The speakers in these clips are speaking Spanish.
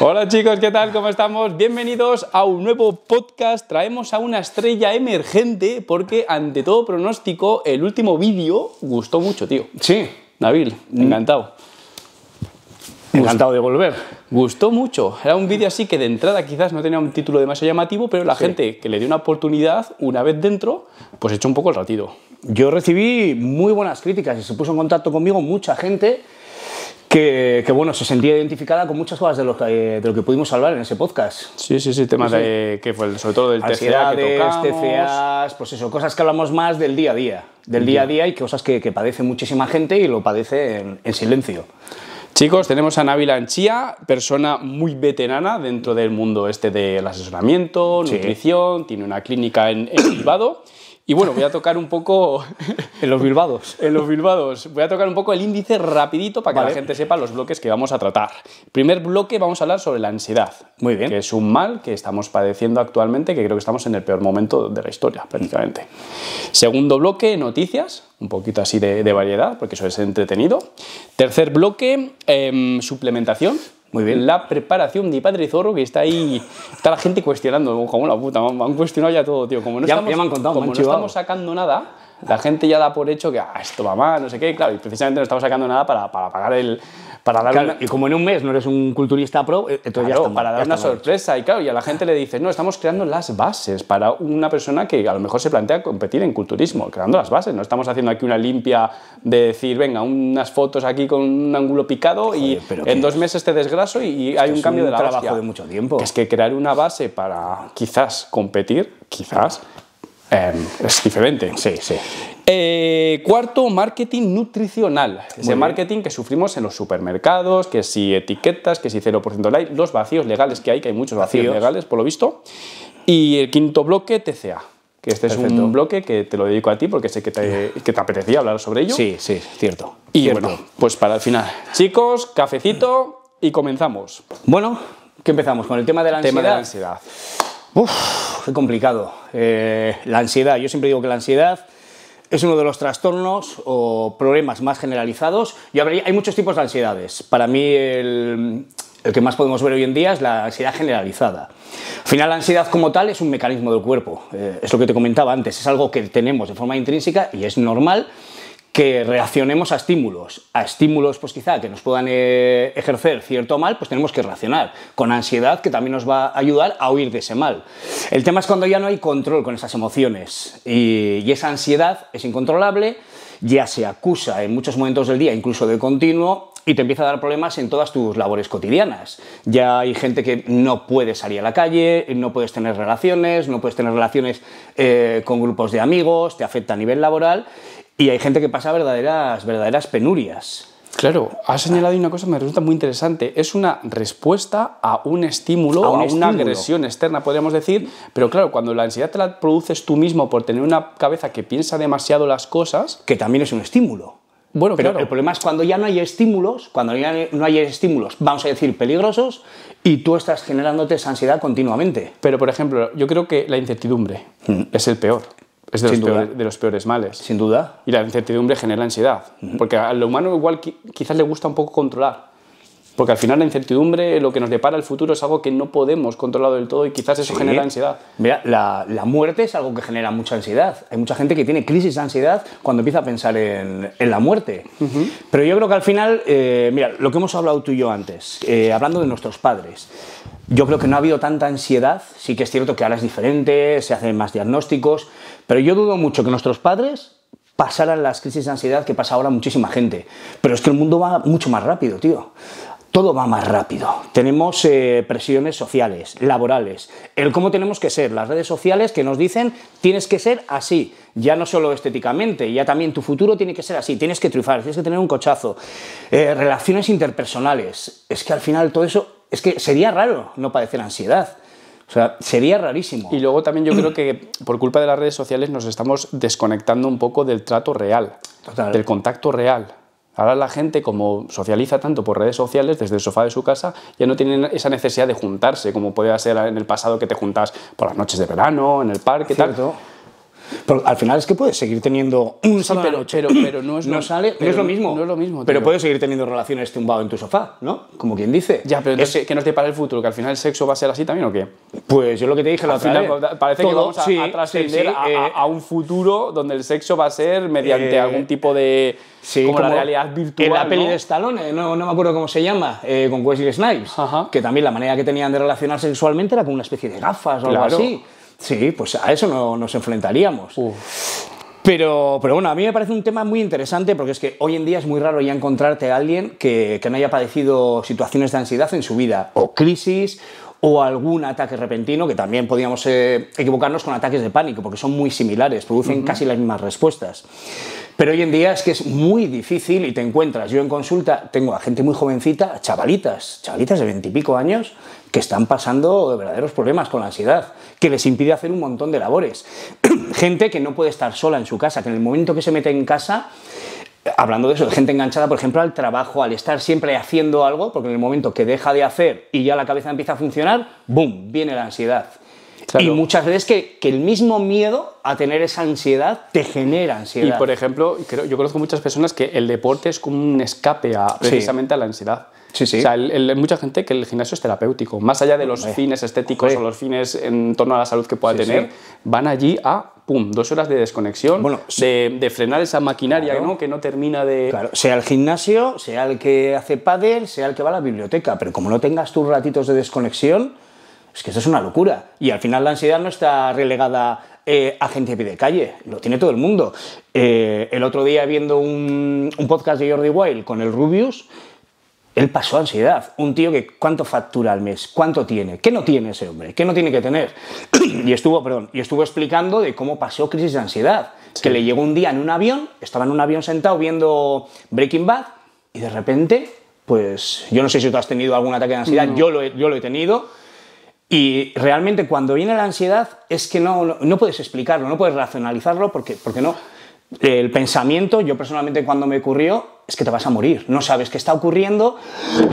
Hola chicos, ¿qué tal? ¿Cómo estamos? Bienvenidos a un nuevo podcast. Traemos a una estrella emergente porque ante todo pronóstico el último vídeo gustó mucho, tío. Sí. David, encantado. Encantado de volver. Gustó mucho. Era un vídeo así que de entrada quizás no tenía un título demasiado llamativo, pero la gente que le dio una oportunidad, una vez dentro, pues echó un poco el ratito. Yo recibí muy buenas críticas y se puso en contacto conmigo mucha gente que, bueno, se sentía identificada con muchas cosas eh, de lo, que, pudimos hablar en ese podcast. Sí, sí, sí, temas que fue sobre todo del TCA que tocamos. pues eso, cosas que hablamos más del día a día, del día a día y cosas que, padece muchísima gente y lo padece en, silencio. Chicos, tenemos a Navi Anchía, persona muy veterana dentro del mundo este del asesoramiento, nutrición, tiene una clínica en, en privado y bueno, voy a tocar un poco... en los bilbados. en los bilbados. Voy a tocar un poco el índice rapidito para que la gente sepa los bloques que vamos a tratar. Primer bloque vamos a hablar sobre la ansiedad. Muy bien. Que es un mal que estamos padeciendo actualmente, que creo que estamos en el peor momento de la historia, prácticamente. Segundo bloque, noticias. Un poquito así de, variedad, porque eso es entretenido. Tercer bloque, em, suplementación muy bien. La preparación de Padre Zorro, que está ahí, está la gente cuestionando, como la puta, me han cuestionado ya todo, tío. Como no, estamos, sacando nada, la gente ya da por hecho que ah, esto va mal, no sé qué, claro, y precisamente no estamos sacando nada para pagar el, para y como en un mes no eres un culturista pro, eh, entonces ya para dar una sorpresa. Y claro, y a la gente le dices, no, estamos creando las bases para una persona que a lo mejor se plantea competir en culturismo, creando las bases. No estamos haciendo aquí una limpia de decir, venga, unas fotos aquí con un ángulo picado y en dos meses te desgraso y hay un cambio de la trabajo de mucho tiempo. es que crear una base para quizás competir, quizás, Em, es diferente. Sí, sí. Eh, cuarto, marketing nutricional. Ese marketing que sufrimos en los supermercados, que si etiquetas, que si 0% light, los vacíos legales que hay, que hay muchos vacíos, legales, por lo visto. Y el quinto bloque, TCA que este es un bloque que te lo dedico a ti porque sé que te, apetecía hablar sobre ello. Sí, sí, cierto. Y bueno, pues para el final. Chicos, cafecito y comenzamos. Bueno, ¿qué empezamos? Con el tema de la Tema de la ansiedad. Uf, qué complicado. Eh, la ansiedad. Yo siempre digo que la ansiedad es uno de los trastornos o problemas más generalizados. Y hay muchos tipos de ansiedades. Para mí, el, que más podemos ver hoy en día es la ansiedad generalizada. Al final, la ansiedad como tal es un mecanismo del cuerpo, eh, es lo que te comentaba antes, es algo que tenemos de forma intrínseca y es normal que reaccionemos a estímulos, a estímulos pues quizá que nos puedan eh, ejercer cierto mal, pues tenemos que reaccionar con ansiedad que también nos va a ayudar a huir de ese mal. El tema es cuando ya no hay control con esas emociones y, esa ansiedad es incontrolable, ya se acusa en muchos momentos del día, incluso de continuo, y te empieza a dar problemas en todas tus labores cotidianas. Ya hay gente que no puede salir a la calle, no puedes tener relaciones, no puedes tener relaciones eh, con grupos de amigos, te afecta a nivel laboral y hay gente que pasa verdaderas, verdaderas penurias. Claro, has señalado una cosa que me resulta muy interesante. Es una respuesta a un estímulo, a, una agresión externa, podríamos decir. Pero claro, cuando la ansiedad te la produces tú mismo por tener una cabeza que piensa demasiado las cosas. Que también es un estímulo. Bueno, pero el problema es cuando ya no hay estímulos, cuando ya no hay estímulos, vamos a decir, peligrosos, y tú estás generándote esa ansiedad continuamente. Pero, por ejemplo, yo creo que la incertidumbre mm. es el peor es de los, peores, de los, peores, males. Sin duda. Y la incertidumbre genera ansiedad. porque a Porque al humano igual quizás le gusta un poco controlar. Porque al final la incertidumbre, lo que nos depara el futuro, es algo que no podemos controlar del todo y quizás eso genera ansiedad. Mira, la, la, muerte es algo que genera mucha ansiedad. Hay mucha gente que tiene crisis de ansiedad cuando empieza a pensar en, en la muerte. Pero yo creo que al final, eh, mira, lo que hemos hablado tú y yo antes, eh, hablando de nuestros padres. Yo creo que no ha habido tanta ansiedad, sí que es cierto que ahora es diferente, se hacen más diagnósticos, pero yo dudo mucho que nuestros padres pasaran las crisis de ansiedad que pasa ahora muchísima gente. Pero es que el mundo va mucho más rápido, tío todo va más rápido. Tenemos eh, presiones sociales, laborales, el cómo tenemos que ser, las redes sociales que nos dicen tienes que ser así, ya no solo estéticamente, ya también tu futuro tiene que ser así, tienes que triunfar, tienes que tener un cochazo, eh, relaciones interpersonales, es que al final todo eso, es que sería raro no padecer ansiedad. O sea, sería rarísimo. Y luego también yo creo que por culpa de las redes sociales nos estamos desconectando un poco del trato real, del contacto real. Ahora la gente, como socializa tanto por redes sociales, desde el sofá de su casa, ya no tienen esa necesidad de juntarse, como podía ser en el pasado que te juntas por las noches de verano, en el parque, tal. Pero al final es que puedes seguir teniendo un sí, pero, pero, no es, lo, sale, es lo mismo. es lo mismo. Pero puedes seguir teniendo relaciones tumbado en tu sofá, ¿no? Como quien dice. Ya, pero entonces, que no te para el futuro, que al final el sexo va a ser así también o qué? Pues yo lo que te dije al final, Parece que vamos a, trascender eh, a, un futuro donde el sexo va a ser mediante eh, algún tipo de. Sí, como, la realidad virtual. En la ¿no? peli de Stallone, eh, no, me acuerdo cómo se llama, con Wesley Snipes, que también la manera que tenían de relacionarse sexualmente era con una especie de gafas o algo así. Sí, pues a eso no, nos enfrentaríamos. Pero, pero bueno, a mí me parece un tema muy interesante porque es que hoy en día es muy raro ya encontrarte a alguien que, no haya padecido situaciones de ansiedad en su vida, o crisis, o algún ataque repentino, que también podíamos eh, equivocarnos con ataques de pánico, porque son muy similares, producen casi las mismas respuestas. Pero hoy en día es que es muy difícil y te encuentras, yo en consulta tengo a gente muy jovencita, chavalitas, chavalitas de veintipico años, que están pasando verdaderos problemas con la ansiedad, que les impide hacer un montón de labores. gente que no puede estar sola en su casa, que en el momento que se mete en casa, hablando de eso, de gente enganchada, por ejemplo, al trabajo, al estar siempre haciendo algo, porque en el momento que deja de hacer y ya la cabeza empieza a funcionar, ¡boom!, viene la ansiedad. Y muchas veces que, el mismo miedo a tener esa ansiedad te genera ansiedad. Y por ejemplo, yo conozco muchas personas que el deporte es como un escape precisamente a la ansiedad. Sí, sí. O sea, mucha gente que el gimnasio es terapéutico. Más allá de los fines estéticos o los fines en torno a la salud que pueda tener, van allí a pum, dos horas de desconexión, bueno, de, frenar esa maquinaria ¿no? que no termina de. Claro, sea el gimnasio, sea el que hace pádel, sea el que va a la biblioteca, pero como no tengas tus ratitos de desconexión, es que eso es una locura. Y al final la ansiedad no está relegada eh, a gente de calle, lo tiene todo el mundo. Eh, el otro día viendo un, un podcast de Jordi Wild con el Rubius, él pasó ansiedad. Un tío que cuánto factura al mes, cuánto tiene, qué no tiene ese hombre, qué no tiene que tener. y estuvo, perdón, y estuvo explicando de cómo pasó crisis de ansiedad. Que le llegó un día en un avión, estaba en un avión sentado viendo Breaking Bad y de repente, pues yo no sé si tú has tenido algún ataque de ansiedad, yo, lo he, yo lo he tenido. Y realmente cuando viene la ansiedad es que no, no, no, puedes explicarlo, no puedes racionalizarlo porque, porque no, el pensamiento, yo personalmente cuando me ocurrió, es que te vas a morir, no sabes qué está ocurriendo,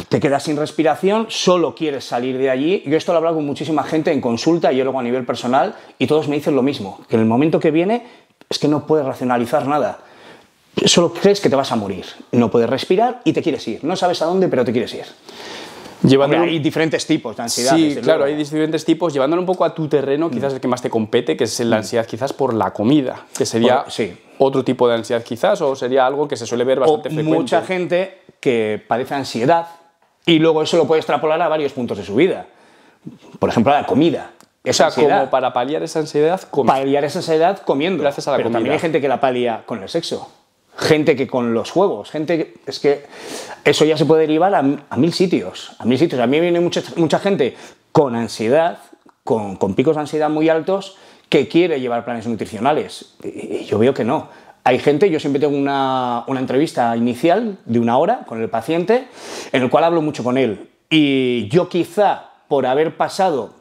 te quedas sin respiración, solo quieres salir de allí. Yo esto lo he con muchísima gente en consulta y yo luego a nivel personal y todos me dicen lo mismo, que en el momento que viene es que no puedes racionalizar nada. Solo crees que te vas a morir, no puedes respirar y te quieres ir. No sabes a dónde, pero te quieres ir hay diferentes tipos de ansiedad. Sí, claro, hay diferentes tipos. Llevándolo un poco a tu terreno, quizás mm. el que más te compete, que es la mm. ansiedad quizás por la comida, que sería sí. otro tipo de ansiedad quizás, o sería algo que se suele ver bastante o frecuente. Mucha gente que padece ansiedad y luego eso lo puede extrapolar a varios puntos de su vida. Por ejemplo, a la comida. Esa como para paliar esa ansiedad, comiendo. Paliar esa ansiedad comiendo. Gracias a la comida. también hay gente que la palia con el sexo gente que con los juegos, gente que, es que eso ya se puede derivar a, mil sitios, a mil sitios. A mí viene mucha, mucha gente con ansiedad, con, picos de ansiedad muy altos, que quiere llevar planes nutricionales. yo veo que no. Hay gente, yo siempre tengo una, una entrevista inicial de una hora con el paciente, en el cual hablo mucho con él. Y yo quizá por haber pasado,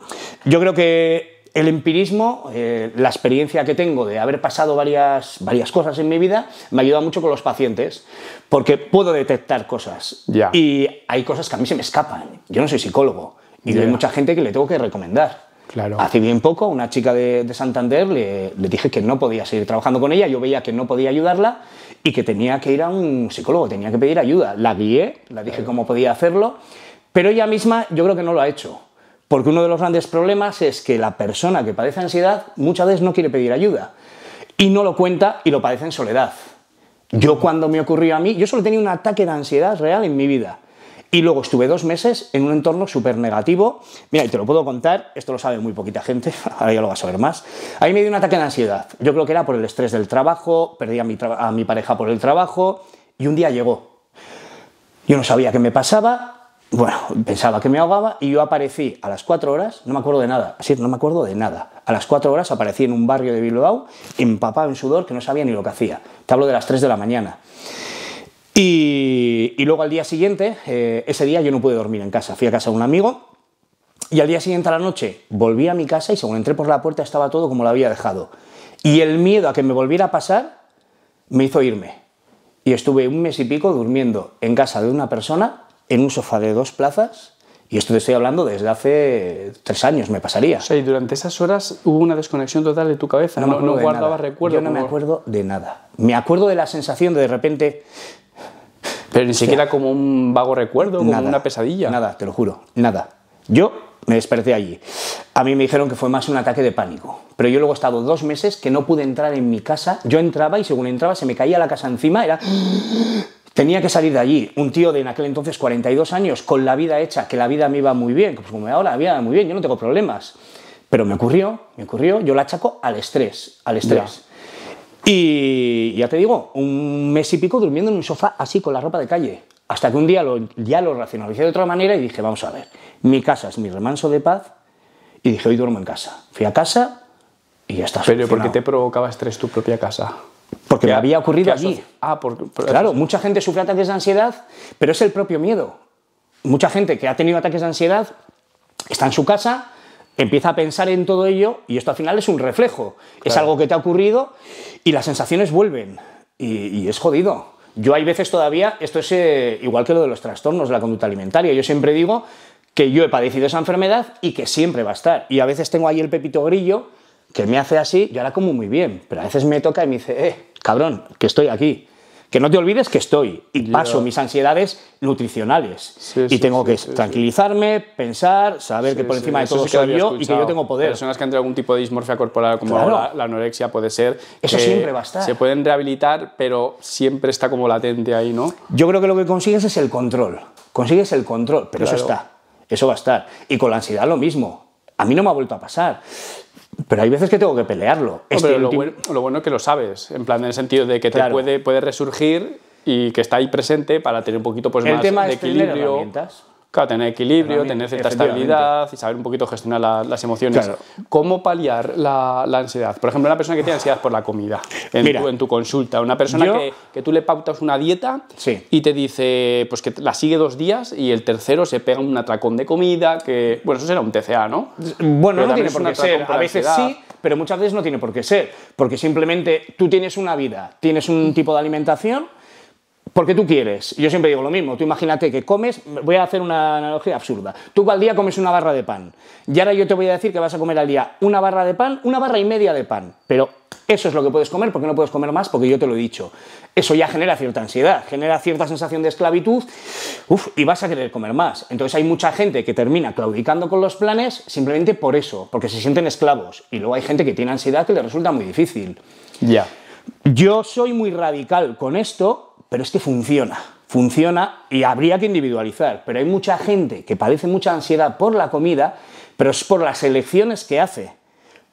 yo creo que el empirismo, eh, la experiencia que tengo de haber pasado varias, varias cosas en mi vida, me ayuda mucho con los pacientes, porque puedo detectar cosas. Y hay cosas que a mí se me escapan. Yo no soy psicólogo y hay mucha gente que le tengo que recomendar. Claro. Hace bien poco, una chica de, Santander le, dije que no podía seguir trabajando con ella, yo veía que no podía ayudarla y que tenía que ir a un psicólogo, tenía que pedir ayuda. La guié, la dije cómo podía hacerlo, pero ella misma yo creo que no lo ha hecho. Porque uno de los grandes problemas es que la persona que padece ansiedad muchas veces no quiere pedir ayuda y no lo cuenta y lo padece en soledad. Yo cuando me ocurrió a mí, yo solo tenía un ataque de ansiedad real en mi vida. Y luego estuve dos meses en un entorno súper negativo. Mira, y te lo puedo contar, esto lo sabe muy poquita gente, ahora ya lo vas a saber más. Ahí me dio un ataque de ansiedad. Yo creo que era por el estrés del trabajo, perdí a mi, a mi pareja por el trabajo y un día llegó. Yo no sabía qué me pasaba, bueno, pensaba que me ahogaba y yo aparecí a las cuatro horas, no me acuerdo de nada, así no me acuerdo de nada. A las cuatro horas aparecí en un barrio de Bilbao empapado en sudor que no sabía ni lo que hacía. Te hablo de las 3 de la mañana. Y, luego al día siguiente, eh, ese día yo no pude dormir en casa, fui a casa de un amigo y al día siguiente a la noche volví a mi casa y según entré por la puerta estaba todo como lo había dejado. Y el miedo a que me volviera a pasar me hizo irme. Y estuve un mes y pico durmiendo en casa de una persona en un sofá de dos plazas y esto te estoy hablando desde hace tres años, me pasaría. O durante esas horas hubo una desconexión total de tu cabeza, no, no, guardabas recuerdos. Yo no me acuerdo de nada. Me acuerdo de la sensación de de repente. Pero ni siquiera como un vago recuerdo, como una pesadilla. Nada, te lo juro, nada. Yo me desperté allí. A mí me dijeron que fue más un ataque de pánico. Pero yo luego he estado dos meses que no pude entrar en mi casa. Yo entraba y según entraba se me caía la casa encima, era. Tenía que salir de allí un tío de en aquel entonces 42 años, con la vida hecha, que la vida me iba muy bien, pues como ahora la vida muy bien, yo no tengo problemas. Pero me ocurrió, me ocurrió, yo la achaco al estrés, al estrés. Y ya te digo, un mes y pico durmiendo en un sofá así con la ropa de calle. Hasta que un día ya lo racionalicé de otra manera y dije, vamos a ver, mi casa es mi remanso de paz. Y dije, hoy duermo en casa. Fui a casa y ya está. Pero ¿por te provocaba estrés tu propia casa? Porque me había ocurrido allí. Ah, claro, mucha gente sufre ataques de ansiedad, pero es el propio miedo. Mucha gente que ha tenido ataques de ansiedad está en su casa, empieza a pensar en todo ello y esto al final es un reflejo. Es algo que te ha ocurrido y las sensaciones vuelven. Y, es jodido. Yo hay veces todavía, esto es eh, igual que lo de los trastornos de la conducta alimentaria. Yo siempre digo que yo he padecido esa enfermedad y que siempre va a estar. Y a veces tengo ahí el pepito grillo que me hace así, yo ahora como muy bien, pero a veces me toca y me dice, eh, cabrón, que estoy aquí. Que no te olvides que estoy y paso mis ansiedades nutricionales. y tengo que tranquilizarme, pensar, saber que por encima de todo soy yo y que yo tengo poder. Personas que han tenido algún tipo de dismorfia corporal, como la, anorexia, puede ser. Eso siempre va a estar. Se pueden rehabilitar, pero siempre está como latente ahí, ¿no? Yo creo que lo que consigues es el control. Consigues el control, pero eso está. Eso va a estar. Y con la ansiedad lo mismo. A mí no me ha vuelto a pasar. Pero hay veces que tengo que pelearlo. Este lo, bueno, es que lo sabes, en plan, en el sentido de que te puede, puede resurgir y que está ahí presente para tener un poquito pues, el más tema de equilibrio. Claro, tener equilibrio, tener cierta estabilidad y saber un poquito gestionar las emociones. ¿Cómo paliar la, ansiedad? Por ejemplo, una persona que tiene ansiedad por la comida, en, tu, consulta, una persona que, tú le pautas una dieta y te dice pues que la sigue dos días y el tercero se pega un atracón de comida, que bueno, eso será un TCA, ¿no? Bueno, no tiene por qué ser, a veces sí, pero muchas veces no tiene por qué ser, porque simplemente tú tienes una vida, tienes un tipo de alimentación, porque tú quieres. Yo siempre digo lo mismo. Tú imagínate que comes, voy a hacer una analogía absurda. Tú al día comes una barra de pan. Y ahora yo te voy a decir que vas a comer al día una barra de pan, una barra y media de pan. Pero eso es lo que puedes comer porque no puedes comer más porque yo te lo he dicho. Eso ya genera cierta ansiedad, genera cierta sensación de esclavitud uf, y vas a querer comer más. Entonces hay mucha gente que termina claudicando con los planes simplemente por eso, porque se sienten esclavos. Y luego hay gente que tiene ansiedad que le resulta muy difícil. Ya. Yo soy muy radical con esto pero es que funciona. Funciona y habría que individualizar, pero hay mucha gente que padece mucha ansiedad por la comida, pero es por las elecciones que hace,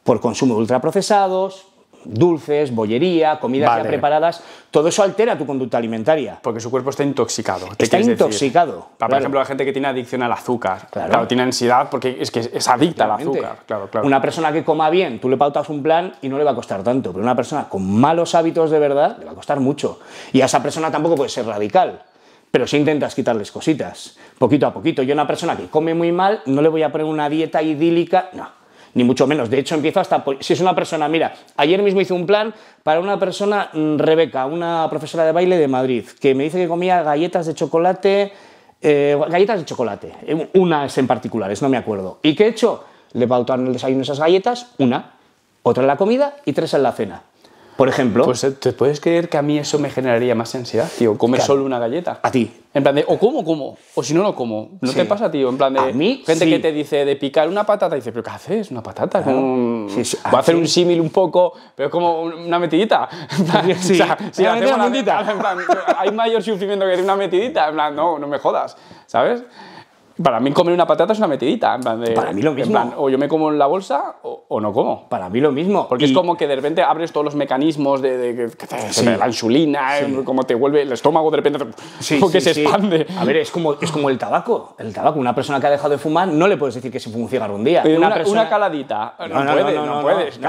por consumo de ultraprocesados, dulces, bollería, comidas ya preparadas, todo eso altera tu conducta alimentaria. Porque su cuerpo está intoxicado. Está intoxicado. Para, ah, Por ejemplo, la gente que tiene adicción al azúcar. Claro, tiene ansiedad porque es que es adicta al azúcar. Claro, claro. Una persona que coma bien, tú le pautas un plan y no le va a costar tanto, pero una persona con malos hábitos de verdad le va a costar mucho. Y a esa persona tampoco puede ser radical pero si intentas quitarles cositas, poquito a poquito. Yo una persona que come muy mal, no le voy a poner una dieta idílica, no ni mucho menos. De hecho, empiezo hasta. Si es una persona, mira, ayer mismo hice un plan para una persona, mm, Rebeca, una profesora de baile de Madrid, que me dice que comía galletas de chocolate. Eh, galletas de chocolate, eh, unas en particulares, no me acuerdo. ¿Y qué he hecho? Le en el desayuno esas galletas, una, otra en la comida y tres en la cena. Por ejemplo. Pues eh, te puedes creer que a mí eso me generaría más ansiedad, tío. Comer solo una galleta. A ti. En plan de, o como, como. O si no, no como. ¿No te pasa, tío? En plan de. A Gente que te dice de picar una patata y dice, ¿pero qué haces? Una patata. Voy a Va a hacer un símil un poco, pero es como una metidita. si una metidita. En plan, hay mayor sufrimiento que una metidita. En plan, no, no me jodas. ¿Sabes? Para mí comer una patata es una metidita. para mí lo mismo. o yo me como en la bolsa o, no como. Para mí lo mismo. Porque es como que de repente abres todos los mecanismos de, la insulina, eh, como te vuelve el estómago de repente porque se expande. A ver, es como, es como el tabaco. El tabaco, una persona que ha dejado de fumar, no le puedes decir que se funciona un día. Una, caladita. No, no, puedes.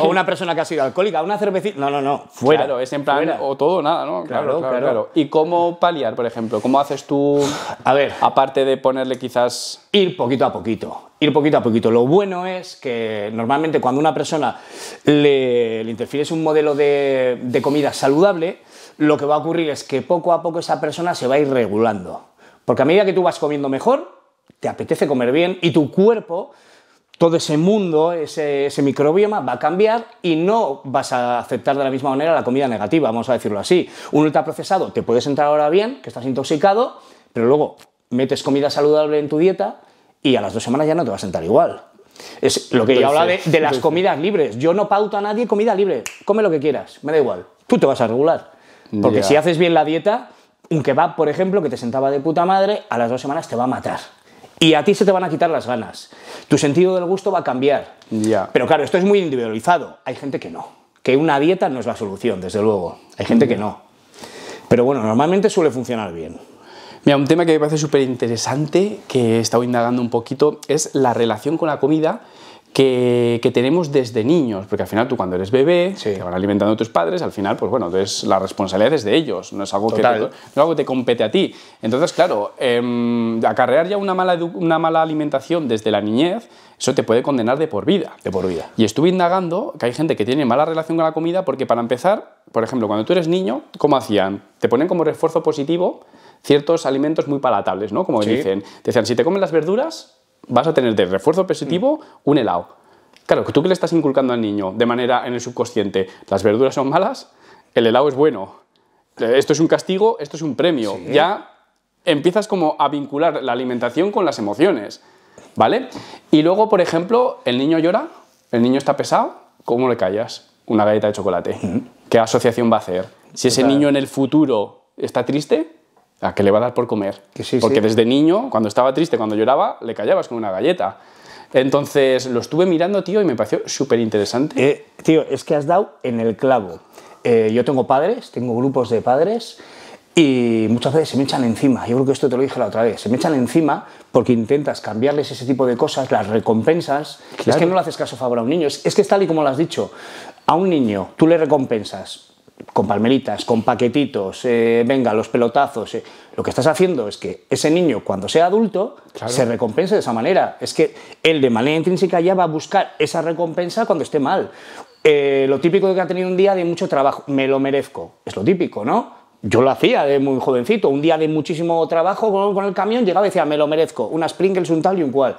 O una persona que ha sido alcohólica, una cervecita. No, no, no. Fuera. Claro, es en plan o todo nada, ¿no? claro, claro, claro, ¿Y cómo paliar, por ejemplo? ¿Cómo haces tú, a ver aparte de poner quizás ir poquito a poquito, ir poquito a poquito. Lo bueno es que normalmente cuando a una persona le, interfiere interfieres un modelo de, comida saludable, lo que va a ocurrir es que poco a poco esa persona se va a ir regulando. Porque a medida que tú vas comiendo mejor, te apetece comer bien y tu cuerpo todo ese mundo, ese, microbioma va a cambiar y no vas a aceptar de la misma manera la comida negativa, vamos a decirlo así. Un ultraprocesado te puedes entrar ahora bien, que estás intoxicado, pero luego metes comida saludable en tu dieta y a las dos semanas ya no te vas a sentar igual. Es lo que yo habla de, las comidas libres. Yo no pauto a nadie comida libre. Come lo que quieras, me da igual. Tú te vas a regular. Porque si haces bien la dieta, un kebab, por ejemplo, que te sentaba de puta madre, a las dos semanas te va a matar. Y a ti se te van a quitar las ganas. Tu sentido del gusto va a cambiar. ya Pero claro, esto es muy individualizado. Hay gente que no. Que una dieta no es la solución, desde luego. Hay gente que no. Pero bueno, normalmente suele funcionar bien. Mira, un tema que me parece súper interesante, que he estado indagando un poquito, es la relación con la comida que, tenemos desde niños, porque al final tú cuando eres bebé, te van alimentando tus padres, al final, pues bueno, entonces la responsabilidad es de ellos, no es algo, que te, compete a ti. Entonces, claro, em, acarrear ya una mala, una mala alimentación desde la niñez, eso te puede condenar de por vida. De por vida. Y estuve indagando que hay gente que tiene mala relación con la comida porque para empezar, por ejemplo, cuando tú eres niño, ¿cómo hacían? Te ponen como refuerzo positivo ciertos alimentos muy palatables, ¿no? Como dicen, decían, si te comen las verduras, vas a tener de refuerzo positivo un helado. Claro, ¿tú que le estás inculcando al niño de manera en el subconsciente? Las verduras son malas, el helado es bueno, eh, esto es un castigo, esto es un premio. Ya empiezas como a vincular la alimentación con las emociones, ¿vale? Y luego, por ejemplo, el niño llora, el niño está pesado, ¿cómo le callas? Una galleta de chocolate. ¿Qué asociación va a hacer? Si ese niño en el futuro está triste, a que le va a dar por comer. Porque desde niño, cuando estaba triste, cuando lloraba, le callabas con una galleta. Entonces lo estuve mirando, tío, y me pareció súper interesante. Eh, tío, es que has dado en el clavo. Eh, yo tengo padres, tengo grupos de padres y muchas veces se me echan encima. Yo creo que esto te lo dije la otra vez. Se me echan encima porque intentas cambiarles ese tipo de cosas, las recompensas. Es que no le haces caso favor a un niño. Es, es que es tal y como lo has dicho. A un niño tú le recompensas con palmeritas, con paquetitos, eh, venga, los pelotazos. Eh. Lo que estás haciendo es que ese niño, cuando sea adulto, se recompense de esa manera. Es que el de manera intrínseca ya va a buscar esa recompensa cuando esté mal. Eh, lo típico de que ha tenido un día de mucho trabajo, me lo merezco. Es lo típico, ¿no? Yo lo hacía de muy jovencito, un día de muchísimo trabajo con, el camión, llegaba y decía, me lo merezco, unas sprinkles, un tal y un cual.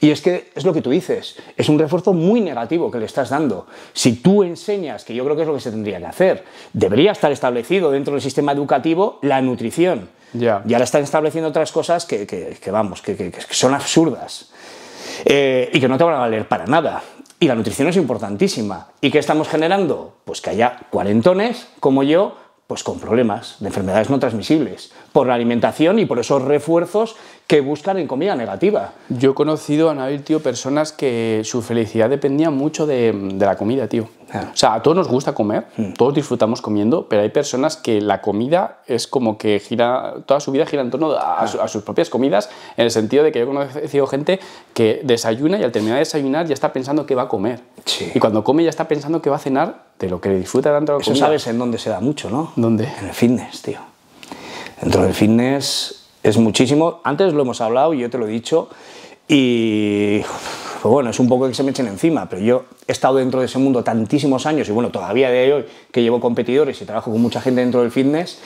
Y es que es lo que tú dices, es un refuerzo muy negativo que le estás dando. Si tú enseñas, que yo creo que es lo que se tendría que hacer, debería estar establecido dentro del sistema educativo la nutrición. Ya. Y ahora están estableciendo otras cosas que, vamos, que, son absurdas. Eh, y que no te van a valer para nada. Y la nutrición es importantísima. ¿Y qué estamos generando? Pues que haya cuarentones como yo, pues con problemas de enfermedades no transmisibles, por la alimentación y por esos refuerzos que buscan en comida negativa. Yo he conocido, Anabel, tío, personas que su felicidad dependía mucho de, la comida, tío. O sea, a todos nos gusta comer, mm. todos disfrutamos comiendo, pero hay personas que la comida es como que gira, toda su vida gira en torno a, sus propias comidas, en el sentido de que yo he conocido gente que desayuna y al terminar de desayunar ya está pensando que va a comer. Y cuando come ya está pensando que va a cenar de lo que le disfruta tanto la Eso sabes en dónde se da mucho, ¿no? ¿Dónde? En el fitness, tío. Dentro del fitness es muchísimo. Antes lo hemos hablado y yo te lo he dicho. Y pues bueno, es un poco que se me echen encima, pero yo he estado dentro de ese mundo tantísimos años y bueno, todavía de hoy que llevo competidores y trabajo con mucha gente dentro del fitness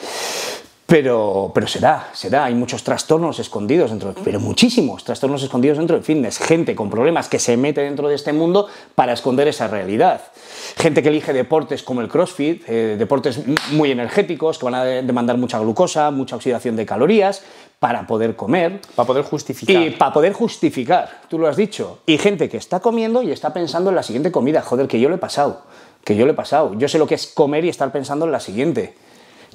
pero, será, será. Hay muchos trastornos escondidos dentro, pero muchísimos trastornos escondidos dentro del fitness. Gente con problemas que se mete dentro de este mundo para esconder esa realidad. Gente que elige deportes como el CrossFit, eh, deportes muy energéticos que van a demandar mucha glucosa, mucha oxidación de calorías para poder comer. Para poder justificar. Y para poder justificar, tú lo has dicho. Y gente que está comiendo y está pensando en la siguiente comida. Joder, que yo lo he pasado, que yo lo he pasado. Yo sé lo que es comer y estar pensando en la siguiente.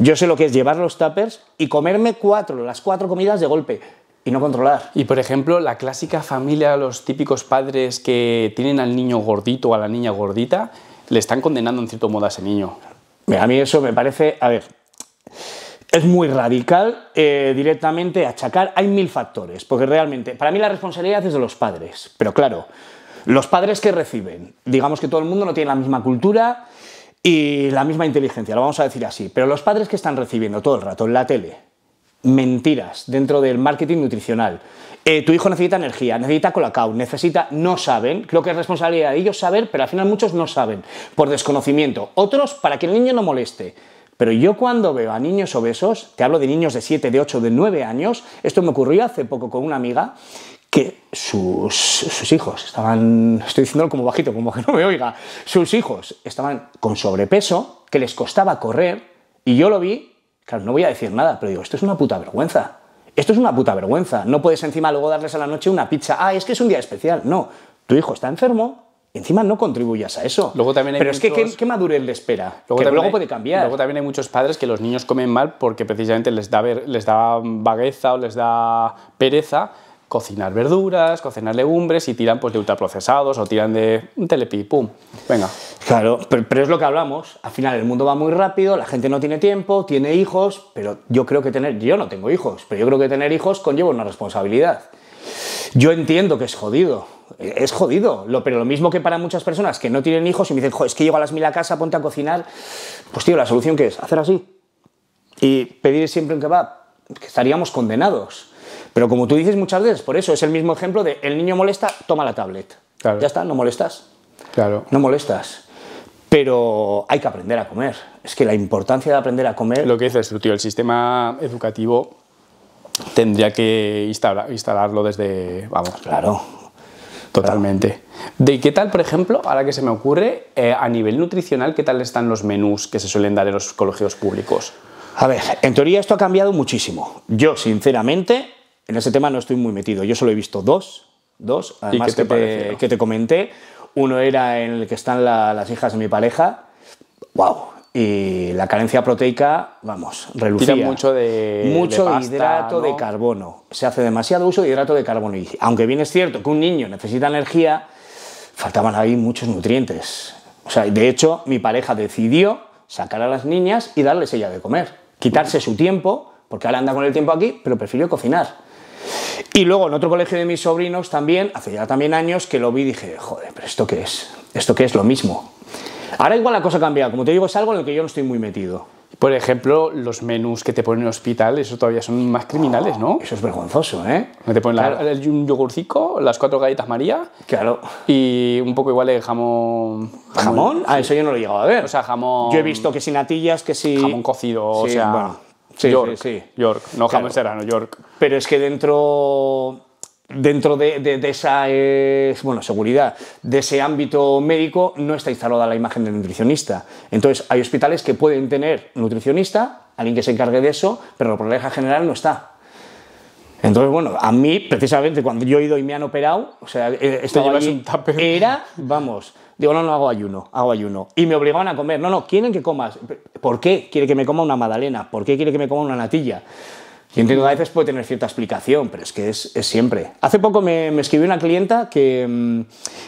Yo sé lo que es llevar los tuppers y comerme cuatro, las cuatro comidas de golpe y no controlar. Y por ejemplo, la clásica familia, los típicos padres que tienen al niño gordito o a la niña gordita, le están condenando en cierto modo a ese niño. A mí eso me parece, a ver, es muy radical eh, directamente achacar. Hay mil factores, porque realmente, para mí la responsabilidad es de los padres, pero claro, los padres que reciben, digamos que todo el mundo no tiene la misma cultura, y la misma inteligencia, lo vamos a decir así. Pero los padres que están recibiendo todo el rato en la tele mentiras dentro del marketing nutricional, eh, tu hijo necesita energía, necesita colacao, necesita, no saben, creo que es responsabilidad de ellos saber, pero al final muchos no saben, por desconocimiento, otros para que el niño no moleste. Pero yo cuando veo a niños obesos, te hablo de niños de 7, de 8, de 9 años, esto me ocurrió hace poco con una amiga, sus, hijos estaban, estoy diciendo como bajito, como que no me oiga, sus hijos estaban con sobrepeso, que les costaba correr, y yo lo vi, claro, no voy a decir nada, pero digo, esto es una puta vergüenza. Esto es una puta vergüenza. No puedes encima luego darles a la noche una pizza. Ah, es que es un día especial. No, tu hijo está enfermo, encima no contribuyas a eso. Luego también Pero es que, ¿qué, ¿qué, madurez le espera? Luego, luego puede cambiar. Luego también hay muchos padres que los niños comen mal porque precisamente les da, les da vagueza o les da pereza cocinar verduras, cocinar legumbres y tiran pues, de ultraprocesados o tiran de un telepi, pum, venga. Claro, pero, es lo que hablamos. Al final el mundo va muy rápido, la gente no tiene tiempo, tiene hijos, pero yo creo que tener, yo no tengo hijos, pero yo creo que tener hijos conlleva una responsabilidad. Yo entiendo que es jodido, e-, es jodido, lo, pero lo mismo que para muchas personas que no tienen hijos y me dicen, es que llego a las mil a casa, ponte a cocinar, pues tío, la solución que es hacer así y pedir siempre un kebab, que estaríamos condenados pero como tú dices muchas veces, por eso es el mismo ejemplo de el niño molesta, toma la tablet. Ya está, no molestas. Claro. No molestas. Pero hay que aprender a comer. Es que la importancia de aprender a comer. Lo que dices tú, tío, el sistema educativo tendría que instalarlo desde. Vamos. Claro. Totalmente. ¿De qué tal, por ejemplo, ahora que se me ocurre, eh, a nivel nutricional, qué tal están los menús que se suelen dar en los colegios públicos? A ver, en teoría esto ha cambiado muchísimo. Yo, sinceramente, en ese tema no estoy muy metido. Yo solo he visto dos, dos, además que, te, comenté. Uno era en el que están las hijas de mi pareja. ¡Wow! Y la carencia proteica, vamos, relucía. mucho de. Mucho hidrato de carbono. Se hace demasiado uso de hidrato de carbono. Y aunque bien es cierto que un niño necesita energía, faltaban ahí muchos nutrientes. O sea, de hecho, mi pareja decidió sacar a las niñas y darles ella de comer. Quitarse su tiempo, porque ahora anda con el tiempo aquí, pero prefirió cocinar. Y luego en otro colegio de mis sobrinos también, hace ya también años que lo vi y dije, joder, pero ¿esto qué es? ¿Esto qué es? Lo mismo. Ahora igual la cosa ha cambiado. como te digo, es algo en lo que yo no estoy muy metido. Por ejemplo, los menús que te ponen en el hospital, eso todavía son más criminales, ¿no? Eso es vergonzoso, ¿eh? Te ponen la, un yogurcico, las cuatro galletas María. Claro. Y un poco igual el jamón. ¿Jamón? a Ah, eso yo no lo he llegado a ver. O sea, jamón. Yo he visto que sin natillas, que si. Jamón cocido, sí, o sea. Bueno Sí, York. Sí, York. No James jamás York. Pero es que dentro dentro de, esa eh, bueno, seguridad, de ese ámbito médico, no está instalada la imagen del nutricionista. Entonces, hay hospitales que pueden tener nutricionista, alguien que se encargue de eso, pero la problema general no está. Entonces, bueno, a mí, precisamente, cuando yo he ido y me han operado, o sea, esto llevas un era, vamos, Digo, no, no hago ayuno, hago ayuno. Y me obligaban a comer. No, no, quieren que comas. ¿Por qué quiere que me coma una magdalena? ¿Por qué quiere que me coma una natilla? Y entiendo que a veces puede tener cierta explicación, pero es que es, es siempre. Hace poco me, me, escribió una clienta que mm,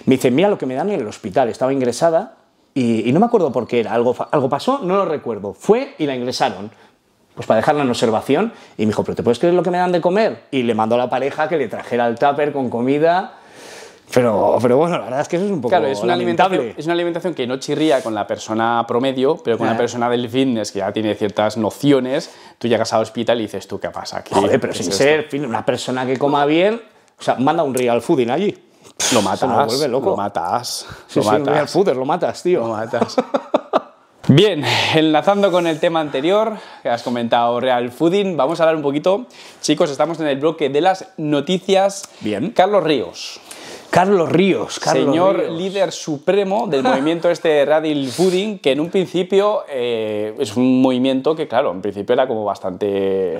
me dice, mira lo que me dan en el hospital. Estaba ingresada y, no me acuerdo por qué era. Algo, algo pasó, no lo recuerdo. Fue y la ingresaron. Pues para dejarla en observación. Y me dijo, pero ¿te puedes creer lo que me dan de comer? Y le mandó a la pareja que le trajera el tupper con comida pero, pero bueno, la verdad es que eso es un poco Claro, es una, lamentable. alimentación, es una alimentación que no chirría con la persona promedio, pero con una ah. persona del fitness que ya tiene ciertas nociones, tú llegas al hospital y dices, ¿tú qué pasa aquí? Joder, pero sin ser una persona que coma bien, o sea, manda un real fooding allí. Lo matas. Lo vuelve loco. Lo matas. Sí, lo sí, matas. Real fooder, lo matas, tío. Lo matas. Bien, enlazando con el tema anterior que has comentado, Real Fooding, vamos a hablar un poquito, chicos, estamos en el bloque de las noticias. Bien. Carlos Ríos. Carlos Ríos, Carlos señor líder supremo del movimiento este Radil Pudding, que en un principio eh, es un movimiento que, claro, en principio era como bastante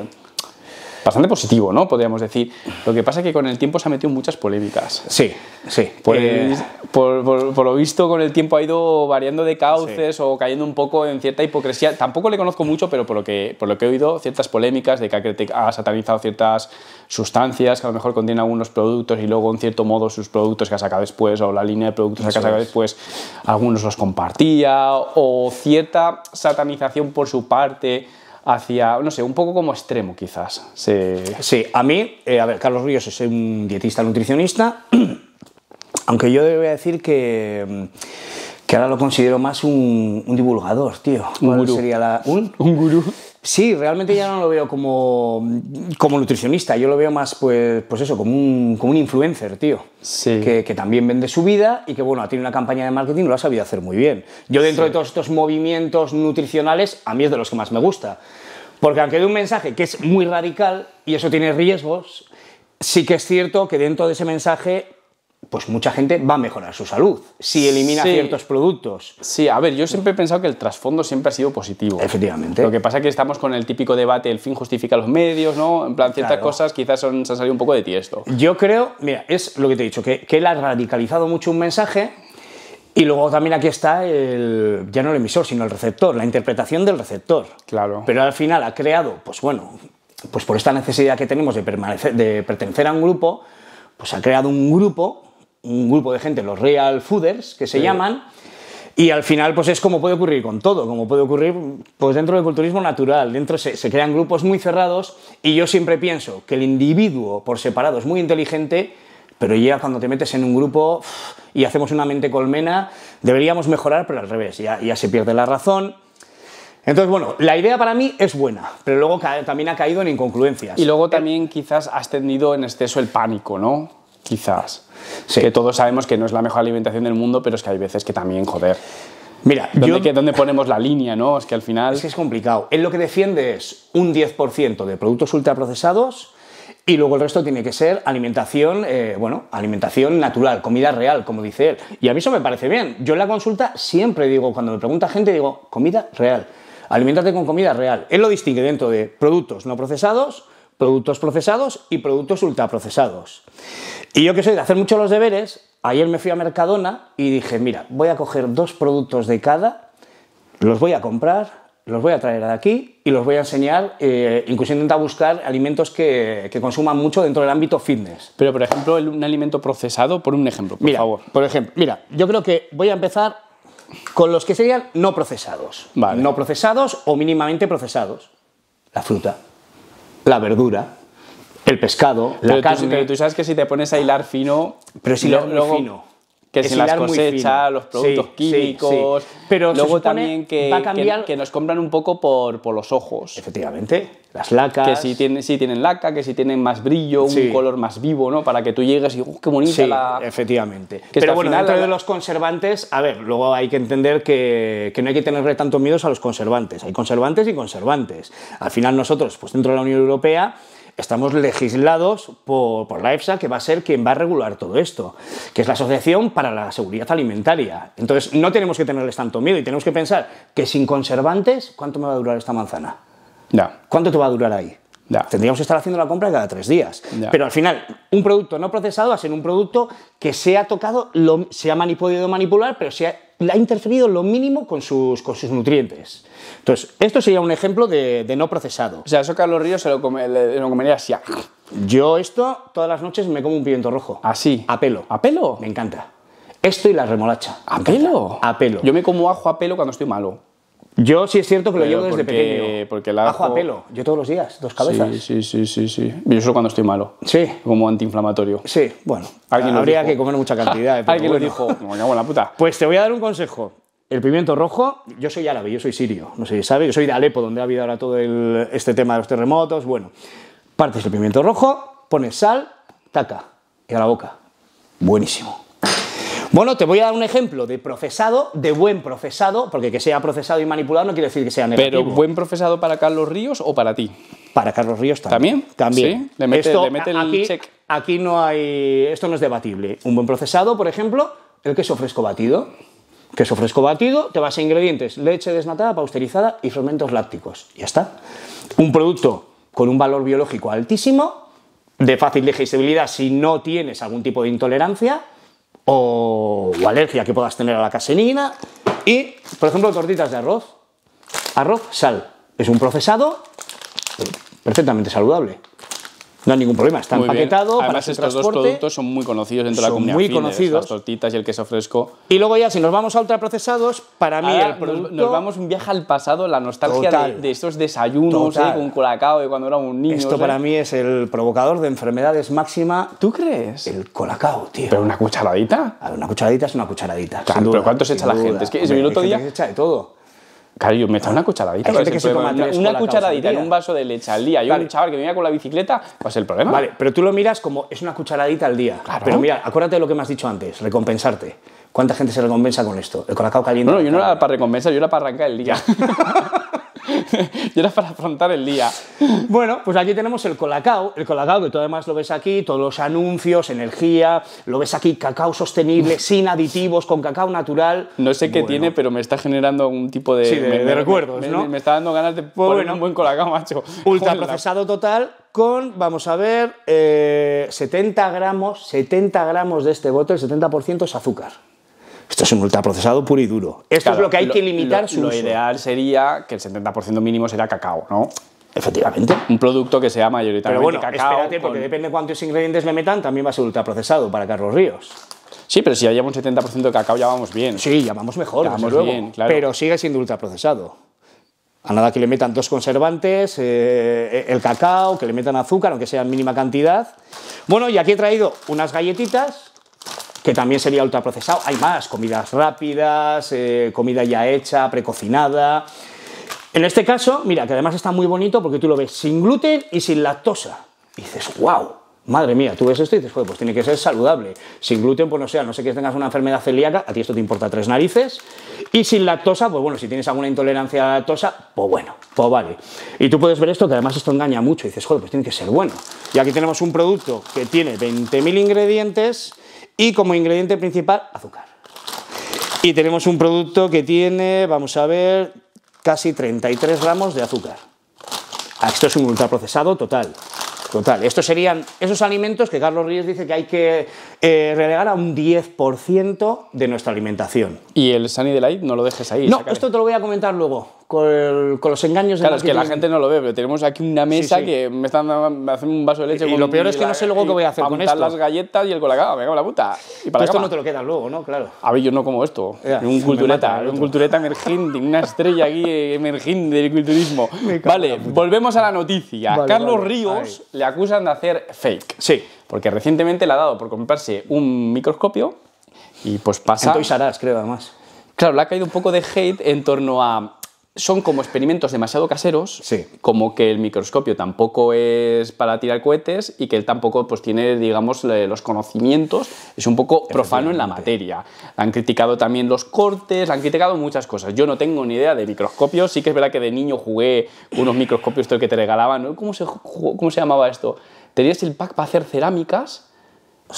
bastante positivo, ¿no? Podríamos decir. Lo que pasa es que con el tiempo se ha metido muchas polémicas. Sí, sí. Pues- eh, por, por, lo visto, con el tiempo ha ido variando de cauces o cayendo un poco en cierta hipocresía. Tampoco le conozco mucho, pero por lo que, por lo que he oído, ciertas polémicas de que ha satanizado ciertas sustancias que a lo mejor contienen algunos productos y luego, en cierto modo, sus productos que ha sacado después o la línea de productos que ha sacado después, algunos los compartía o cierta satanización por su parte hacia, no sé, un poco como extremo quizás. Sí, a mí, eh, a ver, Carlos Ríos es un dietista nutricionista, aunque yo debo decir que mm, que ahora lo considero más un, un divulgador, tío. un Un gurú. Sí, realmente ya no lo veo como, como nutricionista, yo lo veo más, pues, pues eso, como un, influencer, tío. Sí. Que, también vende su vida y que, bueno, tiene una campaña de marketing, lo ha sabido hacer muy bien. Yo, dentro de todos estos movimientos nutricionales, a mí es de los que más me gusta. Porque aunque de un mensaje que es muy radical y eso tiene riesgos, sí que es cierto que dentro de ese mensaje pues mucha gente va a mejorar su salud si elimina ciertos productos. Sí, a ver, yo siempre he pensado que el trasfondo siempre ha sido positivo. Efectivamente. Lo que pasa es que estamos con el típico debate, el fin justifica los medios, ¿no? En plan, ciertas cosas quizás se han salido un poco de tiesto. Yo creo, mira, es lo que te he dicho, que, que él ha radicalizado mucho un mensaje y luego también aquí está el, ya no el emisor, sino el receptor, la interpretación del receptor. Claro. Pero al final ha creado, pues bueno, pues por esta necesidad que tenemos de, permanecer, de pertenecer a un grupo, pues ha creado un grupo un grupo de gente, los real fooders, que se llaman, y al final, pues es como puede ocurrir con todo, como puede ocurrir pues dentro del culturismo natural. Dentro se, crean grupos muy cerrados y yo siempre pienso que el individuo por separado es muy inteligente, pero ya cuando te metes en un grupo y hacemos una mente colmena, deberíamos mejorar, pero al revés, ya, ya se pierde la razón. Entonces, bueno, la idea para mí es buena, pero luego también ha caído en inconcluencias. Y luego eh, también quizás has tenido en exceso el pánico, ¿no? quizás. todos sabemos que no es la mejor alimentación del mundo, pero es que hay veces que también, joder. Mira, ¿dónde, yo... ¿dónde ponemos la línea? ¿no? Es que al final. Es que es complicado. Él lo que defiende es un 10% de productos ultraprocesados y luego el resto tiene que ser alimentación, eh, bueno, alimentación natural, comida real, como dice él. Y a mí eso me parece bien. Yo en la consulta siempre digo, cuando me pregunta gente, digo, comida real. Alimentate con comida real. Él lo distingue dentro de productos no procesados, productos procesados y productos ultraprocesados. Y yo que soy de hacer mucho los deberes, ayer me fui a Mercadona y dije, mira, voy a coger dos productos de cada, los voy a comprar, los voy a traer de aquí y los voy a enseñar, eh, incluso intenta buscar alimentos que, que, consuman mucho dentro del ámbito fitness. Pero, por ejemplo, un alimento procesado, por un ejemplo, por mira, favor. Por ejemplo, mira, yo creo que voy a empezar con los que serían no procesados. No procesados o mínimamente procesados. La fruta, la verdura, el pescado, la Tú, sabes que si te pones a hilar fino. Pero si hilar luego, fino. Que es si las cosechas, los productos químicos. Pero luego también que, que, nos compran un poco por, por, los ojos. Efectivamente. Las lacas. Que si tienen, si tienen laca, que si tienen más brillo, un color más vivo, ¿no? Para que tú llegues y, qué bonita la. Efectivamente. Pero bueno, dentro de los conservantes, a ver, luego hay que entender que, que no hay que tenerle tanto miedos a los conservantes. Hay conservantes y conservantes. Al final, nosotros, pues dentro de la Unión Europea estamos legislados por, la EFSA, que va a ser quien va a regular todo esto, que es la Asociación para la Seguridad Alimentaria. Entonces, no tenemos que tenerles tanto miedo y tenemos que pensar que sin conservantes, ¿cuánto me va a durar esta manzana? Ya, ¿Cuánto te va a durar ahí? Tendríamos que estar haciendo la compra cada tres días. Pero al final, un producto no procesado va a ser un producto que se ha tocado, se ha podido manipular, pero se ha, interferido lo mínimo con sus, nutrientes. Entonces, esto sería un ejemplo de, no procesado. O sea, eso Carlos Ríos se lo, lo comería así. Ah. Yo esto, todas las noches me como un pimiento rojo. ¿Así? Ah, a pelo. ¿A pelo? Me encanta. Esto y la remolacha. ¿A pelo? A pelo. Yo me como ajo a pelo cuando estoy malo. Yo sí es cierto que lo llevo desde pequeño. Porque el ajo... a pelo, yo todos los días, dos cabezas. Sí, sí, sí, sí, Yo solo cuando estoy malo. Sí. Como antiinflamatorio. Sí, bueno. habría que comer mucha cantidad. Alguien lo dijo. la puta. Pues te voy a dar un consejo. El pimiento rojo, yo soy árabe, yo soy sirio, no sé si sabe, yo soy de Alepo, donde ha habido ahora todo este tema de los terremotos. Bueno, partes el pimiento rojo, pones sal, taca, y a la boca. Buenísimo. Bueno, te voy a dar un ejemplo de procesado, de buen procesado, porque que sea procesado y manipulado no quiere decir que sea negativo. Pero buen procesado para Carlos Ríos o para ti. Para Carlos Ríos también. ¿También? También. también esto, aquí, Aquí no hay. Esto no es debatible. Un buen procesado, por ejemplo, el queso fresco batido. Queso fresco batido, te vas a ingredientes: leche desnatada, pausterizada y fermentos lácticos. Ya está. Un producto con un valor biológico altísimo, de fácil digestibilidad si no tienes algún tipo de intolerancia o, alergia que puedas tener a la casenina. Y, por ejemplo, tortitas de arroz. Arroz, sal. Es un procesado eh, perfectamente saludable. No hay ningún problema, está muy empaquetado. Bien. Además, para estos dos productos son muy conocidos dentro de la comunidad. Muy conocidos. Las tortitas y el queso fresco. Y luego, ya, si nos vamos a ultraprocesados, para mí. El nos, vamos un viaje al pasado, la nostalgia de, estos desayunos ¿eh? con colacao de eh, cuando era un niño. Esto para ¿eh? mí es el provocador de enfermedades máxima. ¿Tú crees? El colacao, tío. ¿Pero una cucharadita? A ver, una cucharadita es una cucharadita. pero ¿cuánto se echa la gente? Es que Hombre, el minuto día. echa de todo. Claro, yo me una cucharadita. una cucharadita en un vaso de leche al día. Yo, chaval que venía con la bicicleta, pues el problema. Vale, pero tú lo miras como es una cucharadita al día. Claro. Pero mira, acuérdate de lo que me has dicho antes, recompensarte. ¿Cuánta gente se recompensa con esto? El colacao caliente. no yo no era para recompensar, yo era para arrancar el día. y era para afrontar el día. Bueno, pues aquí tenemos el colacao, el colacao que tú además lo ves aquí, todos los anuncios, energía, lo ves aquí, cacao sostenible, sin aditivos, con cacao natural. No sé qué tiene, pero me está generando algún tipo de, recuerdos, me, ¿no? Me está dando ganas de poner un buen colacao, macho. Ultraprocesado total con, vamos a ver, 70 eh, gramos, 70 gramos de este bote, el 70% es azúcar. Esto es un ultraprocesado puro y duro. Esto es lo que hay que limitar lo, lo ideal sería que el 70% mínimo será cacao, ¿no? Efectivamente. Un producto que sea mayoritariamente Pero bueno, Espérate, porque depende de cuántos ingredientes le metan, también va a ser ultraprocesado para Carlos Ríos. Sí, pero si lleva un 70% de cacao ya vamos bien. Sí, ya vamos mejor, ya vamos bien, claro. Pero sigue siendo ultraprocesado. A nada que le metan dos conservantes, eh, eh, el cacao, que le metan azúcar, aunque sea en mínima cantidad. Bueno, y aquí he traído unas galletitas que también sería ultraprocesado. Hay más, comidas rápidas, eh, comida ya hecha, precocinada. En este caso, mira, que además está muy bonito porque tú lo ves sin gluten y sin lactosa. Y dices, wow, madre mía, tú ves esto y dices, pues tiene que ser saludable. Sin gluten, pues no sea, no sé que tengas una enfermedad celíaca, a ti esto te importa tres narices. Y sin lactosa, pues bueno, si tienes alguna intolerancia a la lactosa, pues bueno, pues vale. Y tú puedes ver esto, que además esto engaña mucho. Y dices, joder, pues tiene que ser bueno. Y aquí tenemos un producto que tiene 20.000 ingredientes y como ingrediente principal, azúcar. Y tenemos un producto que tiene, vamos a ver, casi 33 gramos de azúcar. Ah, esto es un ultraprocesado total. Total, estos serían esos alimentos que Carlos Ríos dice que hay que eh, relegar a un 10% de nuestra alimentación. ¿Y el Sunny Delight no lo dejes ahí? No, esto te lo voy a comentar luego con, los engaños claro, es que la gente no lo ve, pero tenemos aquí una mesa que me están hacen un vaso de leche. Y, lo peor es que no sé luego qué voy a hacer con esto. las galletas y el colacao, me cago en la puta. Y para esto no te lo quedas luego, ¿no? Claro. A ver, yo no como esto. un cultureta, un cultureta emergente, una estrella aquí emergente del culturismo. Vale, volvemos a la noticia. Carlos Ríos le acusan de hacer fake. Sí. Porque recientemente le ha dado por comprarse un microscopio y pues pasa... Entonces harás, creo, además. Claro, le ha caído un poco de hate en torno a son como experimentos demasiado caseros, como que el microscopio tampoco es para tirar cohetes y que él tampoco pues, tiene, digamos, los conocimientos, es un poco profano en la materia. Han criticado también los cortes, han criticado muchas cosas. Yo no tengo ni idea de microscopios, sí que es verdad que de niño jugué unos microscopios que te regalaban, ¿cómo se, cómo se llamaba esto? Tenías el pack para hacer cerámicas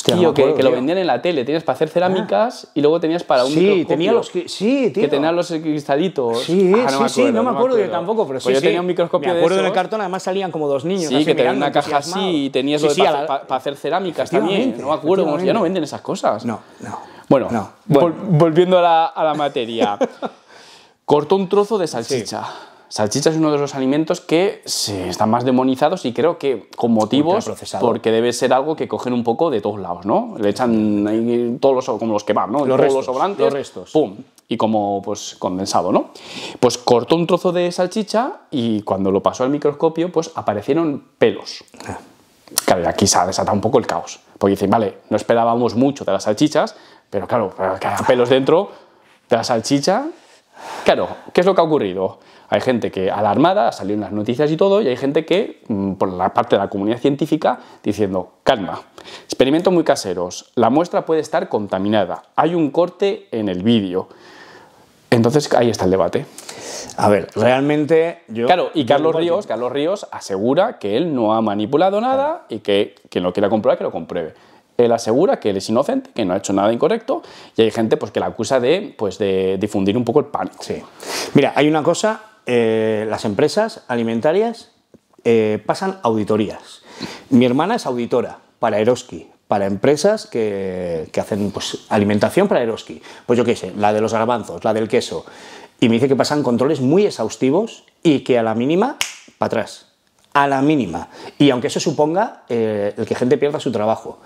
tío, que, que lo vendían en la tele. Tenías para hacer cerámicas ah. y luego tenías para un sí, tenía los que, sí, tío. Que tenían los cristalitos. Sí, ah, no sí, acuerdo, sí, no me acuerdo, yo tampoco, pero pues sí, pues yo tenía un microscopio Me acuerdo de cartón, además salían como dos niños. Sí, que tenían una caja así y tenías para, hacer cerámicas también. No me acuerdo, ya no venden esas cosas. No, no. Bueno, volviendo a la, a la materia. Cortó un trozo de salchicha. Salchicha es uno de los alimentos que se están más demonizados y creo que con motivos porque debe ser algo que cogen un poco de todos lados, ¿no? Le echan ahí todos los como los van, ¿no? Los restos, los sobrantes, restos. pum, y como pues condensado, ¿no? Pues cortó un trozo de salchicha y cuando lo pasó al microscopio, pues aparecieron pelos. Ah. Claro, aquí se ha desatado un poco el caos, porque dicen, vale, no esperábamos mucho de las salchichas, pero claro, que pelos dentro de la salchicha, claro, ¿qué es lo que ha ocurrido? Hay gente que alarmada, salido en las noticias y todo, y hay gente que, mm, por la parte de la comunidad científica, diciendo, calma, experimentos muy caseros, la muestra puede estar contaminada, hay un corte en el vídeo. Entonces ahí está el debate. A ver, realmente yo. Claro, y Carlos Ríos, Carlos Ríos asegura que él no ha manipulado nada y que quien lo quiera comprobar que lo compruebe. Él asegura que él es inocente, que no ha hecho nada incorrecto, y hay gente pues, que la acusa de, pues, de difundir un poco el pánico. Sí. Mira, hay una cosa eh, las empresas alimentarias eh, pasan auditorías. Mi hermana es auditora para Eroski, para empresas que, hacen pues, alimentación para Eroski. Pues yo qué sé, la de los garbanzos, la del queso. Y me dice que pasan controles muy exhaustivos y que a la mínima, para atrás. A la mínima. Y aunque eso suponga eh, el que gente pierda su trabajo.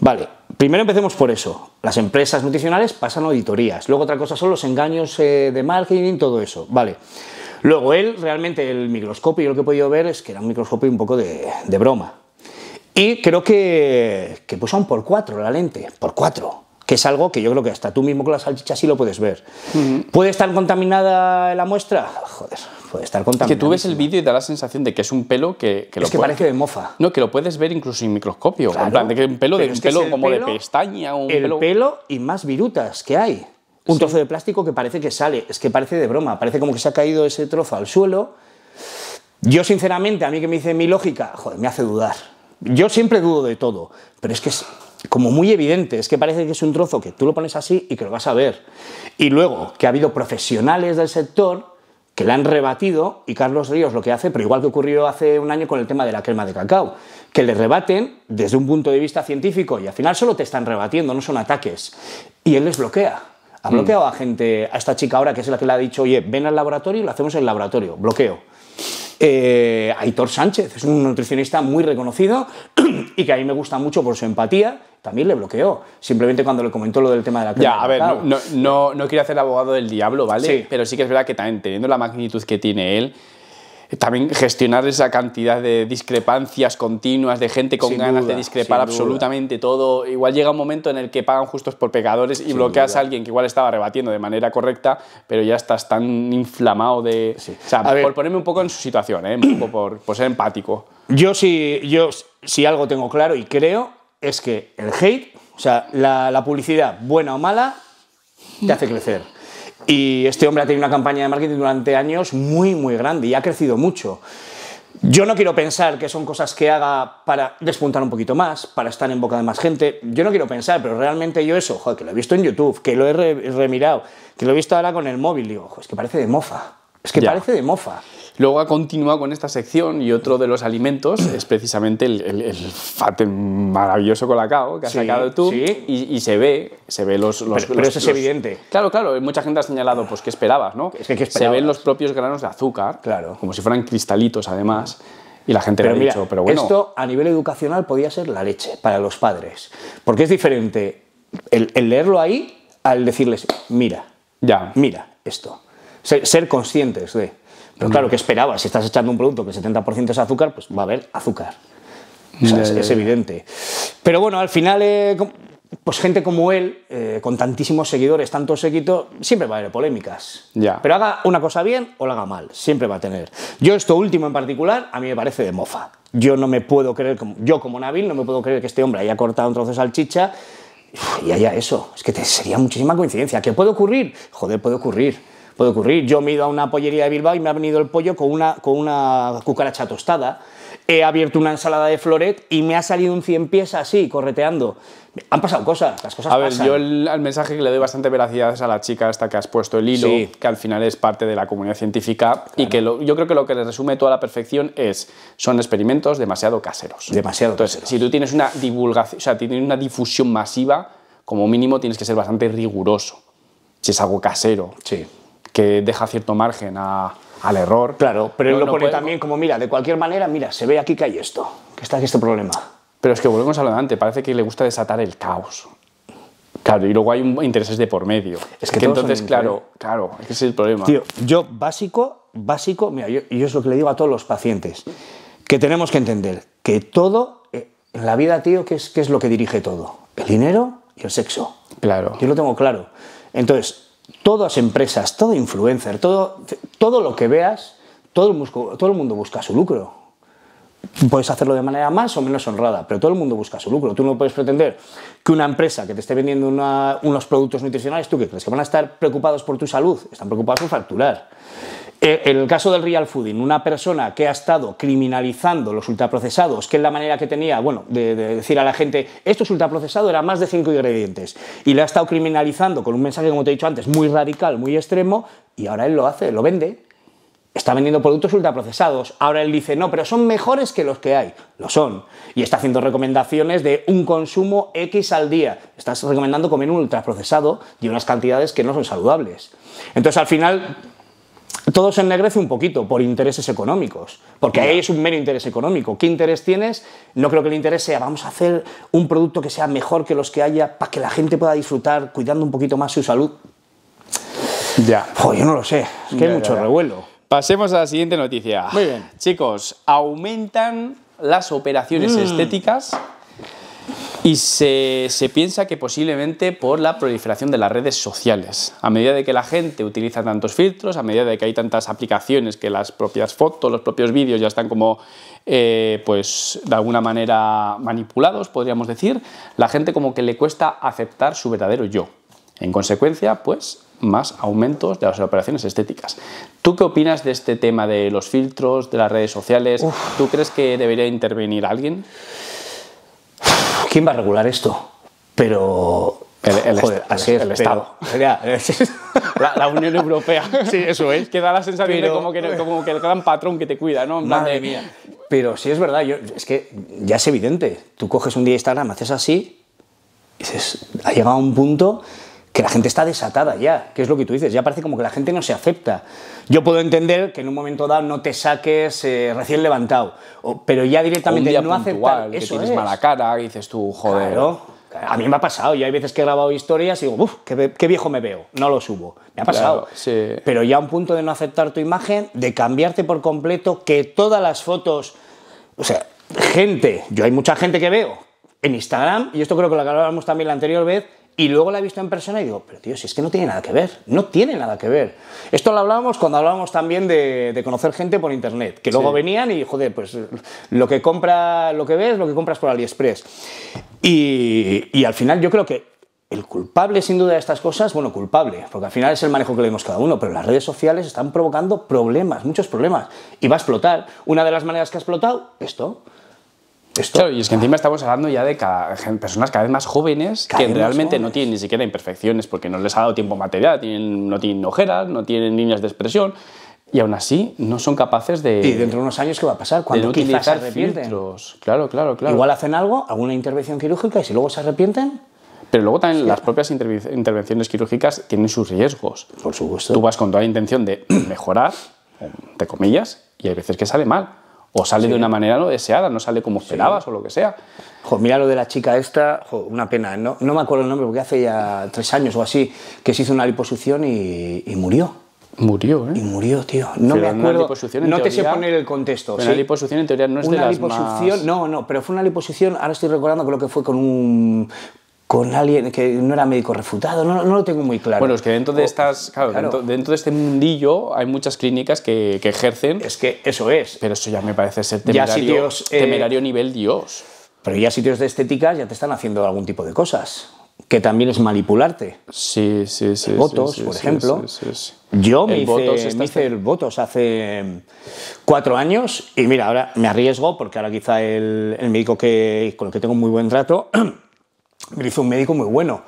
Vale, primero empecemos por eso. Las empresas nutricionales pasan auditorías. Luego otra cosa son los engaños de marketing, todo eso. Vale. Luego él, realmente el microscopio, yo lo que he podido ver es que era un microscopio un poco de, broma. Y creo que, que puso un por 4 la lente, por 4 que es algo que yo creo que hasta tú mismo con la salchicha sí lo puedes ver. ¿Puede estar contaminada la muestra? Joder, puede estar contaminada. Que tú ves el vídeo y da la sensación de que es un pelo que, que lo Es que parece de mofa. No, que lo puedes ver incluso sin microscopio. en plan, de que un pelo, de, un pelo como de pestaña. un el pelo y más virutas que hay un trozo de plástico que parece que sale, es que parece de broma, parece como que se ha caído ese trozo al suelo. Yo, sinceramente, a mí que me dice mi lógica, joder, me hace dudar. Yo siempre dudo de todo, pero es que es como muy evidente, es que parece que es un trozo que tú lo pones así y que lo vas a ver. Y luego, que ha habido profesionales del sector que la han rebatido y Carlos Ríos lo que hace, pero igual que ocurrió hace un año con el tema de la crema de cacao, que le rebaten desde un punto de vista científico y al final solo te están rebatiendo, no son ataques. Y él les bloquea. Ha bloqueado mm. a gente, a esta chica ahora que es la que le ha dicho, oye, ven al laboratorio y lo hacemos en el laboratorio. Bloqueo. Eh, Aitor Sánchez, es un nutricionista muy reconocido y que a mí me gusta mucho por su empatía, también le bloqueó. Simplemente cuando le comentó lo del tema de la crema. Ya, a ver, no, no, no, quiero hacer abogado del diablo, ¿vale? Sí. Pero sí que es verdad que también teniendo la magnitud que tiene él, también gestionar esa cantidad de discrepancias continuas, de gente con ganas de discrepar absolutamente todo. Igual llega un momento en el que pagan justos por pecadores y bloqueas a alguien que igual estaba rebatiendo de manera correcta, pero ya estás tan inflamado de... O sea, por ponerme un poco en su situación, ¿eh? un poco por, ser empático. Yo sí, yo si algo tengo claro y creo es que el hate, o sea, la publicidad, buena o mala, te hace crecer. Y este hombre ha tenido una campaña de marketing durante años muy, muy grande y ha crecido mucho. Yo no quiero pensar que son cosas que haga para despuntar un poquito más, para estar en boca de más gente. Yo no quiero pensar, pero realmente yo eso, joder, que lo he visto en YouTube, que lo he remirado, que lo he visto ahora con el móvil, digo, joder, es que parece de mofa. Es que parece de mofa. Luego ha continuado con esta sección y otro de los alimentos es precisamente el, el, faten maravilloso colacao que has sacado tú y, se ve, se ve los, pero, eso es evidente. Claro, claro. Mucha gente ha señalado, pues qué esperabas, ¿no? que, esperabas? Se ven los propios granos de azúcar, como si fueran cristalitos, además. Y la gente pero le ha dicho, pero bueno. Esto a nivel educacional podía ser la leche para los padres, porque es diferente el, el leerlo ahí al decirles, mira, ya, mira esto ser, conscientes de. Pero mm. claro, que esperabas? Si estás echando un producto que 70% es azúcar, pues va a haber azúcar. es, evidente. Pero bueno, al final, eh, pues gente como él, eh, con tantísimos seguidores, tanto séquito, siempre va a haber polémicas. Ya. Pero haga una cosa bien o la haga mal, siempre va a tener. Yo esto último en particular, a mí me parece de mofa. Yo no me puedo creer, como, yo como Nabil, no me puedo creer que este hombre haya cortado un trozo de salchicha y haya eso. Es que sería muchísima coincidencia. ¿Qué puede ocurrir? Joder, puede ocurrir. Puede ocurrir. Yo me he ido a una pollería de Bilbao y me ha venido el pollo con una, con una cucaracha tostada. He abierto una ensalada de floret y me ha salido un 100 pies así, correteando. Han pasado cosas, las cosas A ver, yo el, mensaje que le doy bastante veracidad es a la chica hasta que has puesto el hilo, que al final es parte de la comunidad científica y que yo creo que lo que les resume toda la perfección es, son experimentos demasiado caseros. Demasiado Entonces, si tú tienes una divulgación, o sea, tienes una difusión masiva, como mínimo tienes que ser bastante riguroso. Si es algo casero. Sí que deja cierto margen al error. Claro, pero él lo pone también como, mira, de cualquier manera, mira, se ve aquí que hay esto, que está aquí este problema. Pero es que volvemos a lo parece que le gusta desatar el caos. Claro, y luego hay un intereses de por medio. Es que, entonces, claro, claro, ese es el problema. Tío, yo básico, básico, mira, yo, yo es lo que le digo a todos los pacientes, que tenemos que entender que todo, eh, en la vida, tío, que es, qué es lo que dirige todo? El dinero y el sexo. Claro. Yo lo tengo claro. Entonces, todas empresas, todo influencer, todo, todo lo que veas, todo el, mundo busca su lucro. Puedes hacerlo de manera más o menos honrada, pero todo el mundo busca su lucro. Tú no puedes pretender que una empresa que te esté vendiendo unos productos nutricionales, ¿tú que crees? ¿Que van a estar preocupados por tu salud? Están preocupados por facturar. Eh, en el caso del real fooding, una persona que ha estado criminalizando los ultraprocesados, que es la manera que tenía, bueno, de, decir a la gente, esto es ultraprocesado, era más de cinco ingredientes, y le ha estado criminalizando con un mensaje, como te he dicho antes, muy radical, muy extremo, y ahora él lo hace, lo vende. Está vendiendo productos ultraprocesados. Ahora él dice, no, pero son mejores que los que hay. Lo son. Y está haciendo recomendaciones de un consumo X al día. Estás recomendando comer un ultraprocesado de unas cantidades que no son saludables. Entonces, al final, todo se ennegrece un poquito por intereses económicos, porque ahí es un mero interés económico. ¿Qué interés tienes? No creo que el interés sea vamos a hacer un producto que sea mejor que los que haya para que la gente pueda disfrutar cuidando un poquito más su salud. Ya. yo no lo sé, es que hay mucho revuelo. Pasemos a la siguiente noticia. Muy bien. Chicos, aumentan las operaciones mm. estéticas y se, piensa que posiblemente por la proliferación de las redes sociales. A medida de que la gente utiliza tantos filtros, a medida de que hay tantas aplicaciones que las propias fotos, los propios vídeos ya están como, eh, pues, de alguna manera manipulados, podríamos decir, la gente como que le cuesta aceptar su verdadero yo. En consecuencia, pues más aumentos de las operaciones estéticas. ¿Tú qué opinas de este tema de los filtros, de las redes sociales? ¿Tú crees que debería intervenir alguien? ¿quién va a regular esto? Pero el, Joder, así es, el Estado. la, Unión Europea. sí, eso es. Que da la sensación de como que, como que el gran patrón que te cuida, ¿no? En madre mía. Pero sí es verdad, es que ya es evidente. Tú coges un día Instagram, haces así, y dices, ha llegado a un punto que la gente está desatada ya, que es lo que tú dices, ya parece como que la gente no se acepta. Yo puedo entender que en un momento dado no te saques eh, recién levantado, pero ya directamente no puntual, aceptar que eso tienes es. mala cara, dices tú, joder. Claro. A mí me ha pasado, yo hay veces que he grabado historias y digo, uff, qué, viejo me veo, no lo subo. Me ha pasado. Pero ya a un punto de no aceptar tu imagen, de cambiarte por completo, que todas las fotos. O sea, gente, yo hay mucha gente que veo en Instagram, y esto creo que lo hablábamos también la anterior vez, y luego la he visto en persona y digo, pero tío, si es que no tiene nada que ver, no tiene nada que ver. Esto lo hablábamos cuando hablábamos también de, conocer gente por internet, que luego venían y, joder, pues lo que compra, lo que ves, lo que compras por AliExpress. Y, al final yo creo que el culpable, sin duda, de estas cosas, bueno, culpable, porque al final es el manejo que le cada uno, pero las redes sociales están provocando problemas, muchos problemas, y va a explotar. Una de las maneras que ha explotado, esto. Claro, y es que encima estamos hablando ya de personas cada vez más jóvenes que realmente no tienen ni siquiera imperfecciones porque no les ha dado tiempo material, no tienen ojeras, no tienen líneas de expresión. Y aún así no son capaces de... Y dentro de unos años, ¿qué va a pasar? Cuando no quizás se arrepienten. Filtros. Claro, claro, claro. Igual hacen algo, alguna intervención quirúrgica, y si luego se arrepienten, pero luego también las propias intervenciones quirúrgicas tienen sus riesgos. Por supuesto. Tú vas con toda la intención de mejorar, entre comillas, y hay veces que sale mal o sale de una manera no deseada, no sale como esperabas o lo que sea. mira lo de la chica esta, una pena, ¿eh? no, no, me acuerdo el nombre porque hace ya tres años o así que se hizo una liposucción y, murió. Murió, ¿eh? Y murió, tío. No me acuerdo. no te sé poner el contexto. La liposucción en teoría no es de las liposucción, No, no, pero fue una liposucción, ahora estoy recordando, que fue con un con alguien que no era médico refutado, no, no lo tengo muy claro. Bueno, es que dentro de estas, claro, Dentro, de este mundillo hay muchas clínicas que, ejercen. Es que eso es. Pero eso ya me parece ser temerario, eh, temerario nivel Dios. Pero ya sitios de estética ya te están haciendo algún tipo de cosas que también es manipularte. Sí, sí, sí. votos, por ejemplo. Yo me hice, votos me hice votos hace cuatro años y mira, ahora me arriesgo porque ahora quizá el, el médico que, con el que tengo muy buen trato me hizo un médico muy bueno.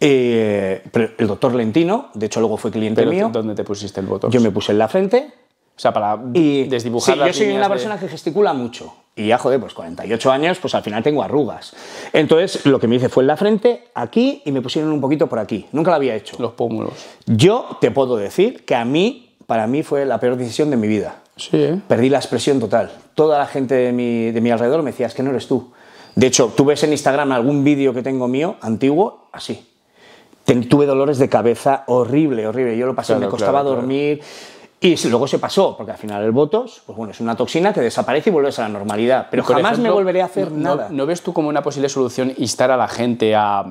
Eh, el doctor Lentino, de hecho luego fue cliente mío. ¿Dónde te pusiste el botox? Yo me puse en la frente. O sea, para y, desdibujar sí, yo soy una persona que gesticula mucho. Y ya, joder, pues 48 años, pues al final tengo arrugas. Entonces, lo que me hice fue en la frente, aquí, y me pusieron un poquito por aquí. Nunca lo había hecho. Los pómulos. Yo te puedo decir que a mí, para mí fue la peor decisión de mi vida. Sí, ¿eh? Perdí la expresión total. Toda la gente de mi, de mi alrededor me decía, es que no eres tú. De hecho, tú ves en Instagram algún vídeo que tengo mío, antiguo, así. Tuve dolores de cabeza horrible, horrible. Yo lo pasé, me costaba dormir. Y luego se pasó, porque al final el botox, pues bueno, es una toxina que desaparece y vuelves a la normalidad. Pero jamás me volveré a hacer nada. ¿No ves tú como una posible solución instar a la gente a,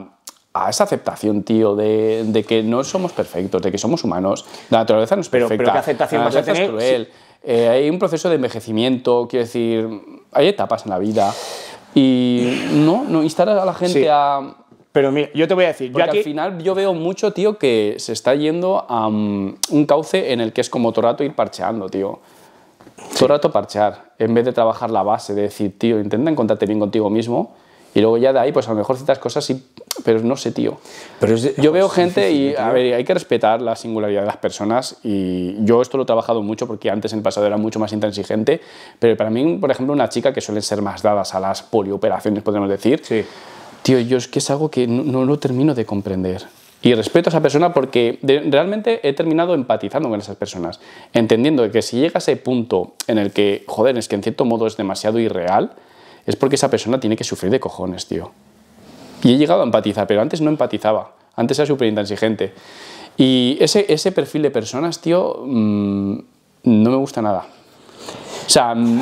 esa aceptación, tío, de, que no somos perfectos, de que somos humanos? La naturaleza no es perfecta. Pero, ¿qué aceptación vas a tener? cruel. Eh, hay un proceso de envejecimiento, quiero decir, hay etapas en la vida. Y no, no instar a la gente a... Pero mira, yo te voy a decir, Porque al final yo veo mucho, tío, que se está yendo a mm, un cauce en el que es como torato ir parcheando, tío. Todo rato parchear, en vez de trabajar la base, de decir, tío, intenta encontrarte bien contigo mismo y luego ya de ahí, pues a lo mejor ciertas cosas sí, pero no sé, tío. Pero yo veo gente y, a ver, hay que respetar la singularidad de las personas y yo esto lo he trabajado mucho porque antes en el pasado era mucho más intransigente, pero para mí, por ejemplo, una chica que suelen ser más dadas a las polioperaciones, podemos decir, sí. tío, yo es que es algo que no, lo termino de comprender. Y respeto a esa persona porque realmente he terminado empatizando con esas personas, entendiendo que si llega ese punto en el que, joder, es que en cierto modo es demasiado irreal, es porque esa persona tiene que sufrir de cojones, tío. Y he llegado a empatizar, pero antes no empatizaba, antes era súper intransigente. Y ese, perfil de personas, tío, mm, no me gusta nada. O sea, mm,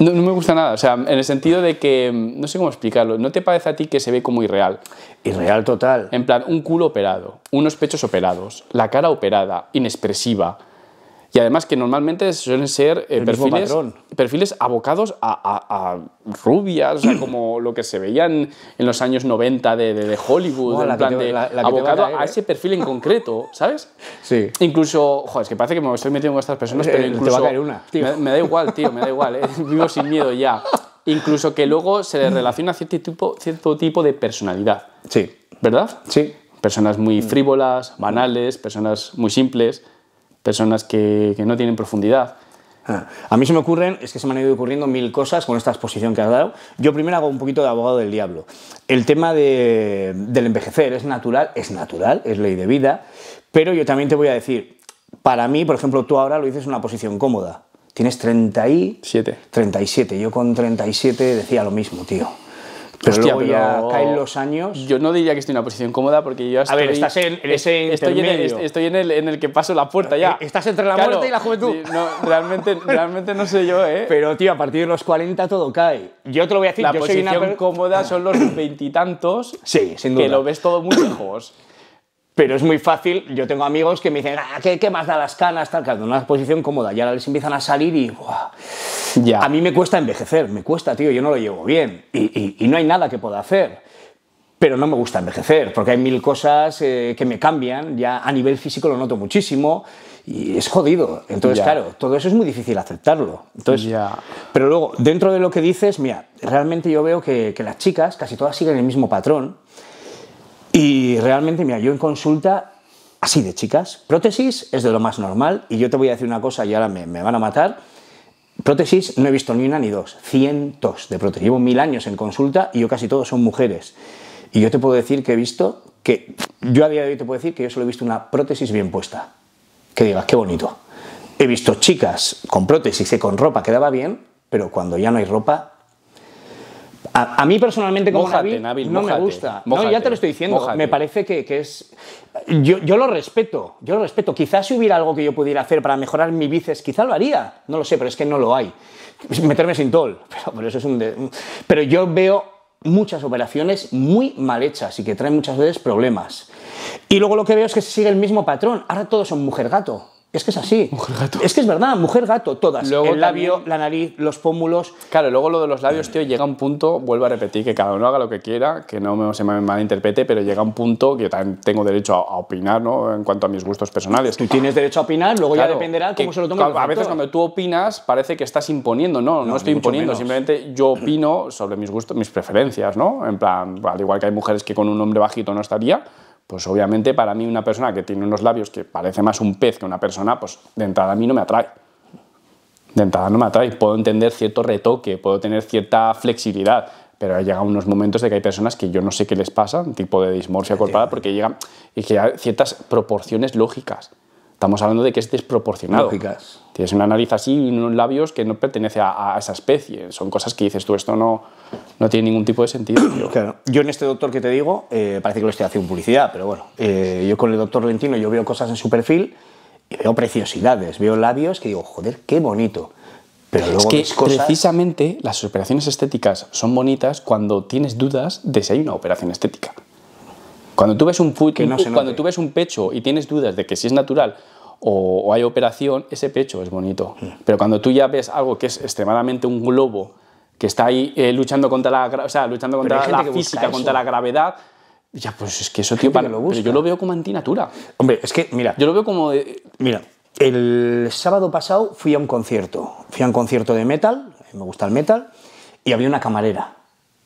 no, no, me gusta nada. O sea, en el sentido de que, mm, no sé cómo explicarlo, ¿no te parece a ti que se ve como irreal? Irreal total. En plan, un culo operado, unos pechos operados, la cara operada, inexpresiva y además que normalmente suelen ser eh, perfiles, perfiles abocados a, a, rubias, o sea, como lo que se veían en los años 90 de, de, Hollywood, abocado a, ese perfil en concreto, ¿sabes? Sí. Incluso, joder, es que parece que me estoy metiendo con estas personas, eh, pero incluso... Te va a caer una, Me, da igual, tío, me da igual, eh. vivo sin miedo ya. Incluso que luego se le relaciona cierto tipo, cierto tipo de personalidad. Sí. ¿Verdad? Sí. Personas muy frívolas, banales, personas muy simples personas que, no tienen profundidad. Ah, a mí se me ocurren, es que se me han ido ocurriendo mil cosas con esta exposición que has dado. Yo primero hago un poquito de abogado del diablo. El tema del envejecer es natural, es natural, es ley de vida, pero yo también te voy a decir, para mí, por ejemplo, tú ahora lo dices en una posición cómoda. Tienes 37. 37. Yo con 37 decía lo mismo, tío. Pero ya caen los años. Yo no diría que estoy en una posición cómoda porque yo estoy. A ver, estás en ese estoy en el, estoy en el, que paso la puerta ya. Eh, estás entre la muerte y la juventud. realmente, realmente no sé yo, ¿eh? Pero, tío, a partir de los 40 todo cae. Yo te lo voy a decir. La yo posición una... cómoda son los veintitantos. Sí, sin Que lo ves todo muy lejos. Pero es muy fácil, yo tengo amigos que me dicen, ah, ¿qué, más da las canas? Tal, una posición cómoda, ya les empiezan a salir y... ya. A mí me cuesta envejecer, me cuesta, tío, yo no lo llevo bien y, no hay nada que pueda hacer. Pero no me gusta envejecer, porque hay mil cosas eh, que me cambian, ya a nivel físico lo noto muchísimo y es jodido. Entonces, claro, todo eso es muy difícil aceptarlo. Entonces, Pero luego, dentro de lo que dices, mira, realmente yo veo que las chicas, casi todas siguen el mismo patrón. Y realmente, mira, yo en consulta, así de chicas, prótesis es de lo más normal. Y yo te voy a decir una cosa y ahora me, van a matar. Prótesis no he visto ni una ni dos, cientos de prótesis. Llevo mil años en consulta y yo casi todos son mujeres. Y yo te puedo decir que he visto que, yo a día de hoy te puedo decir que yo solo he visto una prótesis bien puesta. Que digas, qué bonito. He visto chicas con prótesis y con ropa que daba bien, pero cuando ya no hay ropa, a, mí personalmente como mójate, no me gusta. ya te lo estoy diciendo. Me parece que, es... Yo, lo respeto, yo lo respeto. Quizás si hubiera algo que yo pudiera hacer para mejorar mi bíceps, quizás lo haría. No lo sé, pero es que no lo hay. Meterme sin tol, pero, eso es un... Pero yo veo muchas operaciones muy mal hechas y que traen muchas veces problemas. Y luego lo que veo es que sigue el mismo patrón. Ahora todos son mujer-gato. Es que es así. Es que es verdad, mujer gato, todas. Luego el labio, la nariz, los pómulos. Claro, luego lo de los labios, tío, llega un punto, vuelvo a repetir, que cada uno haga lo que quiera, que no se me malinterprete, pero llega un punto que yo también tengo derecho a, opinar, ¿no? En cuanto a mis gustos personales. Tú tienes derecho a opinar, luego ya dependerá cómo se lo tome. A veces cuando tú opinas, parece que estás imponiendo. No, no, estoy imponiendo, simplemente yo opino sobre mis gustos, mis preferencias, ¿no? En plan, al igual que hay mujeres que con un hombre bajito no estaría, pues obviamente para mí una persona que tiene unos labios que parece más un pez que una persona, pues de entrada a mí no me atrae. De entrada no me atrae. Puedo entender cierto retoque, puedo tener cierta flexibilidad, pero llegado unos momentos de que hay personas que yo no sé qué les pasa, tipo de dismorfia corporal, porque llegan y que hay ciertas proporciones lógicas. Estamos hablando de que es desproporcionado. Lógicas. Tienes una nariz así y unos labios que no pertenece a, a esa especie. Son cosas que dices tú, esto no, no tiene ningún tipo de sentido. Yo, claro. yo en este doctor que te digo, eh, parece que lo estoy haciendo publicidad, pero bueno, eh, yo con el doctor Lentino yo veo cosas en su perfil y veo preciosidades, veo labios que digo, joder, qué bonito. Pero luego es que precisamente las operaciones estéticas son bonitas cuando tienes dudas de si hay una operación estética. Cuando tú ves un, cuando tú ves un pecho y tienes dudas de que si es natural o, hay operación, ese pecho es bonito. Mm. Pero cuando tú ya ves algo que es extremadamente un globo que está ahí eh, luchando contra la, o sea, luchando contra la física, contra la gravedad. Ya, pues es que eso, tío, para, lo gusta. Pero yo lo veo como antinatura. Hombre, es que, mira. Yo lo veo como. mira, el sábado pasado fui a un concierto. Fui a un concierto de metal, me gusta el metal, y había una camarera.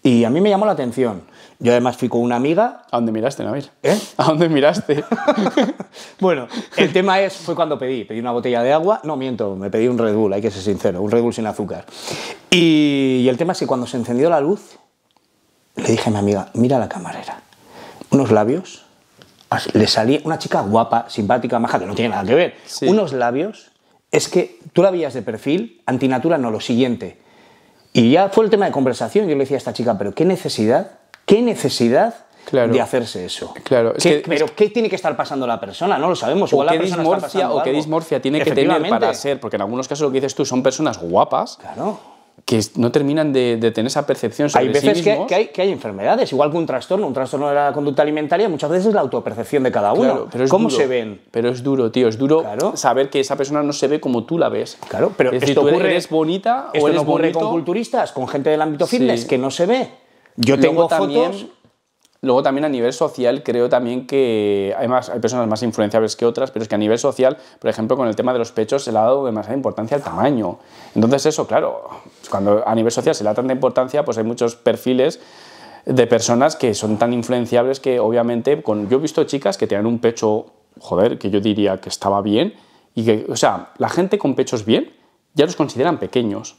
Y a mí me llamó la atención. Yo además fui con una amiga. ¿A dónde miraste, Nabil? ¿Eh? ¿A dónde miraste? bueno, el tema es, fue cuando pedí, pedí una botella de agua, no miento, me pedí un Red Bull, hay que ser sincero, un Red Bull sin azúcar. Y, el tema es que cuando se encendió la luz, le dije a mi amiga, mira la camarera, unos labios, le salía una chica guapa, simpática, maja, que no tiene nada que ver, unos labios, es que tú la veías de perfil, antinatura no, lo siguiente. Y ya fue el tema de conversación, yo le decía a esta chica, pero qué necesidad ¿Qué necesidad de hacerse eso. Claro. ¿Qué, pero ¿qué tiene que estar pasando la persona? No lo sabemos. o qué la dismorfia, o qué tiene que tener para ser, porque en algunos casos lo que dices tú son personas guapas. Claro. Que no terminan de, tener esa percepción sobre Hay veces sí mismos. Que, que, hay, que, hay, enfermedades, igual que un trastorno, un trastorno de la conducta alimentaria, muchas veces es la autopercepción de cada uno. pero es ¿Cómo se ven? Pero es duro, tío, es duro saber que esa persona no se ve como tú la ves. Claro, pero es esto tú eres bonita o eres ocurre con culturistas, con gente del ámbito fitness que no se ve yo tengo también, Luego también a nivel social creo también que hay, hay personas más influenciables que otras, pero es que a nivel social, por ejemplo, con el tema de los pechos se le ha dado demasiada importancia al tamaño. Entonces eso, claro, cuando a nivel social se le da tanta importancia, pues hay muchos perfiles de personas que son tan influenciables que obviamente, con, yo he visto chicas que tienen un pecho, joder, que yo diría que estaba bien, y que, o sea, la gente con pechos bien ya los consideran pequeños.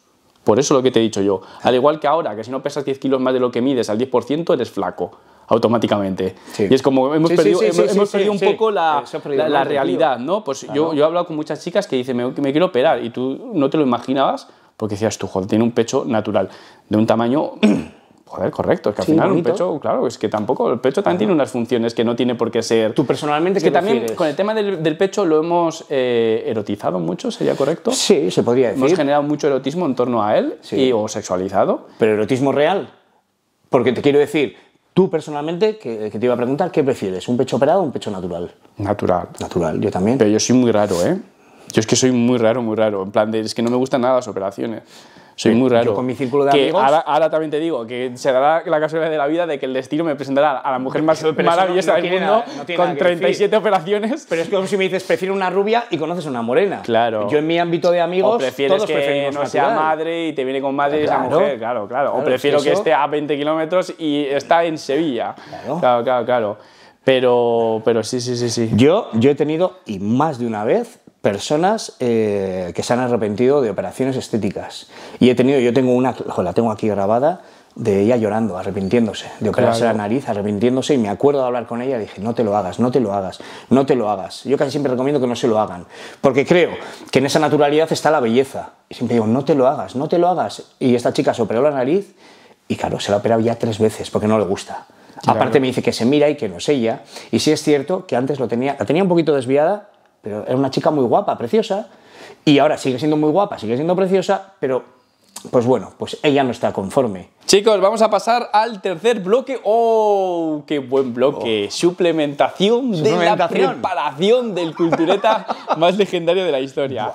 Por eso lo que te he dicho yo. Al igual que ahora, que si no pesas 10 kilos más de lo que mides al 10%, eres flaco automáticamente. Y es como hemos perdido, perdido un poco la, realidad, ¿no? Pues yo, yo, he hablado con muchas chicas que dicen, me, me, quiero operar, y tú no te lo imaginabas porque decías, tú, joder, tiene un pecho natural, de un tamaño Joder, correcto. Es que al final un pecho, claro, es que tampoco. El pecho también tiene unas funciones que no tiene por qué ser. Tú personalmente. que también con el tema del, pecho lo hemos eh, erotizado mucho, ¿sería correcto? Sí, se podría decir. Hemos generado mucho erotismo en torno a él sí. y, o sexualizado. Pero erotismo real. Porque te quiero decir, Tú personalmente, que, te iba a preguntar, ¿qué prefieres? ¿Un pecho operado o un pecho natural? Natural. Natural, yo también. Pero yo soy muy raro, ¿eh? Yo es que soy muy raro, muy raro. En plan de, es que no me gustan nada las operaciones. Soy muy raro. con mi círculo de amigos. Ahora, también te digo que se dará la casualidad de la vida de que el destino me presentará a la mujer más maravillosa del mundo con 37 operaciones. Pero es como si me dices, prefiero una rubia y conoces una morena. Claro. Yo en mi ámbito de amigos. O prefieres que no sea madre y te viene con madre claro, mujer, claro, claro. o prefiero que, esté a 20 kilómetros y está en Sevilla. Claro, claro, claro. claro. Pero, pero sí, sí, sí, sí. Yo, yo he tenido, y más de una vez, personas eh, que se han arrepentido de operaciones estéticas. Y he tenido, yo tengo una, la tengo aquí grabada, de ella llorando, arrepintiéndose, de operarse la nariz, arrepintiéndose, y me acuerdo de hablar con ella, dije, no te lo hagas, no te lo hagas, no te lo hagas. Yo casi siempre recomiendo que no se lo hagan, porque creo que en esa naturalidad está la belleza. Y siempre digo, no te lo hagas, no te lo hagas. Y esta chica se operó la nariz, y claro, se la ha operado ya tres veces, porque no le gusta. Aparte me dice que se mira y que no es ella, y sí es cierto que antes lo tenía, la tenía un poquito desviada, pero era una chica muy guapa, preciosa, y ahora sigue siendo muy guapa, sigue siendo preciosa, pero pues bueno, pues ella no está conforme. Chicos, vamos a pasar al tercer bloque. ¡Oh, qué buen bloque! Oh. Suplementación, de la preparación del cultureta más legendario de la historia.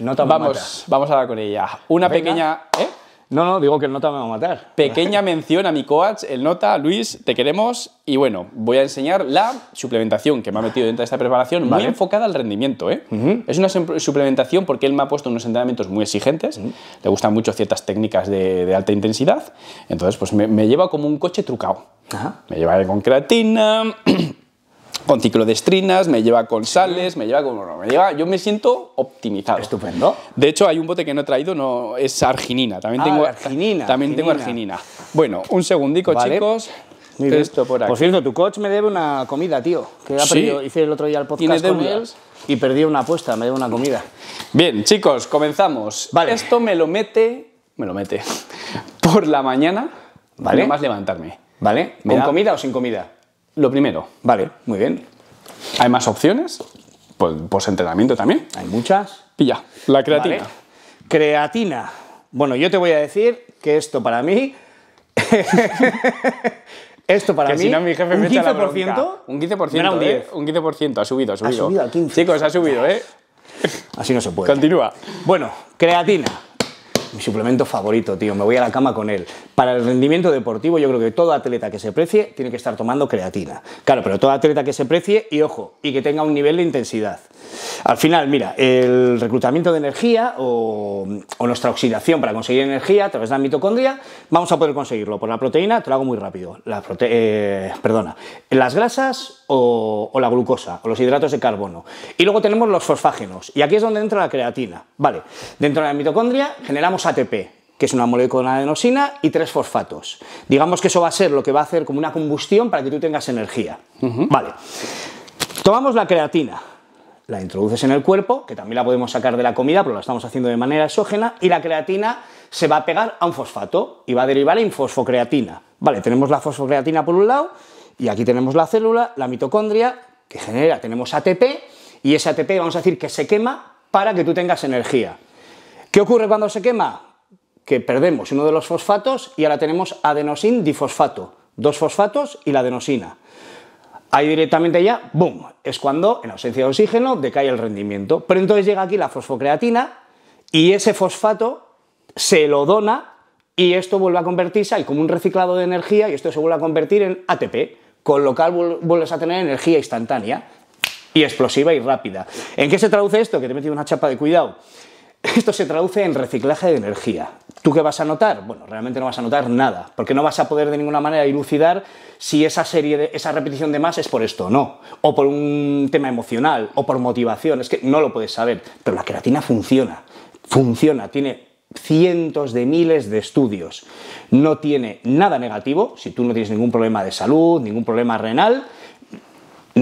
vamos, vamos a dar con ella. Una pequeña... ¿eh? No, no, digo que el nota me va a matar. Pequeña mención a mi coach, el nota, Luis, te queremos. Y bueno, voy a enseñar la suplementación que me ha metido dentro de esta preparación, muy enfocada al rendimiento. ¿eh? Es una suplementación porque él me ha puesto unos entrenamientos muy exigentes, le gustan mucho ciertas técnicas de, alta intensidad, entonces pues me, lleva como un coche trucado. Me lleva con creatina. con ciclo de estrinas, me lleva con sales, me lleva con... me lleva, yo me siento optimizado. Estupendo. De hecho, hay un bote que no he traído, no, es arginina. También ah, tengo arginina. También tengo arginina. Bueno, un segundico, chicos. Esto por aquí. Por cierto, tu coach me debe una comida, tío. Que sí. hice el otro día el podcast con él y perdí una apuesta, me debe una comida. Bien, chicos, comenzamos. Vale. Esto me lo mete, me lo mete, por la mañana, ¿vale? Nada más levantarme. ¿Vale? ¿Con comida o sin comida? Lo primero, vale, muy bien. ¿Hay más opciones? Pues, pues entrenamiento también. Hay muchas. Pilla, la creatina. Creatina. Bueno, yo te voy a decir que esto para mí... esto para que mí... Si no, mi jefe un, me 15%, un 15%, era un 10%. ¿eh? un 15%, ha subido, ha subido. Ha subido 15%. Chicos, ha subido, ¿eh? Así no se puede. Continúa. Bueno, creatina mi suplemento favorito, tío, me voy a la cama con él. Para el rendimiento deportivo yo creo que todo atleta que se precie tiene que estar tomando creatina. Claro, pero todo atleta que se precie y ojo, y que tenga un nivel de intensidad. Al final, mira, el reclutamiento de energía o, nuestra oxidación para conseguir energía a través de la mitocondria, vamos a poder conseguirlo por la proteína, te lo hago muy rápido, la eh, perdona, las grasas o, o la glucosa o los hidratos de carbono. Y luego tenemos los fosfágenos, y aquí es donde entra la creatina. Vale, dentro de la mitocondria generamos ATP, que es una molécula de adenosina, y tres fosfatos. Digamos que eso va a ser lo que va a hacer como una combustión para que tú tengas energía. Vale. Tomamos la creatina, la introduces en el cuerpo, que también la podemos sacar de la comida, pero la estamos haciendo de manera exógena, y la creatina se va a pegar a un fosfato y va a derivar en fosfocreatina. Vale, tenemos la fosfocreatina por un lado, y aquí tenemos la célula, la mitocondria, que genera, tenemos ATP, y ese ATP vamos a decir que se quema para que tú tengas energía. ¿Qué ocurre cuando se quema? Que perdemos uno de los fosfatos y ahora tenemos adenosin difosfato, dos fosfatos y la adenosina. Ahí directamente ya, ¡boom! Es cuando, en ausencia de oxígeno, decae el rendimiento. Pero entonces llega aquí la fosfocreatina y ese fosfato se lo dona y esto vuelve a convertirse, hay como un reciclado de energía y esto se vuelve a convertir en ATP, con lo cual vuelves a tener energía instantánea y explosiva y rápida. ¿En qué se traduce esto? Que te he metido una chapa de cuidado. Esto se traduce en reciclaje de energía. ¿Tú qué vas a notar? Bueno, realmente no vas a notar nada, porque no vas a poder de ninguna manera dilucidar si esa serie, de, esa repetición de más es por esto o no, o por un tema emocional, o por motivación, es que no lo puedes saber, pero la creatina funciona, funciona, tiene cientos de miles de estudios, no tiene nada negativo, si tú no tienes ningún problema de salud, ningún problema renal,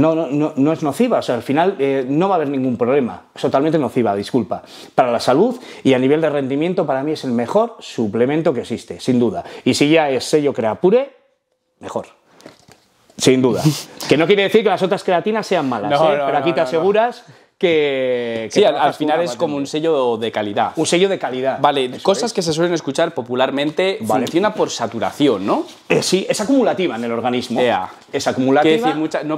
no, no, no, es nociva, o sea, al final eh, no va a haber ningún problema, es totalmente nociva, disculpa, para la salud y a nivel de rendimiento para mí es el mejor suplemento que existe, sin duda. Y si ya es sello Creapure, mejor. Sin duda. que no quiere decir que las otras creatinas sean malas, ¿eh? pero aquí te aseguras que... sí, al, final es como un sello de calidad. Un sello de calidad. Vale, cosas que se suelen escuchar popularmente, vale. funciona por saturación, ¿no? Eh, sí, es acumulativa en el organismo. Es acumulativa.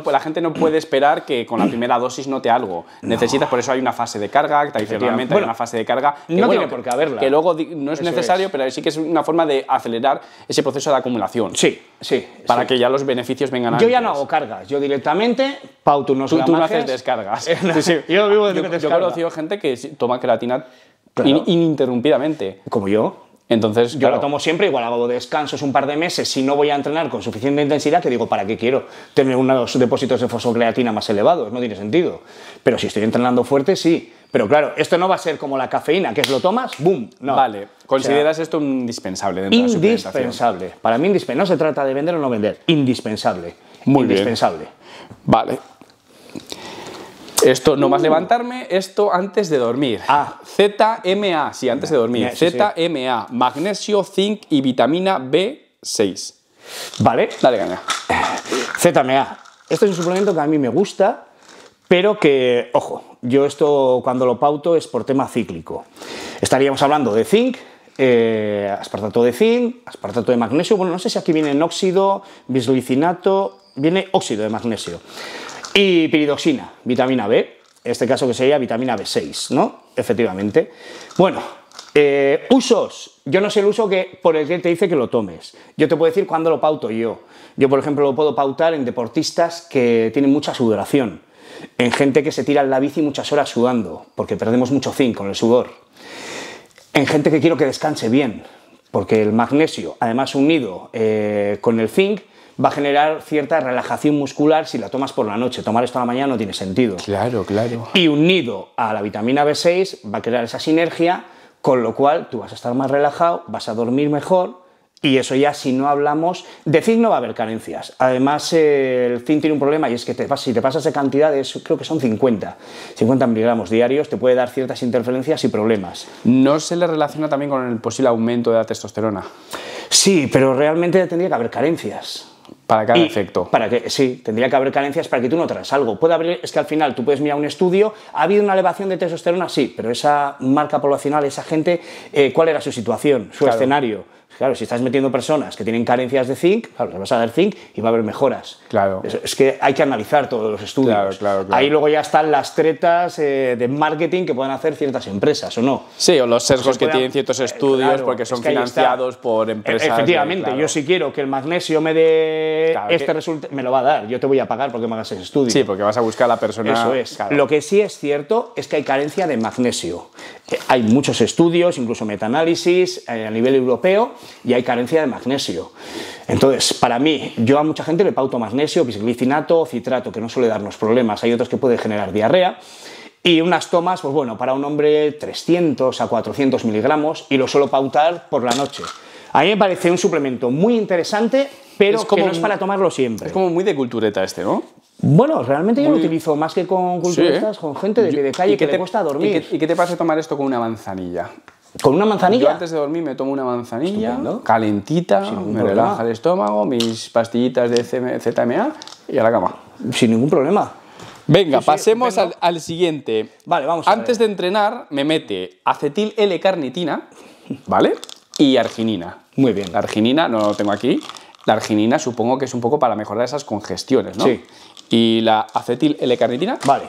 la gente no puede esperar que con la primera dosis note algo. Necesitas, por eso hay una fase de carga, tradicionalmente hay una fase de carga. no tiene por qué haberla. Que luego no es necesario, pero sí que es una forma de acelerar ese proceso de acumulación. Sí, sí. Para que ya los beneficios vengan a... Yo ya no hago cargas, yo directamente Pau, tú no, tú, no haces descargas. sí, Yo vivo de yo, yo he conocido gente que toma creatina ininterrumpidamente. Como yo. Entonces, yo lo tomo siempre, igual hago descansos un par de meses, si no voy a entrenar con suficiente intensidad, que digo, ¿para qué quiero tener unos depósitos de fosfocreatina más elevados? No tiene sentido. Pero si estoy entrenando fuerte, sí. Pero claro, esto no va a ser como la cafeína, que es lo tomas, ¡boom! Vale, consideras esto un indispensable dentro Indispensable. De la Para mí indispensable. No se trata de vender o no vender, indispensable. Muy indispensable. Vale. Esto, nomás a uh. levantarme, esto antes de dormir. Ah. ZMA, sí, antes de dormir. ZMA, magnesio, zinc y vitamina B6. Vale. Dale M, ZMA. Esto es un suplemento que a mí me gusta, pero que, ojo, yo esto cuando lo pauto es por tema cíclico. Estaríamos hablando de zinc, eh, aspartato de zinc, aspartato de magnesio. Bueno, no sé si aquí viene en óxido, bislicinato, viene óxido de magnesio. Y piridoxina, vitamina B, en este caso que sería vitamina B6, ¿no? Efectivamente. Bueno, eh, usos. Yo no sé el uso que, por el que te dice que lo tomes. Yo te puedo decir cuándo lo pauto yo. Yo, por ejemplo, lo puedo pautar en deportistas que tienen mucha sudoración, en gente que se tira en la bici muchas horas sudando, porque perdemos mucho zinc con el sudor, en gente que quiero que descanse bien, porque el magnesio, además unido eh, con el zinc, va a generar cierta relajación muscular si la tomas por la noche. Tomar esto a la mañana no tiene sentido. Claro, claro. Y unido a la vitamina B6 va a crear esa sinergia, con lo cual tú vas a estar más relajado, vas a dormir mejor. Y eso ya si no hablamos, de zinc no va a haber carencias. Además, el zinc tiene un problema y es que si te pasas de cantidades, creo que son 50, 50 miligramos diarios, te puede dar ciertas interferencias y problemas. ¿No se le relaciona también con el posible aumento de la testosterona? Sí, pero realmente tendría que haber carencias. Para cada efecto. Para que, sí, tendría que haber carencias para que tú no traes algo. Puede haber, es que al final tú puedes mirar un estudio, ha habido una elevación de testosterona, sí, pero esa marca poblacional, esa gente, eh, ¿cuál era su situación, su escenario? Claro, si estás metiendo personas que tienen carencias de zinc, claro, vas a dar zinc y va a haber mejoras. Claro. Es, que hay que analizar todos los estudios. Ahí luego ya están las tretas eh, de marketing que pueden hacer ciertas empresas, ¿o no? Sí, o los pues sesgos que, tienen ciertos eh, estudios porque son financiados por e, empresas. Efectivamente, yo si quiero que el magnesio me dé este resultado, me lo va a dar. Yo te voy a pagar porque me hagas ese estudio. Sí, porque vas a buscar a la persona. Eso es. Lo que sí es cierto es que hay carencia de magnesio. Eh, hay muchos estudios, incluso metaanálisis a nivel europeo, y hay carencia de magnesio. Entonces, para mí, yo a mucha gente le pauto magnesio o o citrato, que no suele darnos problemas. Hay otros que pueden generar diarrea. Y unas tomas, pues bueno, para un hombre 300 a 400 miligramos y lo suelo pautar por la noche. A mí me parece un suplemento muy interesante, pero como que no es para tomarlo siempre. Es como muy de cultureta este, ¿no? Bueno, realmente yo lo utilizo más que con ¿eh? culturetas, con gente de, de calle que te, le cuesta dormir. ¿y qué, ¿Y qué te pasa tomar esto con una manzanilla? ¿Con una manzanilla? Yo antes de dormir me tomo una manzanilla calentita, me relaja el estómago, mis pastillitas de ZMA y a la cama. Sin ningún problema. Venga, pasemos Al, siguiente. Vale, vamos. Antes de entrenar, me mete acetil L-carnitina, ¿vale? Y arginina. Muy bien. La arginina, no lo tengo aquí. La arginina supongo que es un poco para mejorar esas congestiones, ¿no? Sí. Y la acetil L-carnitina. Vale.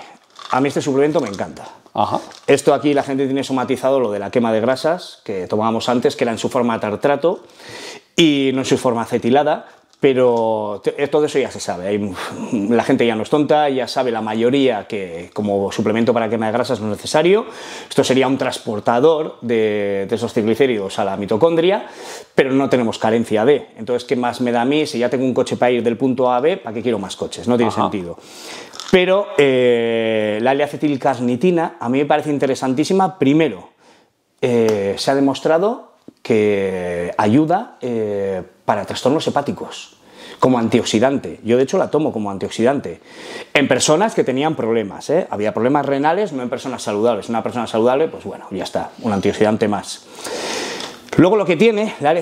A mí este suplemento me encanta. Esto aquí la gente tiene somatizado lo de la quema de grasas que tomábamos antes, que era en su forma tartrato y no en su forma acetilada, pero eh, todo eso ya se sabe. la gente ya no es tonta, ya sabe la mayoría que como suplemento para quema de grasas no es necesario. Esto sería un transportador de, esos triglicéridos a la mitocondria, pero no tenemos carencia de. Entonces, ¿qué más me da a mí si ya tengo un coche para ir del punto A a B? ¿Para qué quiero más coches? No tiene sentido. Pero eh, la l a mí me parece interesantísima. Primero, eh, se ha demostrado que ayuda eh, para trastornos hepáticos como antioxidante. Yo de hecho la tomo como antioxidante. En personas que tenían problemas, había problemas renales, no en personas saludables. Una persona saludable, pues bueno, ya está, un antioxidante más. Luego lo que tiene la l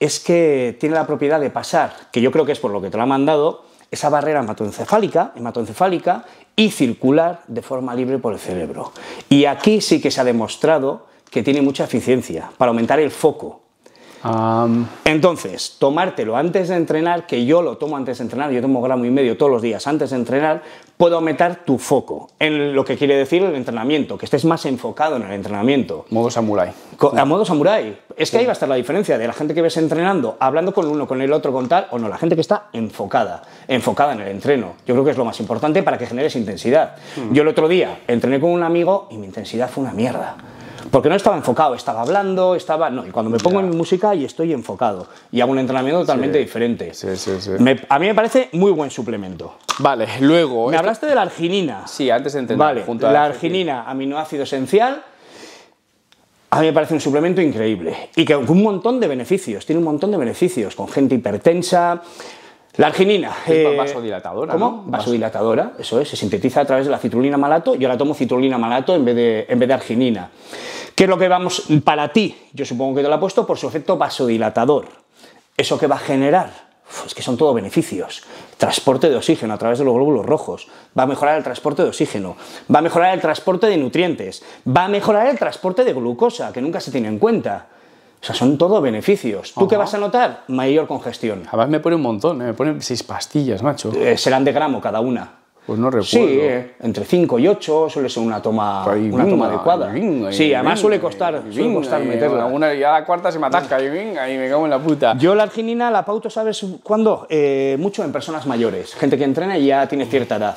es que tiene la propiedad de pasar, que yo creo que es por lo que te lo ha mandado, esa barrera hematoencefálica, hematoencefálica y circular de forma libre por el cerebro. Y aquí sí que se ha demostrado que tiene mucha eficiencia para aumentar el foco, entonces, tomártelo antes de entrenar, que yo lo tomo antes de entrenar, yo tomo gramo y medio todos los días antes de entrenar, puedo aumentar tu foco en lo que quiere decir el entrenamiento, que estés más enfocado en el entrenamiento. Modo samurai A modo samurai Es que ahí va a estar la diferencia de la gente que ves entrenando, hablando con uno, con el otro, con tal, o no, la gente que está enfocada, enfocada en el entreno. Yo creo que es lo más importante para que generes intensidad. Mm. Yo el otro día entrené con un amigo y mi intensidad fue una mierda. Porque no estaba enfocado, estaba hablando, estaba... No, y cuando me pongo en mi música y estoy enfocado y hago un entrenamiento totalmente diferente. Sí, sí, sí. a mí me parece muy buen suplemento. Vale, luego... Me hablaste de la arginina. Sí, antes de entender. Vale, junto a la arginina, aminoácido esencial. A mí me parece un suplemento increíble y que un montón de beneficios, tiene un montón de beneficios con gente hipertensa. La arginina. Es eh, vasodilatadora. ¿Cómo? Vasodilatadora, eso es, se sintetiza a través de la citrulina malato. Yo la tomo citrulina malato en vez de, en vez de arginina. ¿Qué es lo que vamos para ti? Yo supongo que te lo he puesto por su efecto vasodilatador. ¿Eso qué va a generar? es que son todos beneficios. Transporte de oxígeno a través de los glóbulos rojos. Va a mejorar el transporte de oxígeno. Va a mejorar el transporte de nutrientes. Va a mejorar el transporte de glucosa, que nunca se tiene en cuenta. O sea, son todo beneficios. ¿Tú qué vas a notar? Mayor congestión. Además me pone un montón, ¿eh? me pone seis pastillas, macho. Eh, serán de gramo cada una. Pues no recuerdo. Sí, eh, entre 5 y 8 suele ser una toma, una toma adecuada. sí, además suele costar, suele costar meterla. Una, a la cuarta se me atasca y me cago en la puta. Yo la arginina la pauto, ¿sabes cuándo? Eh, mucho en personas mayores, gente que entrena y ya tiene cierta edad,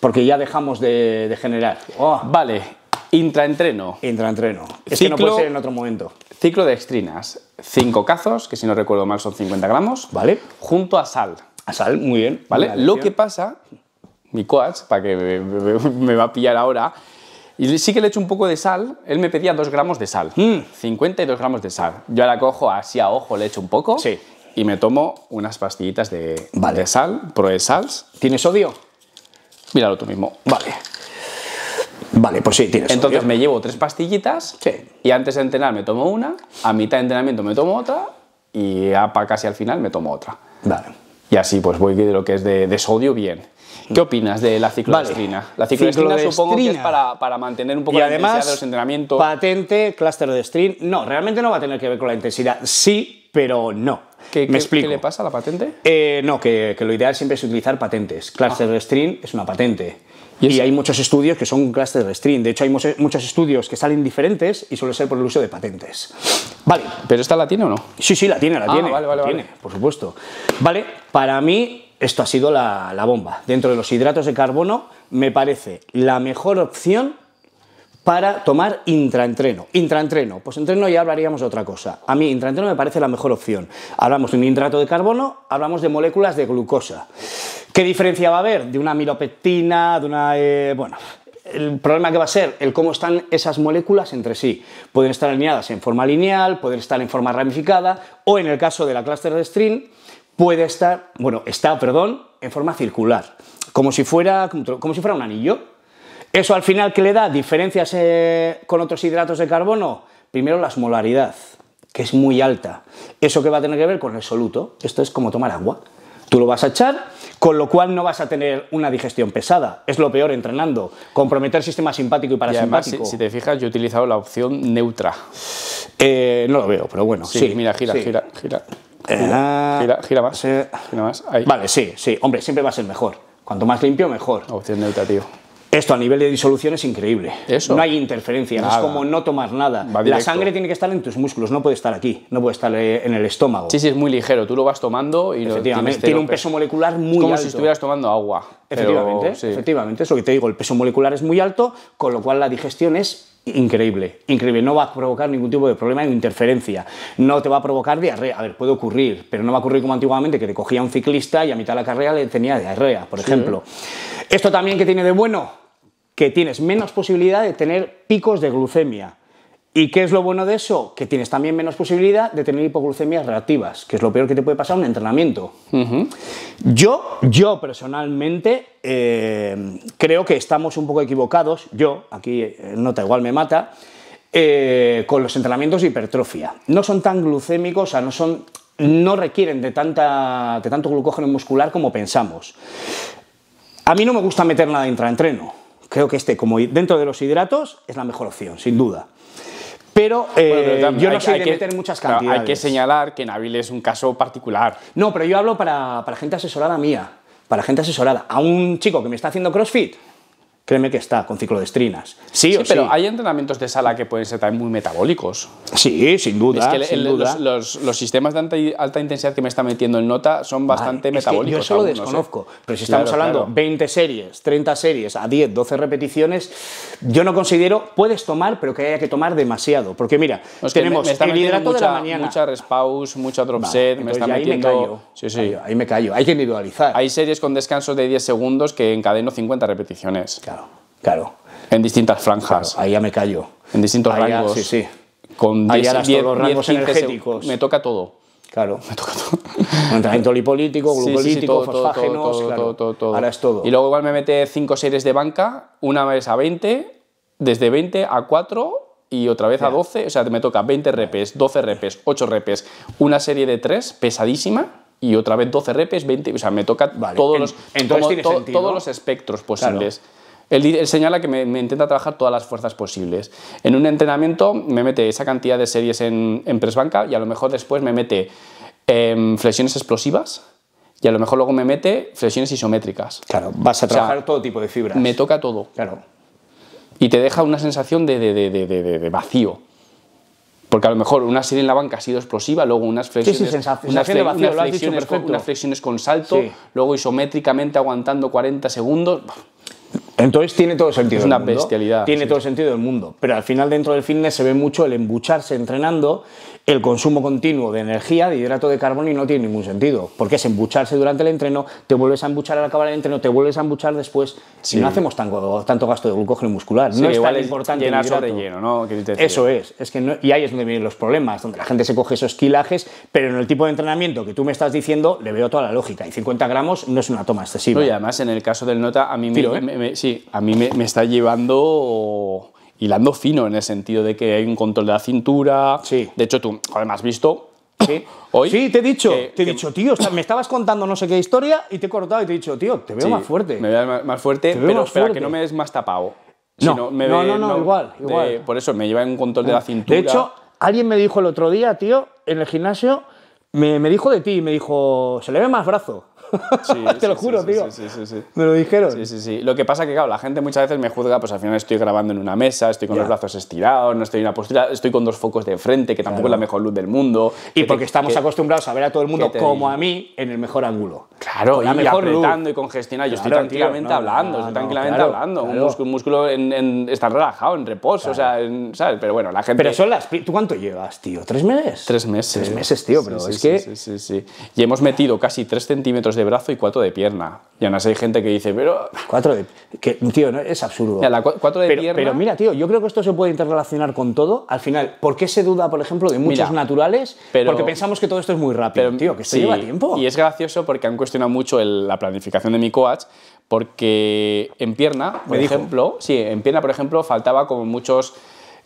porque ya dejamos de, generar. Oh, vale, intraentreno. Intraentreno. Es que no puede ser en otro momento. Ciclo de extrinas. 5 cazos, que si no recuerdo mal son 50 gramos. Vale. Junto a sal. A sal, muy bien. Vale, lo que pasa mi coach, para que me, va a pillar ahora. Y sí que le echo un poco de sal. Él me pedía 2 gramos de sal. 52 mm. gramos de sal. Yo la cojo así a ojo, le echo un poco. Sí. Y me tomo unas pastillitas de, Pro de sal, ¿Tienes ¿Tiene sodio? Míralo tú mismo. Vale. Vale, pues sí, tienes. Entonces me llevo tres pastillitas sí. y antes de entrenar me tomo una, a mitad de entrenamiento me tomo otra y para casi al final me tomo otra. Vale. Y así pues voy de lo que es de, sodio bien. ¿Qué opinas de la ciclodestrina? La ciclodestrina, supongo que es para, para mantener un poco y además, de los entrenamientos. Patente, clúster de string. No, realmente no va a tener que ver con la intensidad. Sí, pero no. ¿Qué, Me explico. le pasa a la patente? Eh, no, que, lo ideal siempre es utilizar patentes. Cluster Restring ah. es una patente. ¿Y, hay muchos estudios que son cluster Restring. De hecho, hay muchos estudios que salen diferentes y suele ser por el uso de patentes. Vale. ¿Pero esta la tiene o no? Sí, sí, la tiene, la ah, tiene. Vale, vale, vale. por supuesto. Vale, para mí esto ha sido la, la bomba. Dentro de los hidratos de carbono, me parece la mejor opción para tomar intraentreno. Intraentreno, pues entreno ya hablaríamos de otra cosa. A mí intraentreno me parece la mejor opción. Hablamos de un hidrato de carbono, hablamos de moléculas de glucosa. ¿Qué diferencia va a haber de una milopectina, de una... Eh, bueno, el problema que va a ser el cómo están esas moléculas entre sí. Pueden estar alineadas en forma lineal, pueden estar en forma ramificada o en el caso de la cluster de string puede estar, bueno, está, perdón, en forma circular, como si fuera, como si fuera un anillo. ¿Eso al final qué le da? ¿Diferencias eh, con otros hidratos de carbono? Primero la molaridad que es muy alta. ¿Eso qué va a tener que ver con el soluto? Esto es como tomar agua. Tú lo vas a echar, con lo cual no vas a tener una digestión pesada. Es lo peor entrenando, comprometer sistema simpático y parasimpático. si, te fijas, yo he utilizado la opción neutra. Eh, no lo veo, pero bueno. Sí, mira, gira, gira, eh, gira. Gira, gira, más. Gira más. Vale, sí, sí. Hombre, siempre va a ser mejor. Cuanto más limpio, mejor. Opción neutra, tío. Esto a nivel de disolución es increíble. No hay interferencia, es como no tomar nada. La sangre tiene que estar en tus músculos, no puede estar aquí, no puede estar eh, en el estómago. Sí, sí, es muy ligero, tú lo vas tomando y lo tienes tiene un peso molecular muy es como si estuvieras tomando agua. Efectivamente, efectivamente, eso que te digo, el peso molecular es muy alto, con lo cual la digestión es increíble, increíble, no va a provocar ningún tipo de problema de interferencia, no te va a provocar diarrea, a ver, puede ocurrir, pero no va a ocurrir como antiguamente que te cogía un ciclista y a mitad de la carrera le tenía diarrea, por ejemplo. ¿Esto también que tiene de bueno? que tienes menos posibilidad de tener picos de glucemia. ¿Y qué es lo bueno de eso? Que tienes también menos posibilidad de tener hipoglucemias reactivas, que es lo peor que te puede pasar en un entrenamiento. Yo, yo personalmente, eh, creo que estamos un poco equivocados, yo, aquí eh, nota igual me mata, eh, con los entrenamientos de hipertrofia. No son tan glucémicos, o sea, no son no requieren de, tanta, de tanto glucógeno muscular como pensamos. A mí no me gusta meter nada intraentreno creo que este, como dentro de los hidratos, es la mejor opción, sin duda. Pero, yo no hay, que, meter muchas cantidades. Hay que señalar que Nabil es un caso particular. No, pero yo hablo para, para gente asesorada mía, para gente asesorada. A un chico que me está haciendo CrossFit, créeme que está con ciclodestrinas. Sí, sí pero hay entrenamientos de sala que pueden ser también muy metabólicos. Sí, sin duda. Es que sin Los, los, sistemas de alta, intensidad que me está metiendo en nota son bastante metabólicos. yo eso desconozco, pero si estamos hablando 20 series, 30 series, a 10, 12 repeticiones, yo no considero, puedes tomar, pero que haya que tomar demasiado. Porque mira, nos tenemos me, me hidrato mucha, de la mañana. Mucha respaus, mucha drop set, me está metiendo... Ahí me callo, sí, sí. ahí me callo, hay que individualizar. Hay series con descansos de 10 segundos que encadeno 50 repeticiones. Claro. Claro. En distintas franjas. ahí ya me callo. En distintos ahí rangos. sí, sí. Con 10, 10, rangos energéticos. Me toca todo. Claro. Me toca todo. Entrenamiento lipolítico, glucolítico, fosfágenos, todo, todo, Ahora es todo. Y luego igual me mete 5 series de banca, una vez a 20, desde 20 a 4 y otra vez a 12. O sea, me toca 20 repes, 12 repes, 8 repes, una serie de 3 pesadísima y otra vez 12 repes, 20, o sea, me toca todos, los, todos los espectros posibles. Él, señala que me, intenta trabajar todas las fuerzas posibles. En un entrenamiento me mete esa cantidad de series en, en banca y a lo mejor después me mete eh, flexiones explosivas y a lo mejor luego me mete flexiones isométricas. Claro, vas a trabajar todo tipo de fibras. Me toca todo. Claro. Y te deja una sensación de, vacío. Porque a lo mejor una serie en la banca ha sido explosiva, luego unas flexiones, con, salto, luego isométricamente aguantando 40 segundos. Entonces tiene todo sentido. una bestialidad. Tiene todo sentido del mundo. Pero al final dentro del fitness se ve mucho el embucharse entrenando el consumo continuo de energía, de hidrato de carbono y no tiene ningún sentido, porque es embucharse durante el entreno, te vuelves a embuchar al acabar el entreno, te vuelves a embuchar después Si y no hacemos tanto, tanto gasto de glucógeno muscular. no es tan importante ¿no? Eso es, es que y ahí es donde vienen los problemas, donde la gente se coge esos quilajes, pero en el tipo de entrenamiento que tú me estás diciendo le veo toda la lógica y 50 gramos no es una toma excesiva. y además en el caso del nota a mí ¿eh? a mí me, me está llevando hilando fino en el sentido de que hay un control de la cintura. Sí. De hecho, tú, además me has visto Sí. Hoy, sí, te he dicho, te he dicho, tío, sea, me estabas contando no sé qué historia y te he cortado y te he dicho, tío, te veo más fuerte. Me veo más fuerte, pero espera, que no me des más tapado. No, no, no, igual, igual. por eso me lleva un control de la cintura. De hecho, alguien me dijo el otro día, tío, en el gimnasio, me, me dijo de ti, me dijo, se le ve más brazo. Te lo juro, tío. Me lo dijeron. Sí, sí, sí. Lo que pasa es que, claro, la gente muchas veces me juzga, pues al final estoy grabando en una mesa, estoy con los brazos estirados, no estoy en una postura, estoy con dos focos de frente, que tampoco es la mejor luz del mundo. Y porque estamos acostumbrados a ver a todo el mundo como a mí en el mejor ángulo. Claro, y mejor apretando y congestionado. Yo estoy tranquilamente hablando, estoy tranquilamente hablando. Un músculo, en, está relajado, en reposo, o sea, Pero bueno, la gente. Pero son las. ¿Tú cuánto llevas, tío? ¿Tres meses? Tres meses. Tres meses, tío, pero es que. Sí, sí, sí. Y hemos metido casi tres centímetros de brazo y cuatro de pierna. Y aún así hay gente que dice, pero... Cuatro de... Que, tío, es absurdo. cuatro de pierna... Pero mira, tío, yo creo que esto se puede interrelacionar con todo. Al final, ¿por qué se duda, por ejemplo, de muchos naturales? porque pensamos que todo esto es muy rápido, tío, que se lleva tiempo. Y es gracioso porque han cuestionado mucho la planificación de mi coach, porque en pierna, por ejemplo... Sí, en pierna, por ejemplo, faltaba como muchos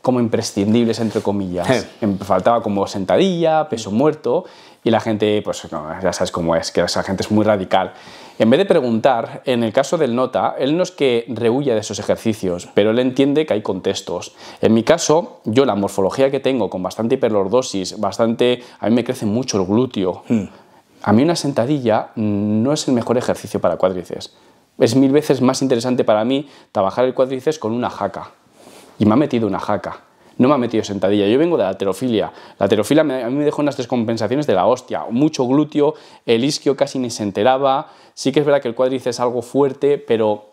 como imprescindibles, entre comillas. Em, faltaba como sentadilla, peso muerto, y la gente, pues ya sabes cómo es, que esa gente es muy radical. En vez de preguntar, en el caso del nota, él no es que rehuya de esos ejercicios, pero él entiende que hay contextos. En mi caso, yo la morfología que tengo, con bastante hiperlordosis, bastante, a mí me crece mucho el glúteo. Hmm. A mí una sentadilla no es el mejor ejercicio para cuádriceps. Es mil veces más interesante para mí trabajar el cuádriceps con una jaca y me ha metido una jaca. No me ha metido sentadilla. Yo vengo de la terofilia. La terofilia me, a mí me dejó unas descompensaciones de la hostia. Mucho glúteo, el isquio casi ni se enteraba. Sí que es verdad que el cuádriceps es algo fuerte, pero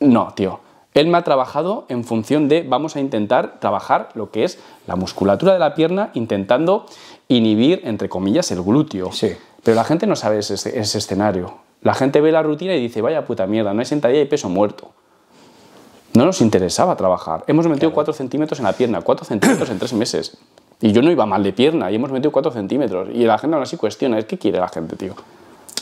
no, tío. Él me ha trabajado en función de vamos a intentar trabajar lo que es la musculatura de la pierna, intentando inhibir, entre comillas, el glúteo. Sí. Pero la gente no sabe ese, ese escenario. La gente ve la rutina y dice, vaya puta mierda, no hay sentadilla y peso muerto. No nos interesaba trabajar. Hemos metido cuatro 4 centímetros en la pierna, 4 centímetros en 3 meses. Y yo no iba mal de pierna y hemos metido 4 centímetros. Y la gente ahora sí cuestiona, es que quiere la gente, tío.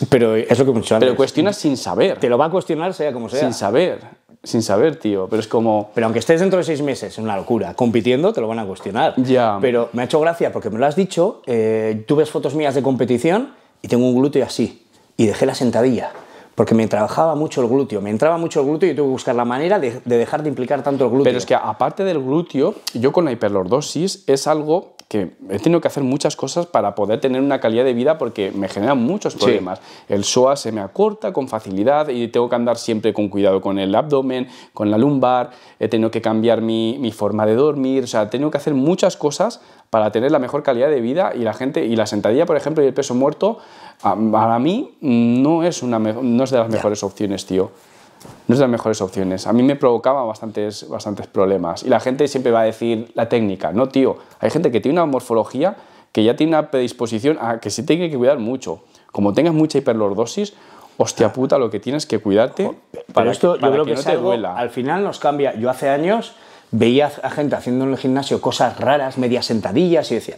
Pero es lo que funciona. Pero cuestiona sin saber. Te lo va a cuestionar sea como sea. Sin saber, sin saber, tío. Pero es como. Pero aunque estés dentro de seis meses, es una locura. Compitiendo te lo van a cuestionar. Ya. Pero me ha hecho gracia porque me lo has dicho. Eh, fotos mías de competición y tengo un glúteo así. Y dejé la sentadilla porque me trabajaba mucho el glúteo, me entraba mucho el glúteo y tuve que buscar la manera de, dejar de implicar tanto el glúteo. Pero es que aparte del glúteo, yo con la hiperlordosis es algo que he tenido que hacer muchas cosas para poder tener una calidad de vida porque me generan muchos problemas. El psoas se me acorta con facilidad y tengo que andar siempre con cuidado con el abdomen, con la lumbar, he tenido que cambiar mi, mi forma de dormir, o sea, tengo que hacer muchas cosas para tener la mejor calidad de vida y la gente y la sentadilla, por ejemplo, y el peso muerto, para mí no es, una, no es de las mejores opciones, tío no es las mejores opciones. A mí me provocaba bastantes, bastantes problemas. Y la gente siempre va a decir la técnica. No, tío, hay gente que tiene una morfología que ya tiene una predisposición a que se tiene que cuidar mucho. Como tengas mucha hiperlordosis, hostia puta, lo que tienes que cuidarte para esto que, yo creo que, no te duela. Al final nos cambia. Yo hace años veía a gente haciendo en el gimnasio cosas raras, medias sentadillas, y decía,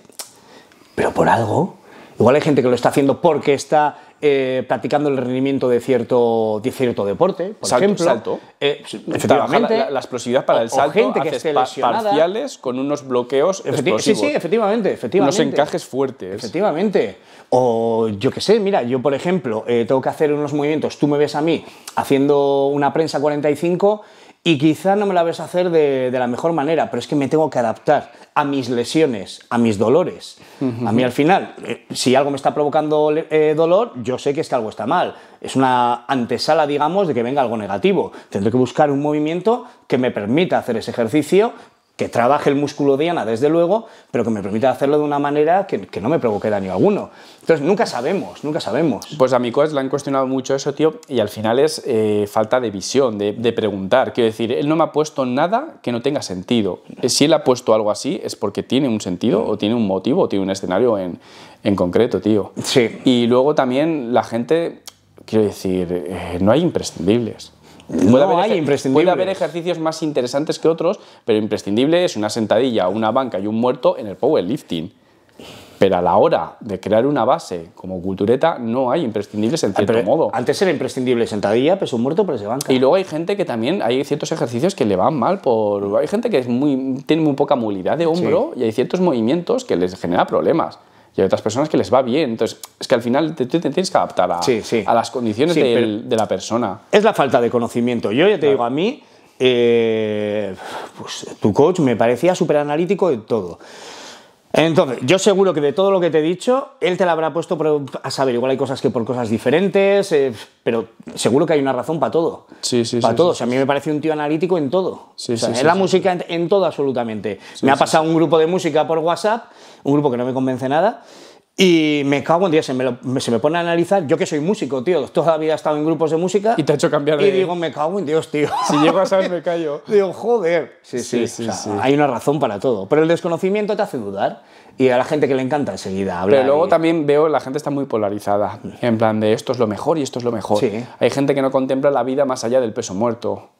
pero por algo. Igual hay gente que lo está haciendo porque está eh, practicando el rendimiento de cierto, cierto deporte, por ejemplo. Salto. Eh, efectivamente. La, explosividad para el salto. gente que parciales con unos bloqueos Sí, sí, efectivamente, efectivamente. Unos encajes fuertes. Efectivamente. O yo qué sé, mira, yo por ejemplo eh, tengo que hacer unos movimientos, tú me ves a mí haciendo una prensa 45 y quizá no me la ves hacer de, la mejor manera, pero es que me tengo que adaptar a mis lesiones, a mis dolores. A mí al final, eh, si algo me está provocando eh, dolor, yo sé que es que algo está mal. Es una antesala, digamos, de que venga algo negativo. Tendré que buscar un movimiento que me permita hacer ese ejercicio que trabaje el músculo diana, desde luego, pero que me permita hacerlo de una manera que, no me provoque daño alguno. Entonces, nunca sabemos, nunca sabemos. Pues a mi coach le han cuestionado mucho eso, tío, y al final es eh, falta de visión, de, preguntar. Quiero decir, él no me ha puesto nada que no tenga sentido. Eh, si él ha puesto algo así, es porque tiene un sentido, o tiene un motivo, o tiene un escenario en, concreto, tío. Sí. Y luego también la gente, quiero decir, eh, no hay imprescindibles. Puede haber, haber ejercicios más interesantes que otros, pero imprescindible es una sentadilla, una banca y un muerto en el powerlifting. Pero a la hora de crear una base como cultureta, no hay imprescindibles en ah, cierto modo. Antes era imprescindible sentadilla, pues un muerto, pues se banca. Y luego hay gente que también, hay ciertos ejercicios que le van mal por... Hay gente que es muy, tiene muy poca movilidad de hombro y hay ciertos movimientos que les genera problemas y hay otras personas que les va bien. Entonces, es que al final te, te, tienes que adaptar a, a las condiciones de la persona. Es la falta de conocimiento. Yo ya te digo, a mí, eh, pues, tu coach me parecía súper analítico de todo. Entonces, yo seguro que de todo lo que te he dicho, él te la habrá puesto a saber. Igual hay cosas que por cosas diferentes, eh, pero seguro que hay una razón para todo. Sí, sí, Para sí, todo. a mí me parece un tío analítico en todo. Sí, o sea, en la música, en, todo absolutamente. me ha pasado un grupo de música por WhatsApp, un grupo que no me convence nada. Y me cago en Dios, se me, se me pone a analizar. Yo que soy músico, tío, todavía la he estado en grupos de música. Y te ha hecho cambiar de. Y digo, me cago en Dios, tío. Si llego a saber, me callo. Digo, joder. Sí, sí, sí, Hay una razón para todo. Pero el desconocimiento te hace dudar. Y a la gente que le encanta enseguida hablar. Pero luego también veo la gente está muy polarizada. En plan de esto es lo mejor y esto es lo mejor. Hay gente que no contempla la vida más allá del peso muerto.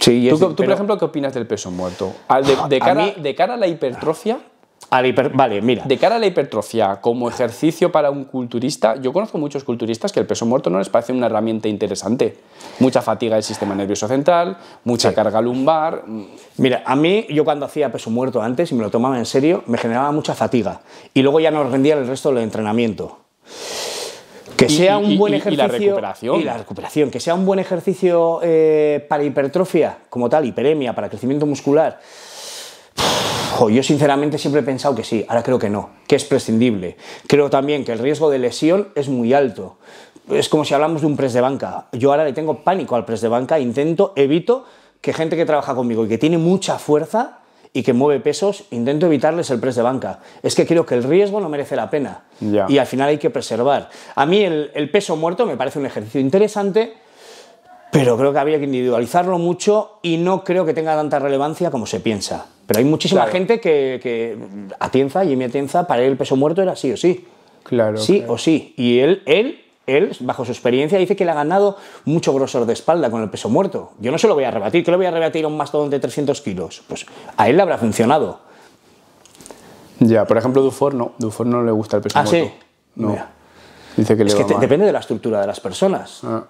Sí, ¿Tú, tú por ejemplo, qué opinas del peso muerto? de cara a la hipertrofia Vale, mira. De cara a la hipertrofia, como ejercicio para un culturista, yo conozco muchos culturistas que el peso muerto no les parece una herramienta interesante. Mucha fatiga del sistema nervioso central, mucha carga lumbar. Mm. Mira, a mí, yo cuando hacía peso muerto antes y me lo tomaba en serio, me generaba mucha fatiga. Y luego ya no rendía el resto del entrenamiento. Que sea un buen ejercicio. Y la recuperación. Y la recuperación. Que sea un buen ejercicio eh, para hipertrofia, como tal, hiperemia, para crecimiento muscular yo sinceramente siempre he pensado que sí, ahora creo que no, que es prescindible. Creo también que el riesgo de lesión es muy alto. Es como si hablamos de un press de banca. Yo ahora le tengo pánico al press de banca, intento, evito que gente que trabaja conmigo y que tiene mucha fuerza y que mueve pesos, intento evitarles el press de banca. Es que creo que el riesgo no merece la pena y al final hay que preservar. A mí el, el peso muerto me parece un ejercicio interesante, pero creo que había que individualizarlo mucho y no creo que tenga tanta relevancia como se piensa. Pero hay muchísima gente que, que Atienza, Jimmy Atienza, para él el peso muerto era sí o sí. Claro. Sí o sí. Y él, él, él, bajo su experiencia, dice que le ha ganado mucho grosor de espalda con el peso muerto. Yo no se lo voy a rebatir. ¿Qué le voy a rebatir a un mastodonte de 300 kilos? Pues a él le habrá funcionado. Ya, por ejemplo, Dufour no. Dufour no le gusta el peso ¿Ah, muerto. ¿sí? No. Dice que le es que depende de la estructura de las personas. Ah.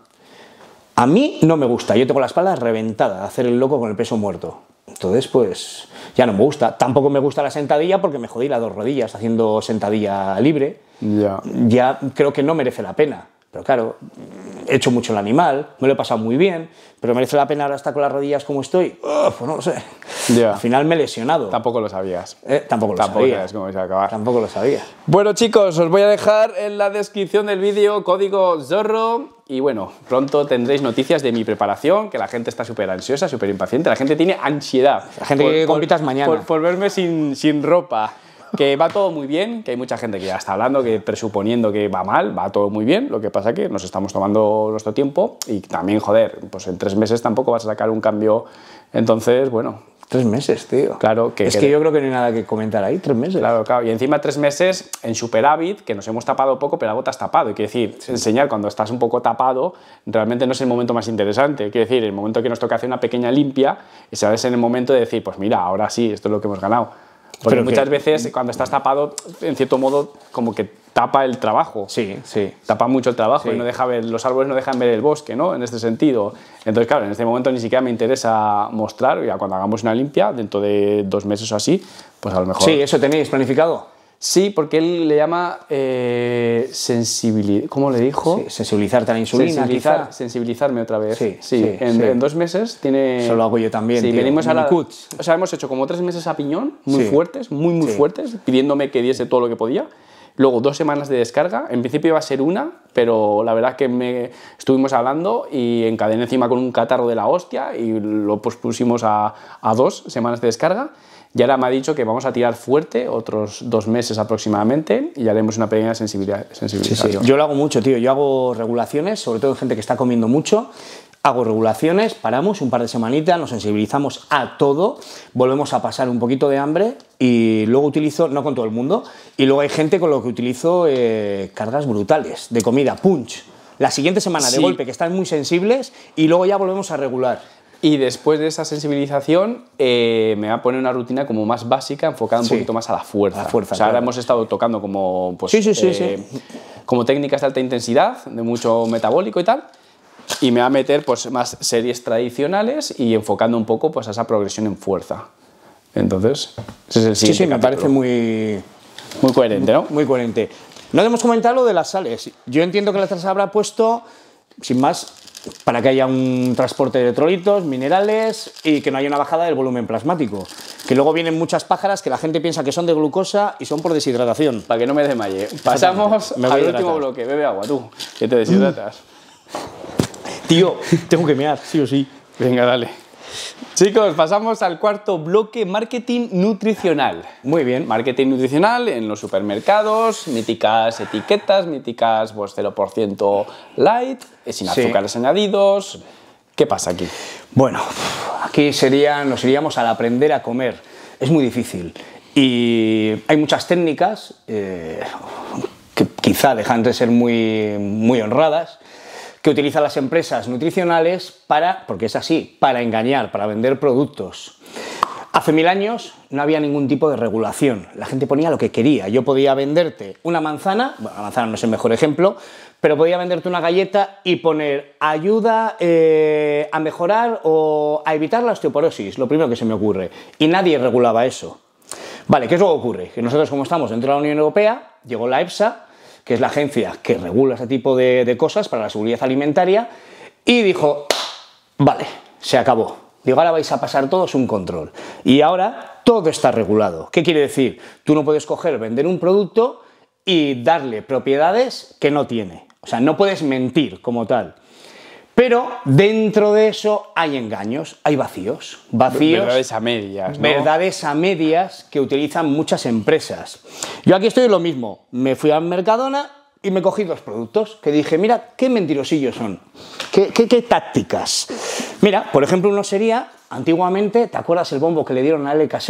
A mí no me gusta, yo tengo la espalda reventada, hacer el loco con el peso muerto. Entonces, pues ya no me gusta. Tampoco me gusta la sentadilla porque me jodí las dos rodillas haciendo sentadilla libre. Ya. ya creo que no merece la pena. Pero claro, he hecho mucho el animal, me lo he pasado muy bien, pero merece la pena ahora estar con las rodillas como estoy. Uf, pues no lo sé. Al final me he lesionado. Tampoco lo sabías. Eh, tampoco lo tampoco Cómo se Tampoco lo sabía. Bueno, chicos, os voy a dejar en la descripción del vídeo código Zorro y bueno, pronto tendréis noticias de mi preparación, que la gente está súper ansiosa, súper impaciente, la gente tiene ansiedad. La gente que compitas mañana. Por, verme sin, sin ropa que va todo muy bien, que hay mucha gente que ya está hablando, que presuponiendo que va mal, va todo muy bien, lo que pasa que nos estamos tomando nuestro tiempo y también, joder, pues en tres meses tampoco vas a sacar un cambio, entonces, bueno. Tres meses, tío. Claro que. Es que, yo creo que no hay nada que comentar ahí, tres meses. Claro, claro. Y encima tres meses en superávit, que nos hemos tapado poco, pero algo te has tapado. Y quiero decir, enseñar cuando estás un poco tapado realmente no es el momento más interesante. Quiero decir, el momento que nos toca hacer una pequeña limpia, y sabes en el momento de decir, pues mira, ahora sí, esto es lo que hemos ganado. Pero muchas veces cuando estás tapado, en cierto modo, como que tapa el trabajo. Sí, sí. Tapa mucho el trabajo y no deja ver, los árboles no dejan ver el bosque, ¿no? En este sentido. Entonces, claro, en este momento ni siquiera me interesa mostrar, ya cuando hagamos una limpia, dentro de dos meses o así, pues a lo mejor... Sí, ¿eso tenéis planificado? Sí, porque él le llama eh, sensibilidad. ¿Cómo le dijo? sensibilizarte la insulina. Sensibilizar, sensibilizarme otra vez. Sí, sí, en, dos meses tiene. solo lo hago yo también. Sí, venimos a la. O sea, hemos hecho como tres meses a piñón, muy fuertes, muy, muy fuertes, pidiéndome que diese todo lo que podía. Luego dos semanas de descarga. En principio iba a ser una, pero la verdad que me estuvimos hablando y encadené encima con un catarro de la hostia y lo pospusimos a, a dos semanas de descarga. Y ahora me ha dicho que vamos a tirar fuerte otros dos meses aproximadamente y haremos una pequeña sensibilidad. sensibilización. Yo lo hago mucho, tío. Yo hago regulaciones, sobre todo gente que está comiendo mucho. Hago regulaciones, paramos un par de semanitas, nos sensibilizamos a todo, volvemos a pasar un poquito de hambre y luego utilizo, no con todo el mundo, y luego hay gente con lo que utilizo eh, cargas brutales de comida, punch. La siguiente semana de golpe que están muy sensibles y luego ya volvemos a regular. Y después de esa sensibilización eh, me va a poner una rutina como más básica, enfocada un poquito más a la fuerza. la fuerza o sea, ahora hemos estado tocando como, pues, eh, como técnicas de alta intensidad, de mucho metabólico y tal. Y me va a meter pues, más series tradicionales y enfocando un poco pues, a esa progresión en fuerza. Entonces, ese es el siguiente. Sí, sí, me parece muy. Muy coherente, ¿no? Muy coherente. No hemos comentado lo de las sales. Yo entiendo que la salsa habrá puesto, sin más, para que haya un transporte de electrolitos, minerales y que no haya una bajada del volumen plasmático. Que luego vienen muchas pájaras que la gente piensa que son de glucosa y son por deshidratación. Para que no me desmaye. Pasamos al último bloque. Bebe agua, tú, que te deshidratas. Tío, tengo que mear, sí o sí. Venga, dale. Chicos, pasamos al cuarto bloque, marketing nutricional. Muy bien, marketing nutricional en los supermercados, míticas etiquetas, míticas pues 0% light, eh, sin azúcares añadidos. ¿Qué pasa aquí? Bueno, aquí sería, nos iríamos al aprender a comer. Es muy difícil. Y hay muchas técnicas eh, que quizá dejan de ser muy, muy honradas que utilizan las empresas nutricionales para, porque es así, para engañar, para vender productos. Hace mil años no había ningún tipo de regulación. La gente ponía lo que quería. Yo podía venderte una manzana, bueno, la manzana no es el mejor ejemplo, pero podía venderte una galleta y poner ayuda eh, a mejorar o a evitar la osteoporosis, lo primero que se me ocurre. Y nadie regulaba eso. Vale, ¿qué es lo que ocurre? Que nosotros como estamos dentro de la Unión Europea, llegó la EPSA, que es la agencia que regula ese tipo de, de cosas para la seguridad alimentaria, y dijo, vale, se acabó. Digo, ahora vais a pasar todos un control. Y ahora todo está regulado. ¿Qué quiere decir? Tú no puedes coger, vender un producto y darle propiedades que no tiene. O sea, no puedes mentir como tal. Pero dentro de eso hay engaños, hay vacíos. Vacíos. Verdades a medias. Verdades a medias que utilizan muchas empresas. Yo aquí estoy lo mismo. Me fui a Mercadona y me cogí dos productos que dije, mira, qué mentirosillos son. ¿Qué, tácticas? Mira, por ejemplo, uno sería, antiguamente, ¿te acuerdas el bombo que le dieron a lk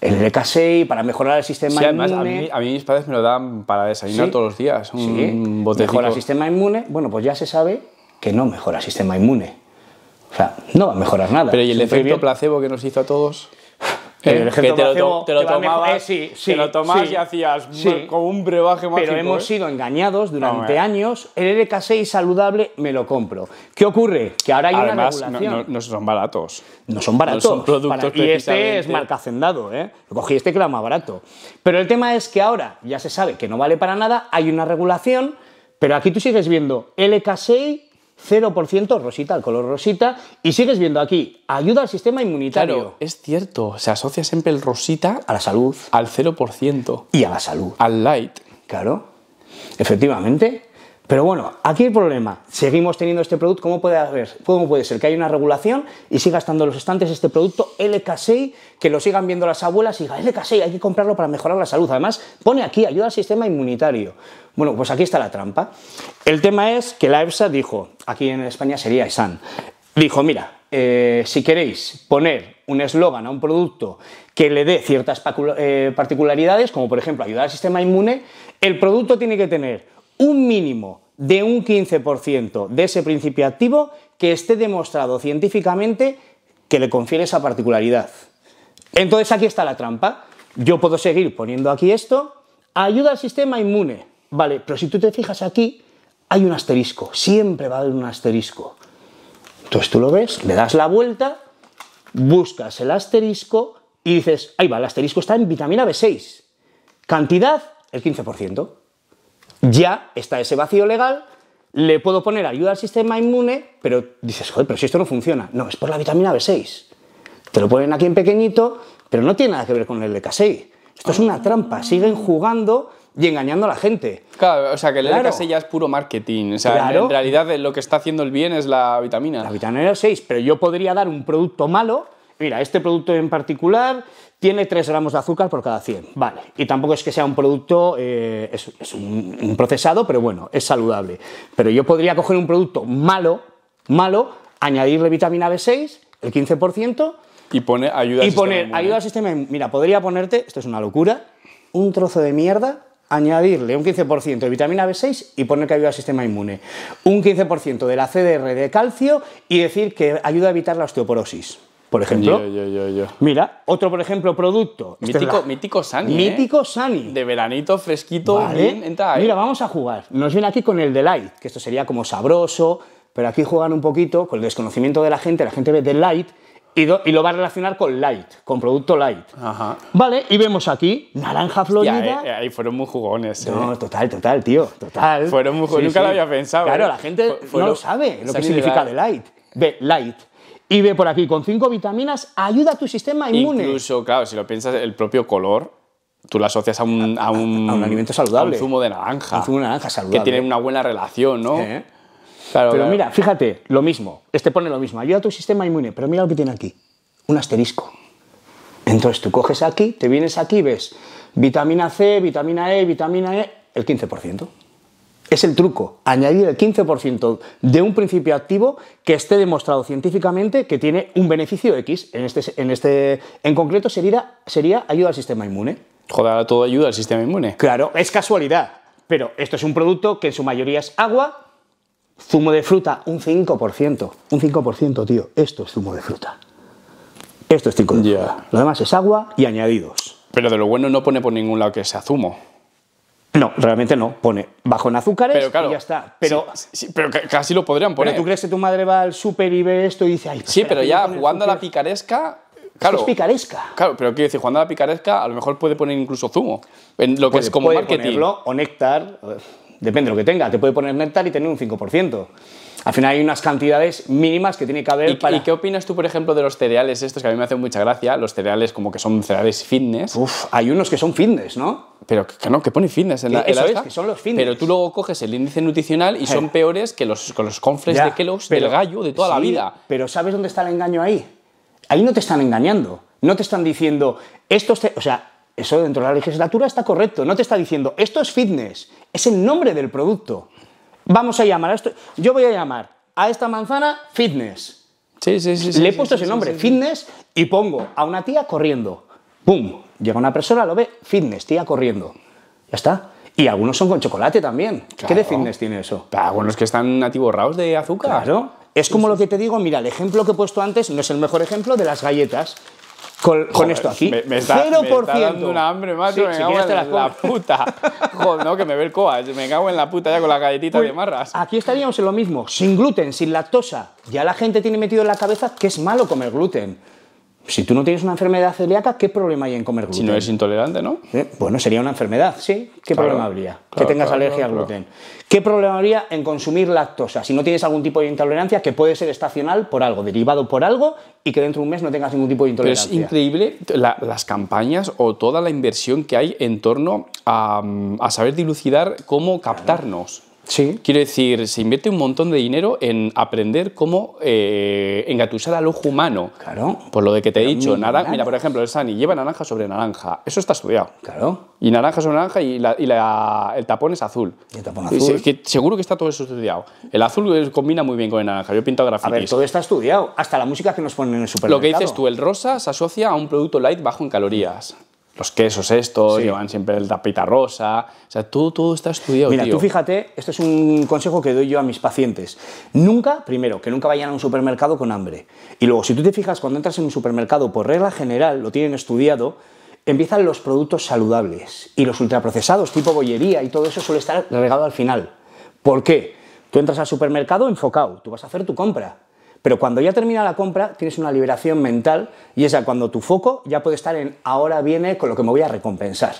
el LK6 para mejorar el sistema sí, además, inmune. A mí, mis padres me lo dan para desayunar todos los días. Un sí. Mejora el sistema inmune. Bueno, pues ya se sabe que no mejora el sistema inmune. O sea, no va a mejorar nada. Pero ¿y el efecto placebo que nos hizo a todos? ¿Eh? te lo, te tomabas, lo y hacías como un brebaje mágico. Pero hemos ¿eh? sido engañados durante años. El lk 6 saludable me lo compro. ¿qué ocurre? Que ahora hay una regulación. No, no, son baratos. No son baratos. son productos y este es marca Hacendado. ¿eh? cogí este que era más barato. Pero el tema es que ahora ya se sabe que no vale para nada, hay una regulación, pero aquí tú sigues viendo LK6 0% rosita, el color rosita, y sigues viendo aquí, ayuda al sistema inmunitario. es cierto, se asocia siempre el rosita a la salud, al 0% y a la salud, al light. Claro, efectivamente. Pero bueno, aquí el problema, seguimos teniendo este producto, ¿cómo puede, haber? ¿cómo puede ser que haya una regulación y siga estando en los estantes este producto LK6, que lo sigan viendo las abuelas y diga, LK6, hay que comprarlo para mejorar la salud? Además, pone aquí, ayuda al sistema inmunitario. Bueno, pues aquí está la trampa. El tema es que la EFSA dijo, aquí en España sería ESAN, dijo, mira, eh, si queréis poner un eslogan a un producto que le dé ciertas eh, particularidades, como por ejemplo ayudar al sistema inmune, el producto tiene que tener un mínimo de un 15% de ese principio activo que esté demostrado científicamente que le confiere esa particularidad. Entonces aquí está la trampa. Yo puedo seguir poniendo aquí esto, ayuda al sistema inmune. Vale, pero si tú te fijas aquí, hay un asterisco, siempre va a haber un asterisco. Entonces tú lo ves, le das la vuelta, buscas el asterisco y dices, ahí va, el asterisco está en vitamina B6. Cantidad, el 15% ya está ese vacío legal, le puedo poner ayuda al sistema inmune, pero dices, joder, pero si esto no funciona. No, es por la vitamina B6. Te lo ponen aquí en pequeñito, pero no tiene nada que ver con el LK6. Esto es una ah. trampa, siguen jugando y engañando a la gente. Claro, o sea, que el claro. 6 ya es puro marketing. en realidad eh, lo que está haciendo el bien es la vitamina. La vitamina B6, pero yo podría dar un producto malo. Mira, este producto en particular tiene 3 gramos de azúcar por cada 100, vale. Y tampoco es que sea un producto, eh, es, un, procesado, pero bueno, es saludable. Pero yo podría coger un producto malo, malo, añadirle vitamina B6, el 15%, y, poner ayuda y al poner sistema ayuda al sistema. Mira, podría ponerte, esto es una locura, un trozo de mierda añadirle un 15% de vitamina B6 y poner que ayuda al sistema inmune, un 15% de la CDR de calcio y decir que ayuda a evitar la osteoporosis por ejemplo. Mira, otro, por ejemplo, producto. Mítico, mítico Sani. Mítico ¿eh? Sani. De veranito, fresquito, bien, Mira, vamos a jugar. Nos viene aquí con el Delight, que esto sería como sabroso, pero aquí juegan un poquito con el desconocimiento de la gente. La gente ve Delight y, y lo va a relacionar con light, con producto light. Ajá. Vale, y vemos aquí naranja florida. Eh, eh, ahí fueron muy jugones. No, total, total, tío, total. Fueron muy jugones. Nunca lo había pensado. Claro, la gente no lo sabe lo que significa de Ve light. Y ve por aquí, con cinco vitaminas ayuda a tu sistema inmune. Incluso, claro, si lo piensas, el propio color tú lo asocias a un, a un, alimento saludable. un zumo de naranja. Un zumo de naranja saludable. Que tiene una buena relación, ¿no? Eh. pero mira, fíjate, lo mismo. Este pone lo mismo. Ayuda a tu sistema inmune. Pero mira lo que tiene aquí. Un asterisco. Entonces tú coges aquí, te vienes aquí, ves vitamina C, vitamina E, vitamina E, el 15%. Es el truco, añadir el 15% de un principio activo que esté demostrado científicamente que tiene un beneficio X. En este, en, este, en concreto sería, sería ayuda al sistema inmune. Joder, todo ayuda al sistema inmune. Claro, es casualidad. Pero esto es un producto que en su mayoría es agua, zumo de fruta, un 5%. Un 5%, tío. Esto es zumo de fruta. Esto es 5%. Lo demás es agua y añadidos. Pero de lo bueno no pone por ningún lado que sea zumo. No, realmente no. Pone bajo en azúcares y ya está. Pero, pero casi lo podrían poner. ¿Tú crees que tu madre va al súper y ve esto y dice, ay, pues Sí, pero ya jugando a la picaresca. Claro, es picaresca. Claro, pero quiero decir, jugando a la picaresca, a lo mejor puede poner incluso zumo. lo que es como o néctar, eh, depende de lo que tenga. Te puede poner néctar y tener un 5%. Al final hay unas cantidades mínimas que tiene que haber ¿Y, qué opinas tú, por ejemplo, de los cereales estos que a mí me hacen mucha gracia? Los cereales como que son cereales fitness. Uf, hay unos que son fitness, ¿no? Pero que no, que pone fitness en la, es que son los fitness. Pero tú luego coges el índice nutricional y son eh. peores que los, con los confres de Kellogg's del gallo de toda la vida. Pero ¿sabes dónde está el engaño ahí? Ahí no te están engañando. No te están diciendo, estos... O sea, eso dentro de la legislatura está correcto. No te está diciendo, esto es fitness. Es el nombre del producto. Vamos a llamar a esto. Yo voy a llamar a esta manzana fitness. Sí, sí, sí. Le he puesto ese nombre, fitness, y pongo a una tía corriendo. ¡Pum! Llega una persona, lo ve, fitness, tía corriendo. Ya está. Y algunos son con chocolate también. ¿Qué de fitness tiene eso? los que están atiborrados de azúcar. Claro. Es como lo que te digo, mira, el ejemplo que he puesto antes no es el mejor ejemplo de las galletas con, esto aquí. Me, me está, 0%. Me está dando una hambre, macho. me cago en la, puta. Joder, no, que me ve el coa. Me cago en la puta ya con la galletitas pues de marras. Aquí estaríamos en lo mismo. Sin gluten, sin lactosa. Ya la gente tiene metido en la cabeza que es malo comer gluten si tú no tienes una enfermedad celíaca, ¿qué problema hay en comer gluten? Si no eres intolerante, ¿no? Eh, bueno, sería una enfermedad, sí. ¿Qué problema habría? que tengas alergia al gluten. ¿Qué problema habría en consumir lactosa? Si no tienes algún tipo de intolerancia que puede ser estacional por algo, derivado por algo, y que dentro de un mes no tengas ningún tipo de intolerancia. es increíble las campañas o toda la inversión que hay en torno a saber dilucidar cómo captarnos. Sí. Quiero decir, se invierte un montón de dinero en aprender cómo eh, engatusar al ojo humano. Claro. Por lo de que te he dicho, naranja. mira, por ejemplo, el Sani lleva naranja sobre naranja. Eso está estudiado. Claro. Y naranja sobre naranja y, el tapón es azul. seguro que está todo eso estudiado. El azul combina muy bien con el naranja. Yo pinto grafitis. A todo está estudiado. Hasta la música que nos ponen en el supermercado. Lo que dices tú, el rosa se asocia a un producto light bajo en calorías los quesos estos, llevan siempre el tapita rosa, o sea, todo, todo está estudiado. Mira, tú fíjate, esto es un consejo que doy yo a mis pacientes. Nunca, primero, que nunca vayan a un supermercado con hambre. Y luego, si tú te fijas, cuando entras en un supermercado, por regla general, lo tienen estudiado, empiezan los productos saludables y los ultraprocesados, tipo bollería y todo eso suele estar regado al final. ¿Por qué? Tú entras al supermercado enfocado, tú vas a hacer tu compra pero cuando ya termina la compra, tienes una liberación mental y esa cuando tu foco ya puede estar en ahora viene con lo que me voy a recompensar.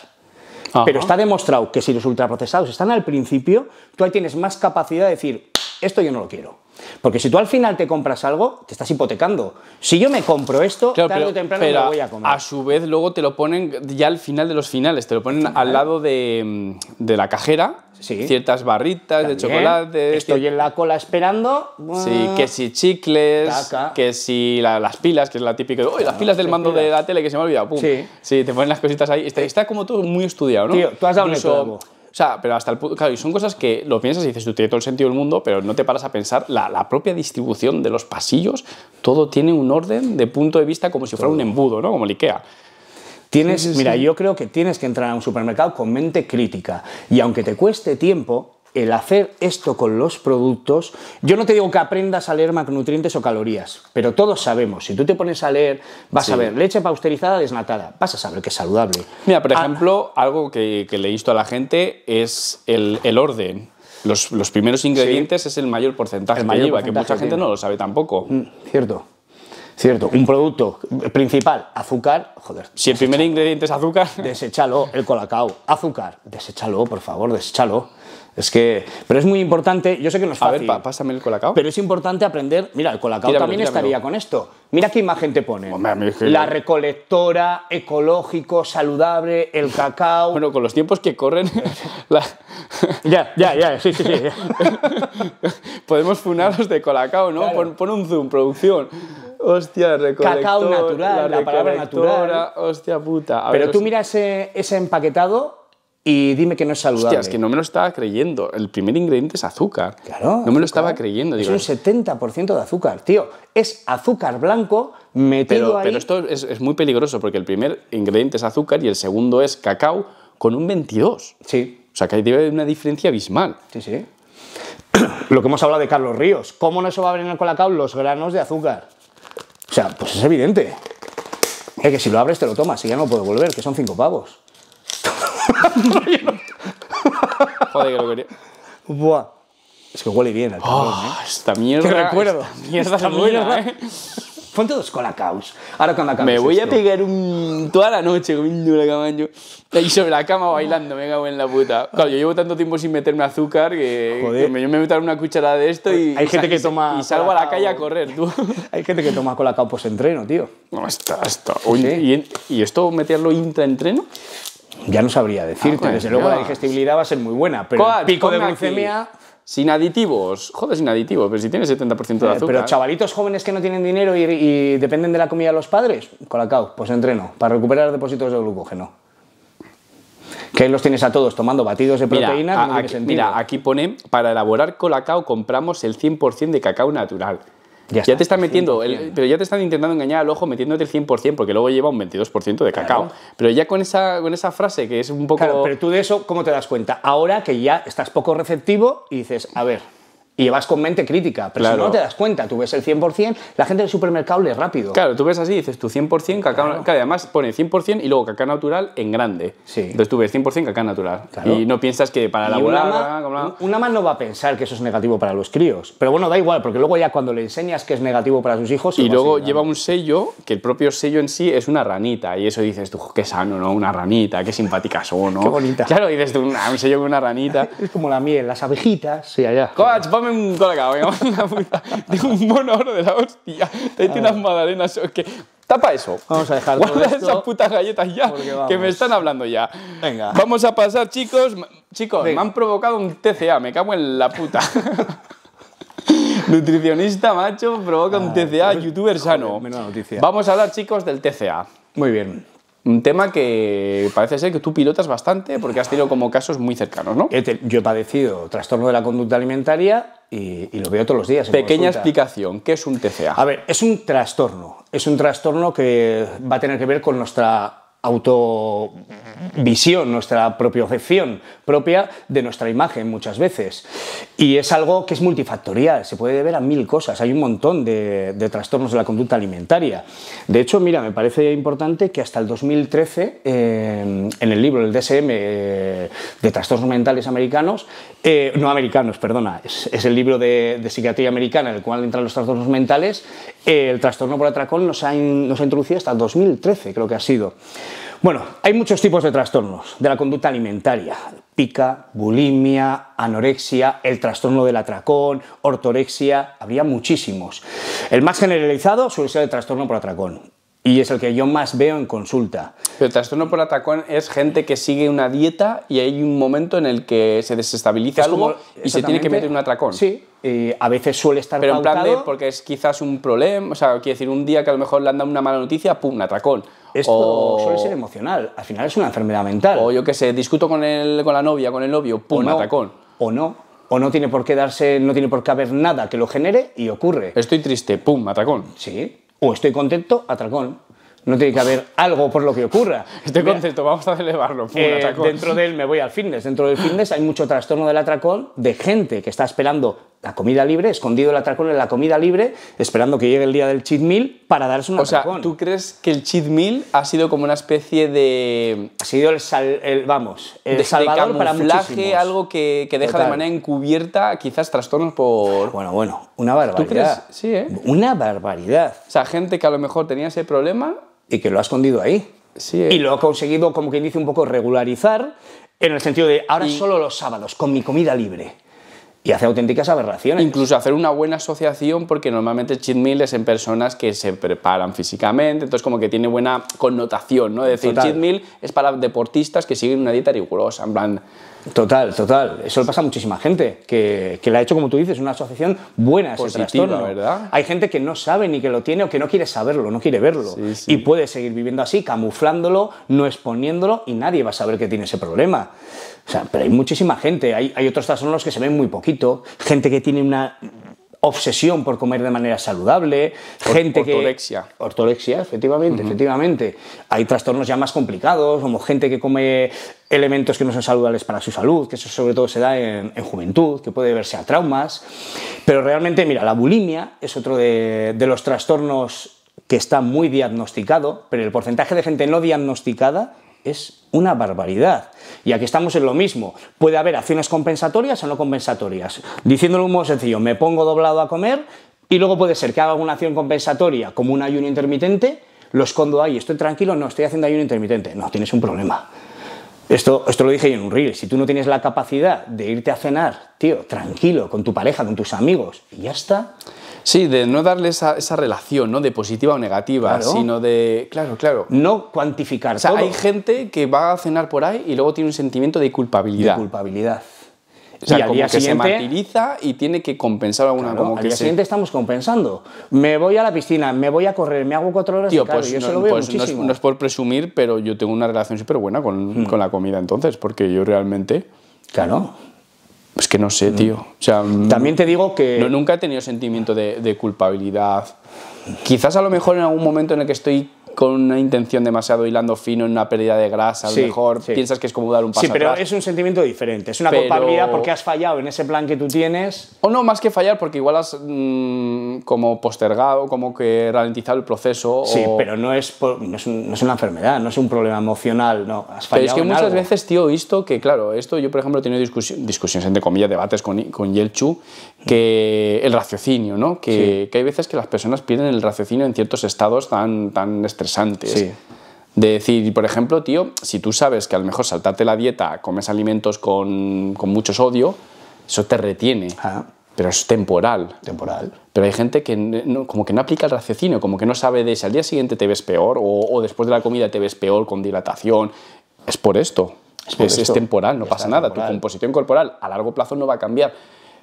Pero está demostrado que si los ultraprocesados están al principio, tú ahí tienes más capacidad de decir, esto yo no lo quiero. Porque si tú al final te compras algo, te estás hipotecando. Si yo me compro esto, tarde o temprano lo voy a comer. A su vez, luego te lo ponen ya al final de los finales, te lo ponen al lado mm, de, la cajera. Sí. Ciertas barritas de chocolate. Estoy en la cola esperando. Sí, mm. que si chicles, que si las pilas, que es la típica. Uy, las ah, pilas del mando de la tele que se me ha olvidado. Sí. te ponen las cositas ahí. Está, como todo muy estudiado, ¿no? tú has dado o sea, pero hasta el punto. Claro, y son cosas que lo piensas y dices, tú tiene todo el sentido del mundo, pero no te paras a pensar. La, propia distribución de los pasillos, todo tiene un orden de punto de vista como si fuera un embudo, ¿no? Como el IKEA. Tienes, mira, yo creo que tienes que entrar a un supermercado con mente crítica. Y aunque te cueste tiempo, el hacer esto con los productos, yo no te digo que aprendas a leer macronutrientes o calorías, pero todos sabemos, si tú te pones a leer, vas a ver leche pausterizada desnatada, vas a saber que es saludable. Mira, por ah, ejemplo, algo que, le he visto a la gente es el, orden. Los, primeros ingredientes es el mayor porcentaje que que mucha gente no lo sabe tampoco. Mm, cierto. Cierto, un producto principal, azúcar, joder. Si el primer ingrediente es azúcar. Deséchalo, el colacao, azúcar, deséchalo, por favor, deséchalo. Es que, pero es muy importante, yo sé que no es fácil. A ver, pásame el colacao. Pero es importante aprender, mira, el colacao también estaría con esto. Mira qué imagen te pone. La recolectora, ecológico, saludable, el cacao. Bueno, con los tiempos que corren. ya, ya, ya, sí, sí, sí. Podemos funaros de colacao, ¿no? Pon, un zoom, producción. Hostia, recolectora Cacao natural, la, palabra natural. Hostia puta. Pero tú miras mira eh, ese empaquetado y dime que no es saludable. Hostia, es que no me lo estaba creyendo. El primer ingrediente es azúcar. Claro. No me lo estaba creyendo. es un 70% de azúcar, tío. Es azúcar blanco metido ahí. Pero esto es, muy peligroso porque el primer ingrediente es azúcar y el segundo es cacao con un 22. Sí. O sea, que hay una diferencia abismal. Sí, sí. Lo que hemos hablado de Carlos Ríos. ¿Cómo no se va a ver en el cacao? los granos de azúcar? O sea, pues es evidente. Es que si lo abres te lo tomas y ya no puedo volver, que son cinco pavos. Joder, que lo quería. Buah. Es que huele bien al ah, ¿eh? Esta mierda. Qué recuerdo. Esta mierda esta es buena, ¿eh? Ponte dos colacaus. Ahora la acabes Me voy a pegar un... toda la noche comiendo la caballo. Y sobre la cama bailando, me cago en la puta. Claro, yo llevo tanto tiempo sin meterme azúcar que, Joder. me, yo me meto una cucharada de esto y, Hay gente que toma y salgo a la calle a correr, tú. Hay gente que toma colacao en entreno tío. No, está, está. Oye, ¿y, ¿y, esto meterlo intra-entreno? Ya no sabría decirte. Ah, desde luego la digestibilidad va a ser muy buena, pero pico de glucemia... Sin aditivos. Joder, sin aditivos, pero si tiene 70% de eh, azúcar. Pero chavalitos jóvenes que no tienen dinero y, dependen de la comida de los padres, colacao, pues entreno, para recuperar depósitos de glucógeno. Que los tienes a todos tomando batidos de proteína. aquí, mira aquí pone, para elaborar colacao compramos el 100% de cacao natural. Ya, te están metiendo, pero ya te están intentando engañar al ojo metiéndote el 100%, porque luego lleva un 22% de cacao. Pero ya con esa, con esa frase que es un poco. Claro, pero tú de eso, ¿cómo te das cuenta? Ahora que ya estás poco receptivo y dices, a ver, y vas con mente crítica. Pero si no, te das cuenta, tú ves el 100%, la gente del supermercado lee rápido. Claro, tú ves así dices tu 100% cacao claro. además pone 100% y luego cacao natural en grande. Sí. Entonces tú ves 100% cacao natural. Y no piensas que para la Una, una, una no va a pensar que eso es negativo para los críos. Pero bueno, da igual, porque luego ya cuando le enseñas que es negativo para sus hijos... Y luego lleva un sello, que el propio sello en sí es una ranita. Y eso dices tú, qué sano, ¿no? Una ranita, qué simpática son, ¿no? qué bonita. Claro, dices tú, un sello con una ranita. es como la miel, las abejitas. Sí, allá. Coach, un mono oro de la hostia. Te unas madalenas. Tapa eso. Vamos a dejar Guarda esas putas galletas ya, que me están hablando ya. Venga. Vamos a pasar, chicos. Chicos, me han provocado un TCA, me cago en la puta. Nutricionista, macho, provoca un ah, TCA, pues, youtuber joder, sano. Vamos a hablar, chicos, del TCA. Muy bien. Un tema que parece ser que tú pilotas bastante porque has tenido como casos muy cercanos, ¿no? Yo he padecido trastorno de la conducta alimentaria y, y lo veo todos los días. Pequeña explicación, ¿qué es un TCA? A ver, es un trastorno. Es un trastorno que va a tener que ver con nuestra autovisión, nuestra propiocepción propia de nuestra imagen muchas veces. Y es algo que es multifactorial, se puede deber a mil cosas, hay un montón de, trastornos de la conducta alimentaria. De hecho, mira, me parece importante que hasta el 2013, eh, en el libro, del DSM eh, de trastornos mentales americanos, eh, no americanos, perdona, es, el libro de, psiquiatría americana en el cual entran los trastornos mentales, el trastorno por atracón nos ha, nos ha introducido hasta el 2013, creo que ha sido. Bueno, hay muchos tipos de trastornos de la conducta alimentaria. Pica, bulimia, anorexia, el trastorno del atracón, ortorexia, Había muchísimos. El más generalizado suele ser el trastorno por atracón. Y es el que yo más veo en consulta. el trastorno por atracón es gente que sigue una dieta y hay un momento en el que se desestabiliza algo y se tiene que meter un atracón. Sí, a veces suele estar Pero en plan de, porque es quizás un problema, o sea, quiere decir, un día que a lo mejor le han una mala noticia, pum, un atracón. Esto suele ser emocional. Al final es una enfermedad mental. O yo que sé, discuto con, con la novia, con el novio, pum, atacón. O no. O no tiene por qué darse, no tiene por qué haber nada que lo genere y ocurre. Estoy triste, pum, atacón. Sí. O estoy contento, atracón no tiene que haber algo por lo que ocurra. Este concepto vamos a elevarlo. Eh, dentro de dentro me voy al fitness. Dentro del fitness hay mucho trastorno del atracón de gente que está esperando la comida libre, escondido el atracón en la comida libre, esperando que llegue el día del cheat meal para darse un o O sea, ¿tú crees que el cheat meal ha sido como una especie de... Ha sido el, vamos, el de, salvador algo que, deja de manera encubierta quizás trastornos por... Bueno, bueno, una barbaridad. ¿eh? Una barbaridad. O sea, gente que a lo mejor tenía ese problema y que lo ha escondido ahí. Y eh. lo ha conseguido, como quien dice, un poco regularizar en el sentido de ahora solo los sábados, con mi comida libre y hace auténticas aberraciones. Incluso hacer una buena asociación, porque normalmente cheat meal es en personas que se preparan físicamente, entonces como que tiene buena connotación, ¿no? Es decir, cheat meal es para deportistas que siguen una dieta rigurosa, en plan... Total, total. Eso le pasa a muchísima gente, que, que la ha hecho, como tú dices, una asociación buena ese trastorno. ¿verdad? Hay gente que no sabe ni que lo tiene o que no quiere saberlo, no quiere verlo. Y puede seguir viviendo así, camuflándolo, no exponiéndolo, y nadie va a saber que tiene ese problema sea, pero hay muchísima gente, hay, otros trastornos que se ven muy poquito, gente que tiene una obsesión por comer de manera saludable, gente que... que... ortolexia, efectivamente, efectivamente. Hay trastornos ya más complicados, como gente que come elementos que no son saludables para su salud, que eso sobre todo se da en, juventud, que puede verse a traumas. Pero realmente, mira, la bulimia es otro de, de los trastornos que está muy diagnosticado, pero el porcentaje de gente no diagnosticada es una barbaridad. Y aquí estamos en lo mismo. Puede haber acciones compensatorias o no compensatorias. Diciéndolo un modo sencillo, me pongo doblado a comer y luego puede ser que haga una acción compensatoria como un ayuno intermitente, lo escondo ahí, estoy tranquilo, no, estoy haciendo ayuno intermitente. No, tienes un problema. Esto, esto lo dije yo en un reel. Si tú no tienes la capacidad de irte a cenar, tío, tranquilo, con tu pareja, con tus amigos, y ya está, Sí, de no darle esa, relación, ¿no? De positiva o negativa, sino de... Claro, claro. No cuantificar O sea, hay gente que va a cenar por ahí y luego tiene un sentimiento de culpabilidad. De culpabilidad. O sea, como que se martiriza y tiene que compensar alguna cosa. como Al que día siguiente estamos compensando. Me voy a la piscina, me voy a correr, me hago cuatro horas pues yo no, lo veo pues muchísimo. No es, por presumir, pero yo tengo una relación súper buena con, hmm. con, la comida entonces, porque yo realmente... Claro. Es que no sé, tío. También te digo que... No, nunca he tenido sentimiento de culpabilidad. Quizás a lo mejor en algún momento en el que estoy con una intención demasiado hilando fino en una pérdida de grasa, a lo mejor piensas que es como dar un paso Sí, pero es un sentimiento diferente, es una culpabilidad porque has fallado en ese plan que tú tienes. O no, más que fallar porque igual has mm, como postergado, como que ralentizado el proceso. Sí, pero no es, es una enfermedad, no es un problema emocional, no, has fallado Pero es que muchas veces, tío, he visto que, claro, esto yo, por ejemplo, he tenido discusiones, entre comillas, debates con, con Yelchu, que el raciocinio, ¿no? Que, hay veces que las personas pierden el raciocinio en ciertos estados tan, tan estresantes. De decir, por ejemplo, tío, si tú sabes que a lo mejor saltarte la dieta, comes alimentos con, con mucho sodio, eso te retiene. Ah. Pero es temporal. Temporal. Pero hay gente que no, como que no aplica el raciocinio, como que no sabe de si al día siguiente te ves peor o, después de la comida te ves peor con dilatación. Es por esto. Es, temporal, no pasa nada. Tu composición corporal a largo plazo no va a cambiar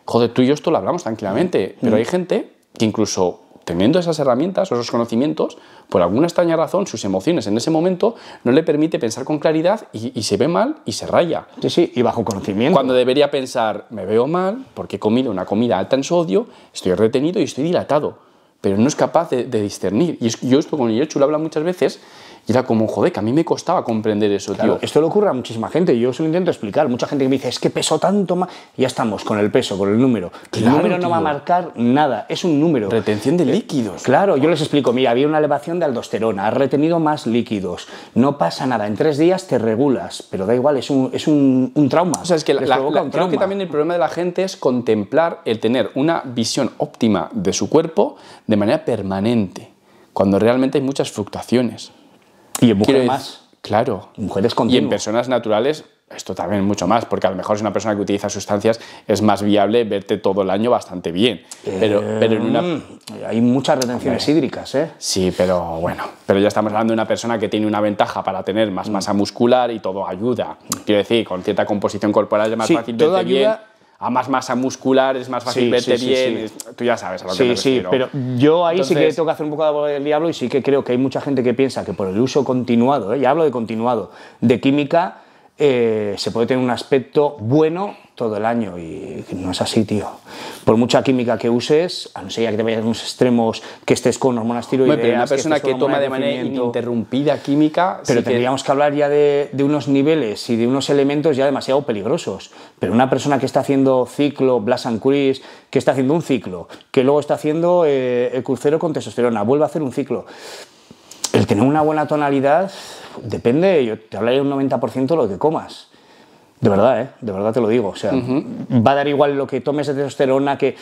Joder, tú y yo esto lo hablamos tranquilamente, mm. pero hay mm. gente que incluso teniendo esas herramientas o esos conocimientos, por alguna extraña razón, sus emociones en ese momento no le permite pensar con claridad y, se ve mal y se raya. Sí, sí, y bajo conocimiento. Cuando debería pensar, me veo mal porque he comido una comida alta en sodio, estoy retenido y estoy dilatado, pero no es capaz de, discernir. Y yo esto con lo habla muchas veces y era como, joder, que a mí me costaba comprender eso, tío. Esto le ocurre a muchísima gente, yo se lo intento explicar. Mucha gente que me dice, es que peso tanto más. Ya estamos con el peso, con el número. el número no va a marcar nada, es un número. Retención de eh, líquidos. Claro, yo les explico, mira, había una elevación de aldosterona, has retenido más líquidos, no pasa nada, en tres días te regulas, pero da igual, es un, trauma. O sea, es que, la, un trauma. creo que también el problema de la gente es contemplar el tener una visión óptima de su cuerpo de manera permanente, cuando realmente hay muchas fluctuaciones. Y en mujeres Claro. Y mujeres con en personas naturales, esto también mucho más, porque a lo mejor es una persona que utiliza sustancias es más viable verte todo el año bastante bien. Pero, eh, pero en una... Mm, hay muchas retenciones hídricas, ¿eh? Sí, pero bueno, pero ya estamos hablando de una persona que tiene una ventaja para tener más mm. masa muscular y todo ayuda. Quiero decir, con cierta composición corporal es más fácil verte bien a más masa muscular, es más fácil verte bien. Tú ya sabes a lo que me refiero. pero yo ahí sí que tengo que hacer un poco de del diablo y sí que creo que hay mucha gente que piensa que por el uso continuado, ¿eh? y ya hablo de continuado, de química, eh, se puede tener un aspecto bueno todo el año y no es así, tío. Por mucha química que uses, a no ser ya que te vayas a unos extremos, que estés con hormonas tiroideas... pero una persona que, toma de manera interrumpida química... Pero tendríamos que... hablar ya de, unos niveles y de unos elementos ya demasiado peligrosos. Pero una persona que está haciendo ciclo, Blas and Chris, que está haciendo un ciclo, que luego está haciendo eh, el crucero con testosterona, vuelve a hacer un ciclo... El tener una buena tonalidad depende, yo te hablaré un 90% de lo que comas de verdad, ¿eh? De verdad te lo digo. O sea, va a dar igual lo que tomes de testosterona que...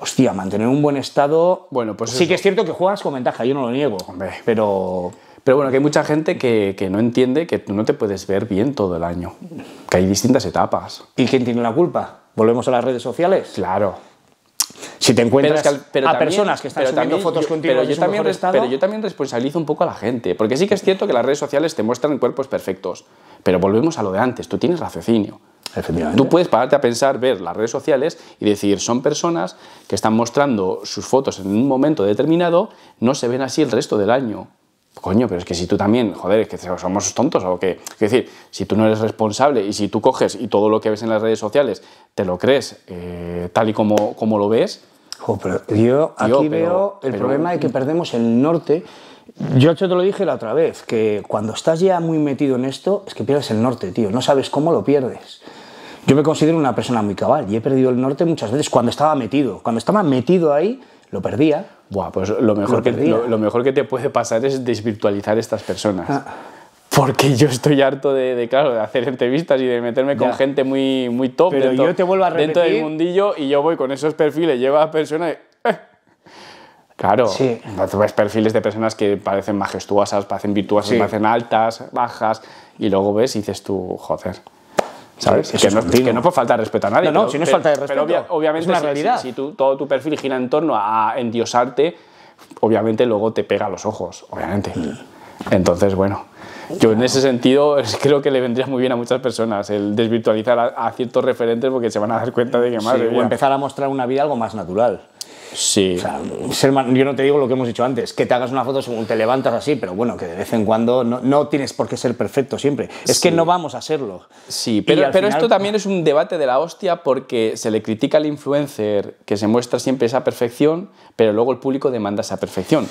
Hostia, mantener un buen estado... Bueno, pues... Sí que es cierto que juegas con ventaja, yo no lo niego. Pero... Pero bueno, que hay mucha gente que, que, no entiende que tú no te puedes ver bien todo el año, que hay distintas etapas. ¿Y quién tiene la culpa? ¿Volvemos a las redes sociales? Claro. Si te encuentras a personas que están subiendo fotos contigo pero yo, también, pero yo también responsabilizo un poco a la gente, porque sí que es cierto que las redes sociales te muestran cuerpos perfectos, pero volvemos a lo de antes, tú tienes raciocinio. Tú puedes pararte a pensar, ver las redes sociales y decir, son personas que están mostrando sus fotos en un momento determinado, no se ven así el resto del año. Coño, pero es que si tú también, joder, es que somos tontos o qué. Es decir, si tú no eres responsable y si tú coges y todo lo que ves en las redes sociales te lo crees eh, tal y como, como lo ves. Jo, pero yo aquí veo el problema de que mm. perdemos el norte. Yo te lo dije la otra vez, que cuando estás ya muy metido en esto, es que pierdes el norte, tío. No sabes cómo lo pierdes. Yo me considero una persona muy cabal y he perdido el norte muchas veces cuando estaba metido. Cuando estaba metido ahí, lo perdía pues lo mejor, que, lo, mejor que te puede pasar es desvirtualizar estas personas. Ah. Porque yo estoy harto de, de, claro, de hacer entrevistas y de meterme con gente muy, muy top. Pero dentro, yo te vuelvo a Dentro del mundillo y yo voy con esos perfiles, llevo a personas... y eh". Claro, sí. ves perfiles de personas que parecen majestuosas, parecen virtuosas, parecen altas, bajas, y luego ves y dices tú, joder. ¿Sabes? Que no, por falta de respeto a nadie. No, no, si no es falta de respeto. Pero obviamente, es una realidad. Si, todo tu perfil gira en torno a endiosarte, obviamente luego te pega los ojos, obviamente. Mm. Entonces, bueno. Yo en ese sentido creo que le vendría muy bien a muchas personas el desvirtualizar a, ciertos referentes porque se van a dar cuenta de que madre. Sí, o empezar a mostrar una vida algo más natural. Sí. yo no te digo lo que hemos dicho antes, que te hagas una foto según te levantas así, pero bueno, que de vez en cuando no, tienes por qué ser perfecto siempre. Es que no vamos a serlo. Sí, pero, esto también es un debate de la hostia porque se le critica al influencer que se muestra siempre esa perfección, pero luego el público demanda esa perfección.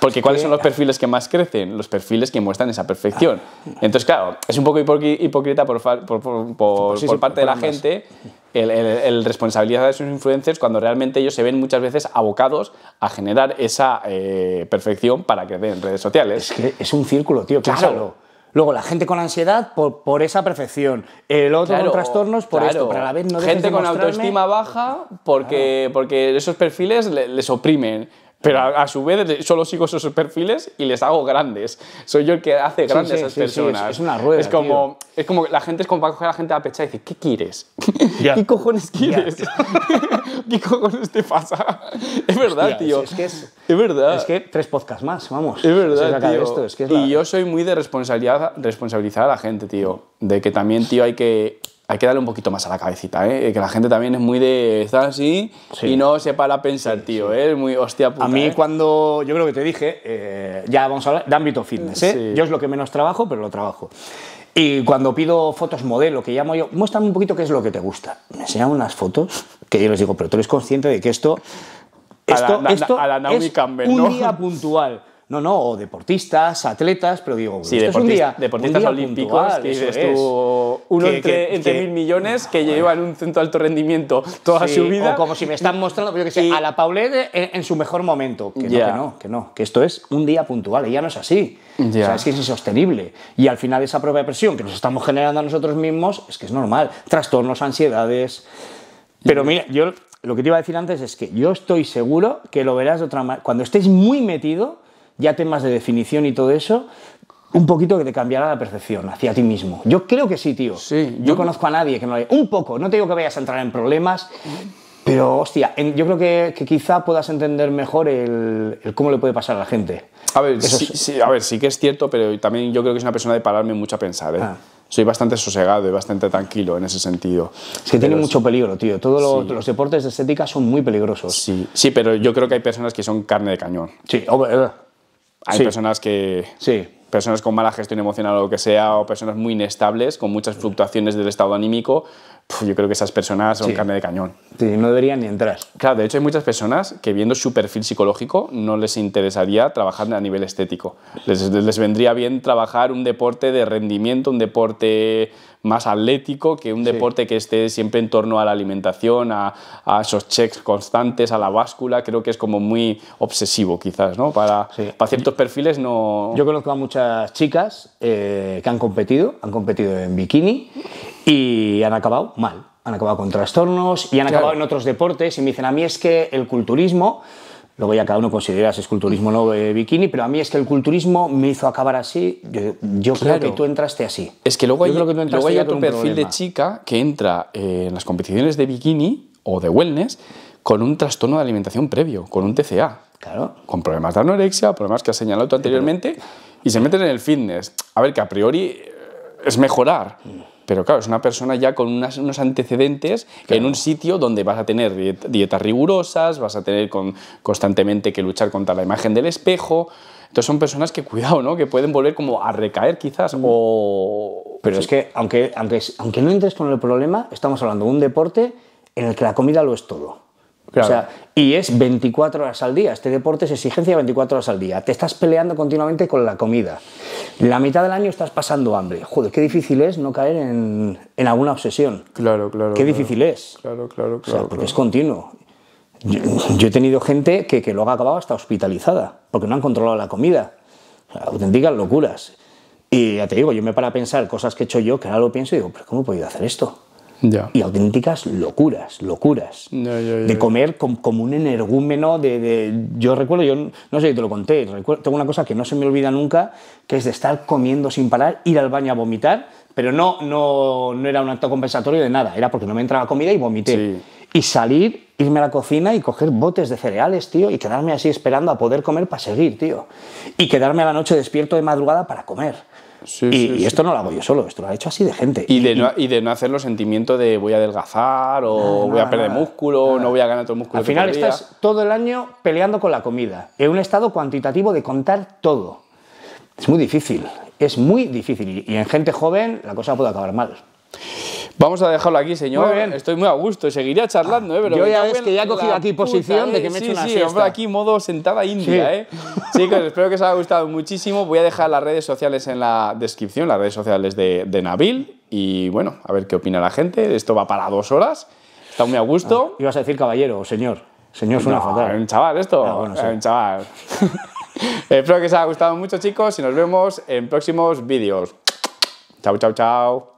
Porque ¿cuáles son los perfiles que más crecen? Los perfiles que muestran esa perfección. Entonces, claro, es un poco hipócrita por, parte de la gente el, responsabilidad de sus influencers cuando realmente ellos se ven muchas veces abocados a generar esa eh, perfección para que en redes sociales. Es un círculo, tío, claro. Luego la gente con ansiedad por, esa perfección, el otro con trastornos por esto, pero la vez no Gente con autoestima baja porque, porque esos perfiles les oprimen. Pero a, su vez solo sigo esos perfiles y les hago grandes. Soy yo el que hace grandes a esas personas. Es, una rueda. Es como, es como la gente es como para coger a la gente a la pecha y decir, ¿qué quieres? ¿Qué cojones quieres? ¿Qué cojones te pasa? Es verdad, tío. es que es, es verdad. Es que tres podcast más, vamos. Es verdad, y yo soy muy de responsabilidad, responsabilizar a la gente, tío. De que también, tío, hay que, hay que darle un poquito más a la cabecita, ¿eh? Que la gente también es muy de estar así sí. y no se para pensar, tío. ¿eh? Es muy hostia puta. A mí ¿eh? cuando, yo creo que te dije, eh, ya vamos a hablar de ámbito fitness, ¿eh? Yo es lo que menos trabajo, pero lo trabajo. Y cuando pido fotos modelo, que llamo yo, muéstrame un poquito qué es lo que te gusta. Me enseñan unas fotos que yo les digo, pero tú eres consciente de que esto esto, a la, esto Naomi Campbell, ¿no? un día puntual. No, no, o deportistas, atletas, pero digo, esto es un día, deportistas olímpicos, que es. uno entre, mil millones que lleva en un centro alto rendimiento toda su vida. como si me están mostrando, a la Paulette en, su mejor momento. Que no, que no, que esto es un día puntual, y ya no es así. es que es insostenible. Y al final esa propia presión que nos estamos generando a nosotros mismos, es que es normal. Trastornos, ansiedades... Pero mira, yo lo que te iba a decir antes es que yo estoy seguro que lo verás de otra manera. Cuando estés muy metido, ya temas de definición y todo eso, un poquito que te cambiará la percepción hacia ti mismo. Yo creo que sí, tío. Sí, yo, conozco a nadie que no lo haya. Un poco, no te digo que vayas a entrar en problemas, pero hostia, yo creo que, quizá puedas entender mejor el, cómo le puede pasar a la gente. A ver, sí, a ver, sí que es cierto, pero también yo creo que es una persona de pararme mucho a pensar. ¿eh? Ah soy bastante sosegado y bastante tranquilo en ese sentido. Sí, que tiene mucho peligro, tío. Todos los deportes de estética son muy peligrosos. Sí, sí, pero yo creo que hay personas que son carne de cañón. Sí, eh. hay personas que... Sí. Personas con mala gestión emocional o lo que sea, o personas muy inestables, con muchas fluctuaciones del estado anímico, yo creo que esas personas son carne de cañón. no deberían ni entrar. Claro, de hecho hay muchas personas que viendo su perfil psicológico no les interesaría trabajar a nivel estético. Les, vendría bien trabajar un deporte de rendimiento, un deporte más atlético que un deporte que esté siempre en torno a la alimentación, a, a, esos checks constantes, a la báscula. Creo que es como muy obsesivo quizás, ¿no? Para, para ciertos perfiles no... Yo conozco a muchas chicas eh, que han competido, han competido en bikini y han acabado mal. Han acabado con trastornos y han acabado en otros deportes. Y me dicen, a mí es que el culturismo, luego ya cada uno considera si es culturismo o no de eh, bikini, pero a mí es que el culturismo me hizo acabar así. Yo, creo que tú entraste así. Es que luego hay, otro perfil de chica que entra eh, en las competiciones de bikini o de wellness con un trastorno de alimentación previo, con un TCA. Claro. Con problemas de anorexia, problemas que has señalado tú anteriormente, y se meten en el fitness. A ver, que a priori eh, es mejorar. Mm. Pero claro, es una persona ya con unos antecedentes en un sitio donde vas a tener dietas rigurosas, vas a tener constantemente que luchar contra la imagen del espejo. Entonces son personas que, cuidado, ¿no? Que pueden volver como a recaer quizás mm. o... Pero es que, aunque, aunque no entres con el problema, estamos hablando de un deporte en el que la comida lo es todo y es 24 horas al día. Este deporte es exigencia 24 horas al día. Te estás peleando continuamente con la comida. La mitad del año estás pasando hambre. Joder, qué difícil es no caer en, alguna obsesión. Claro, claro. Qué difícil es. Claro, claro, claro. porque es continuo. Yo, he tenido gente que, que luego ha acabado hasta hospitalizada porque no han controlado la comida. auténticas locuras. Y ya te digo, yo me para a pensar cosas que he hecho yo, que ahora lo pienso y digo, pero ¿cómo he podido hacer esto? Y auténticas locuras, locuras. de comer como, un energúmeno de, Yo recuerdo, yo no sé si te lo conté, recuerdo, tengo una cosa que no se me olvida nunca, que es de estar comiendo sin parar, ir al baño a vomitar, pero no, no, no era un acto compensatorio de nada, era porque no me entraba comida y vomité. Y salir, irme a la cocina y coger botes de cereales, tío, y quedarme así esperando a poder comer para seguir, tío. Y quedarme a la noche despierto de madrugada para comer y, esto no lo hago yo solo, esto lo ha hecho así de gente. Y, de, no, hacer de no hacerlo sentimiento de voy a adelgazar o voy a perder músculo, no voy a ganar todo el músculo. Al final estás todo el año peleando con la comida, en un estado cuantitativo de contar todo. Es muy difícil, es muy difícil. Y en gente joven la cosa puede acabar mal. Vamos a dejarlo aquí, señor. Estoy muy a gusto. Seguiría charlando, ¿eh? Ah, Pero Yo ya ves que ya he cogido aquí posición de ¿eh? que me he hecho una sí, aquí modo sentada india, ¿eh? Chicos, espero que os haya gustado muchísimo. Voy a dejar las redes sociales en la descripción, las redes sociales de, Nabil. Y bueno, a ver qué opina la gente. Esto va para dos horas. Está muy a gusto. Ah, ibas a decir caballero o señor. Señor suena no, fatal. Un chaval esto. Ah, un chaval. espero que os haya gustado mucho, chicos. Y nos vemos en próximos vídeos. Chao, chao, chao.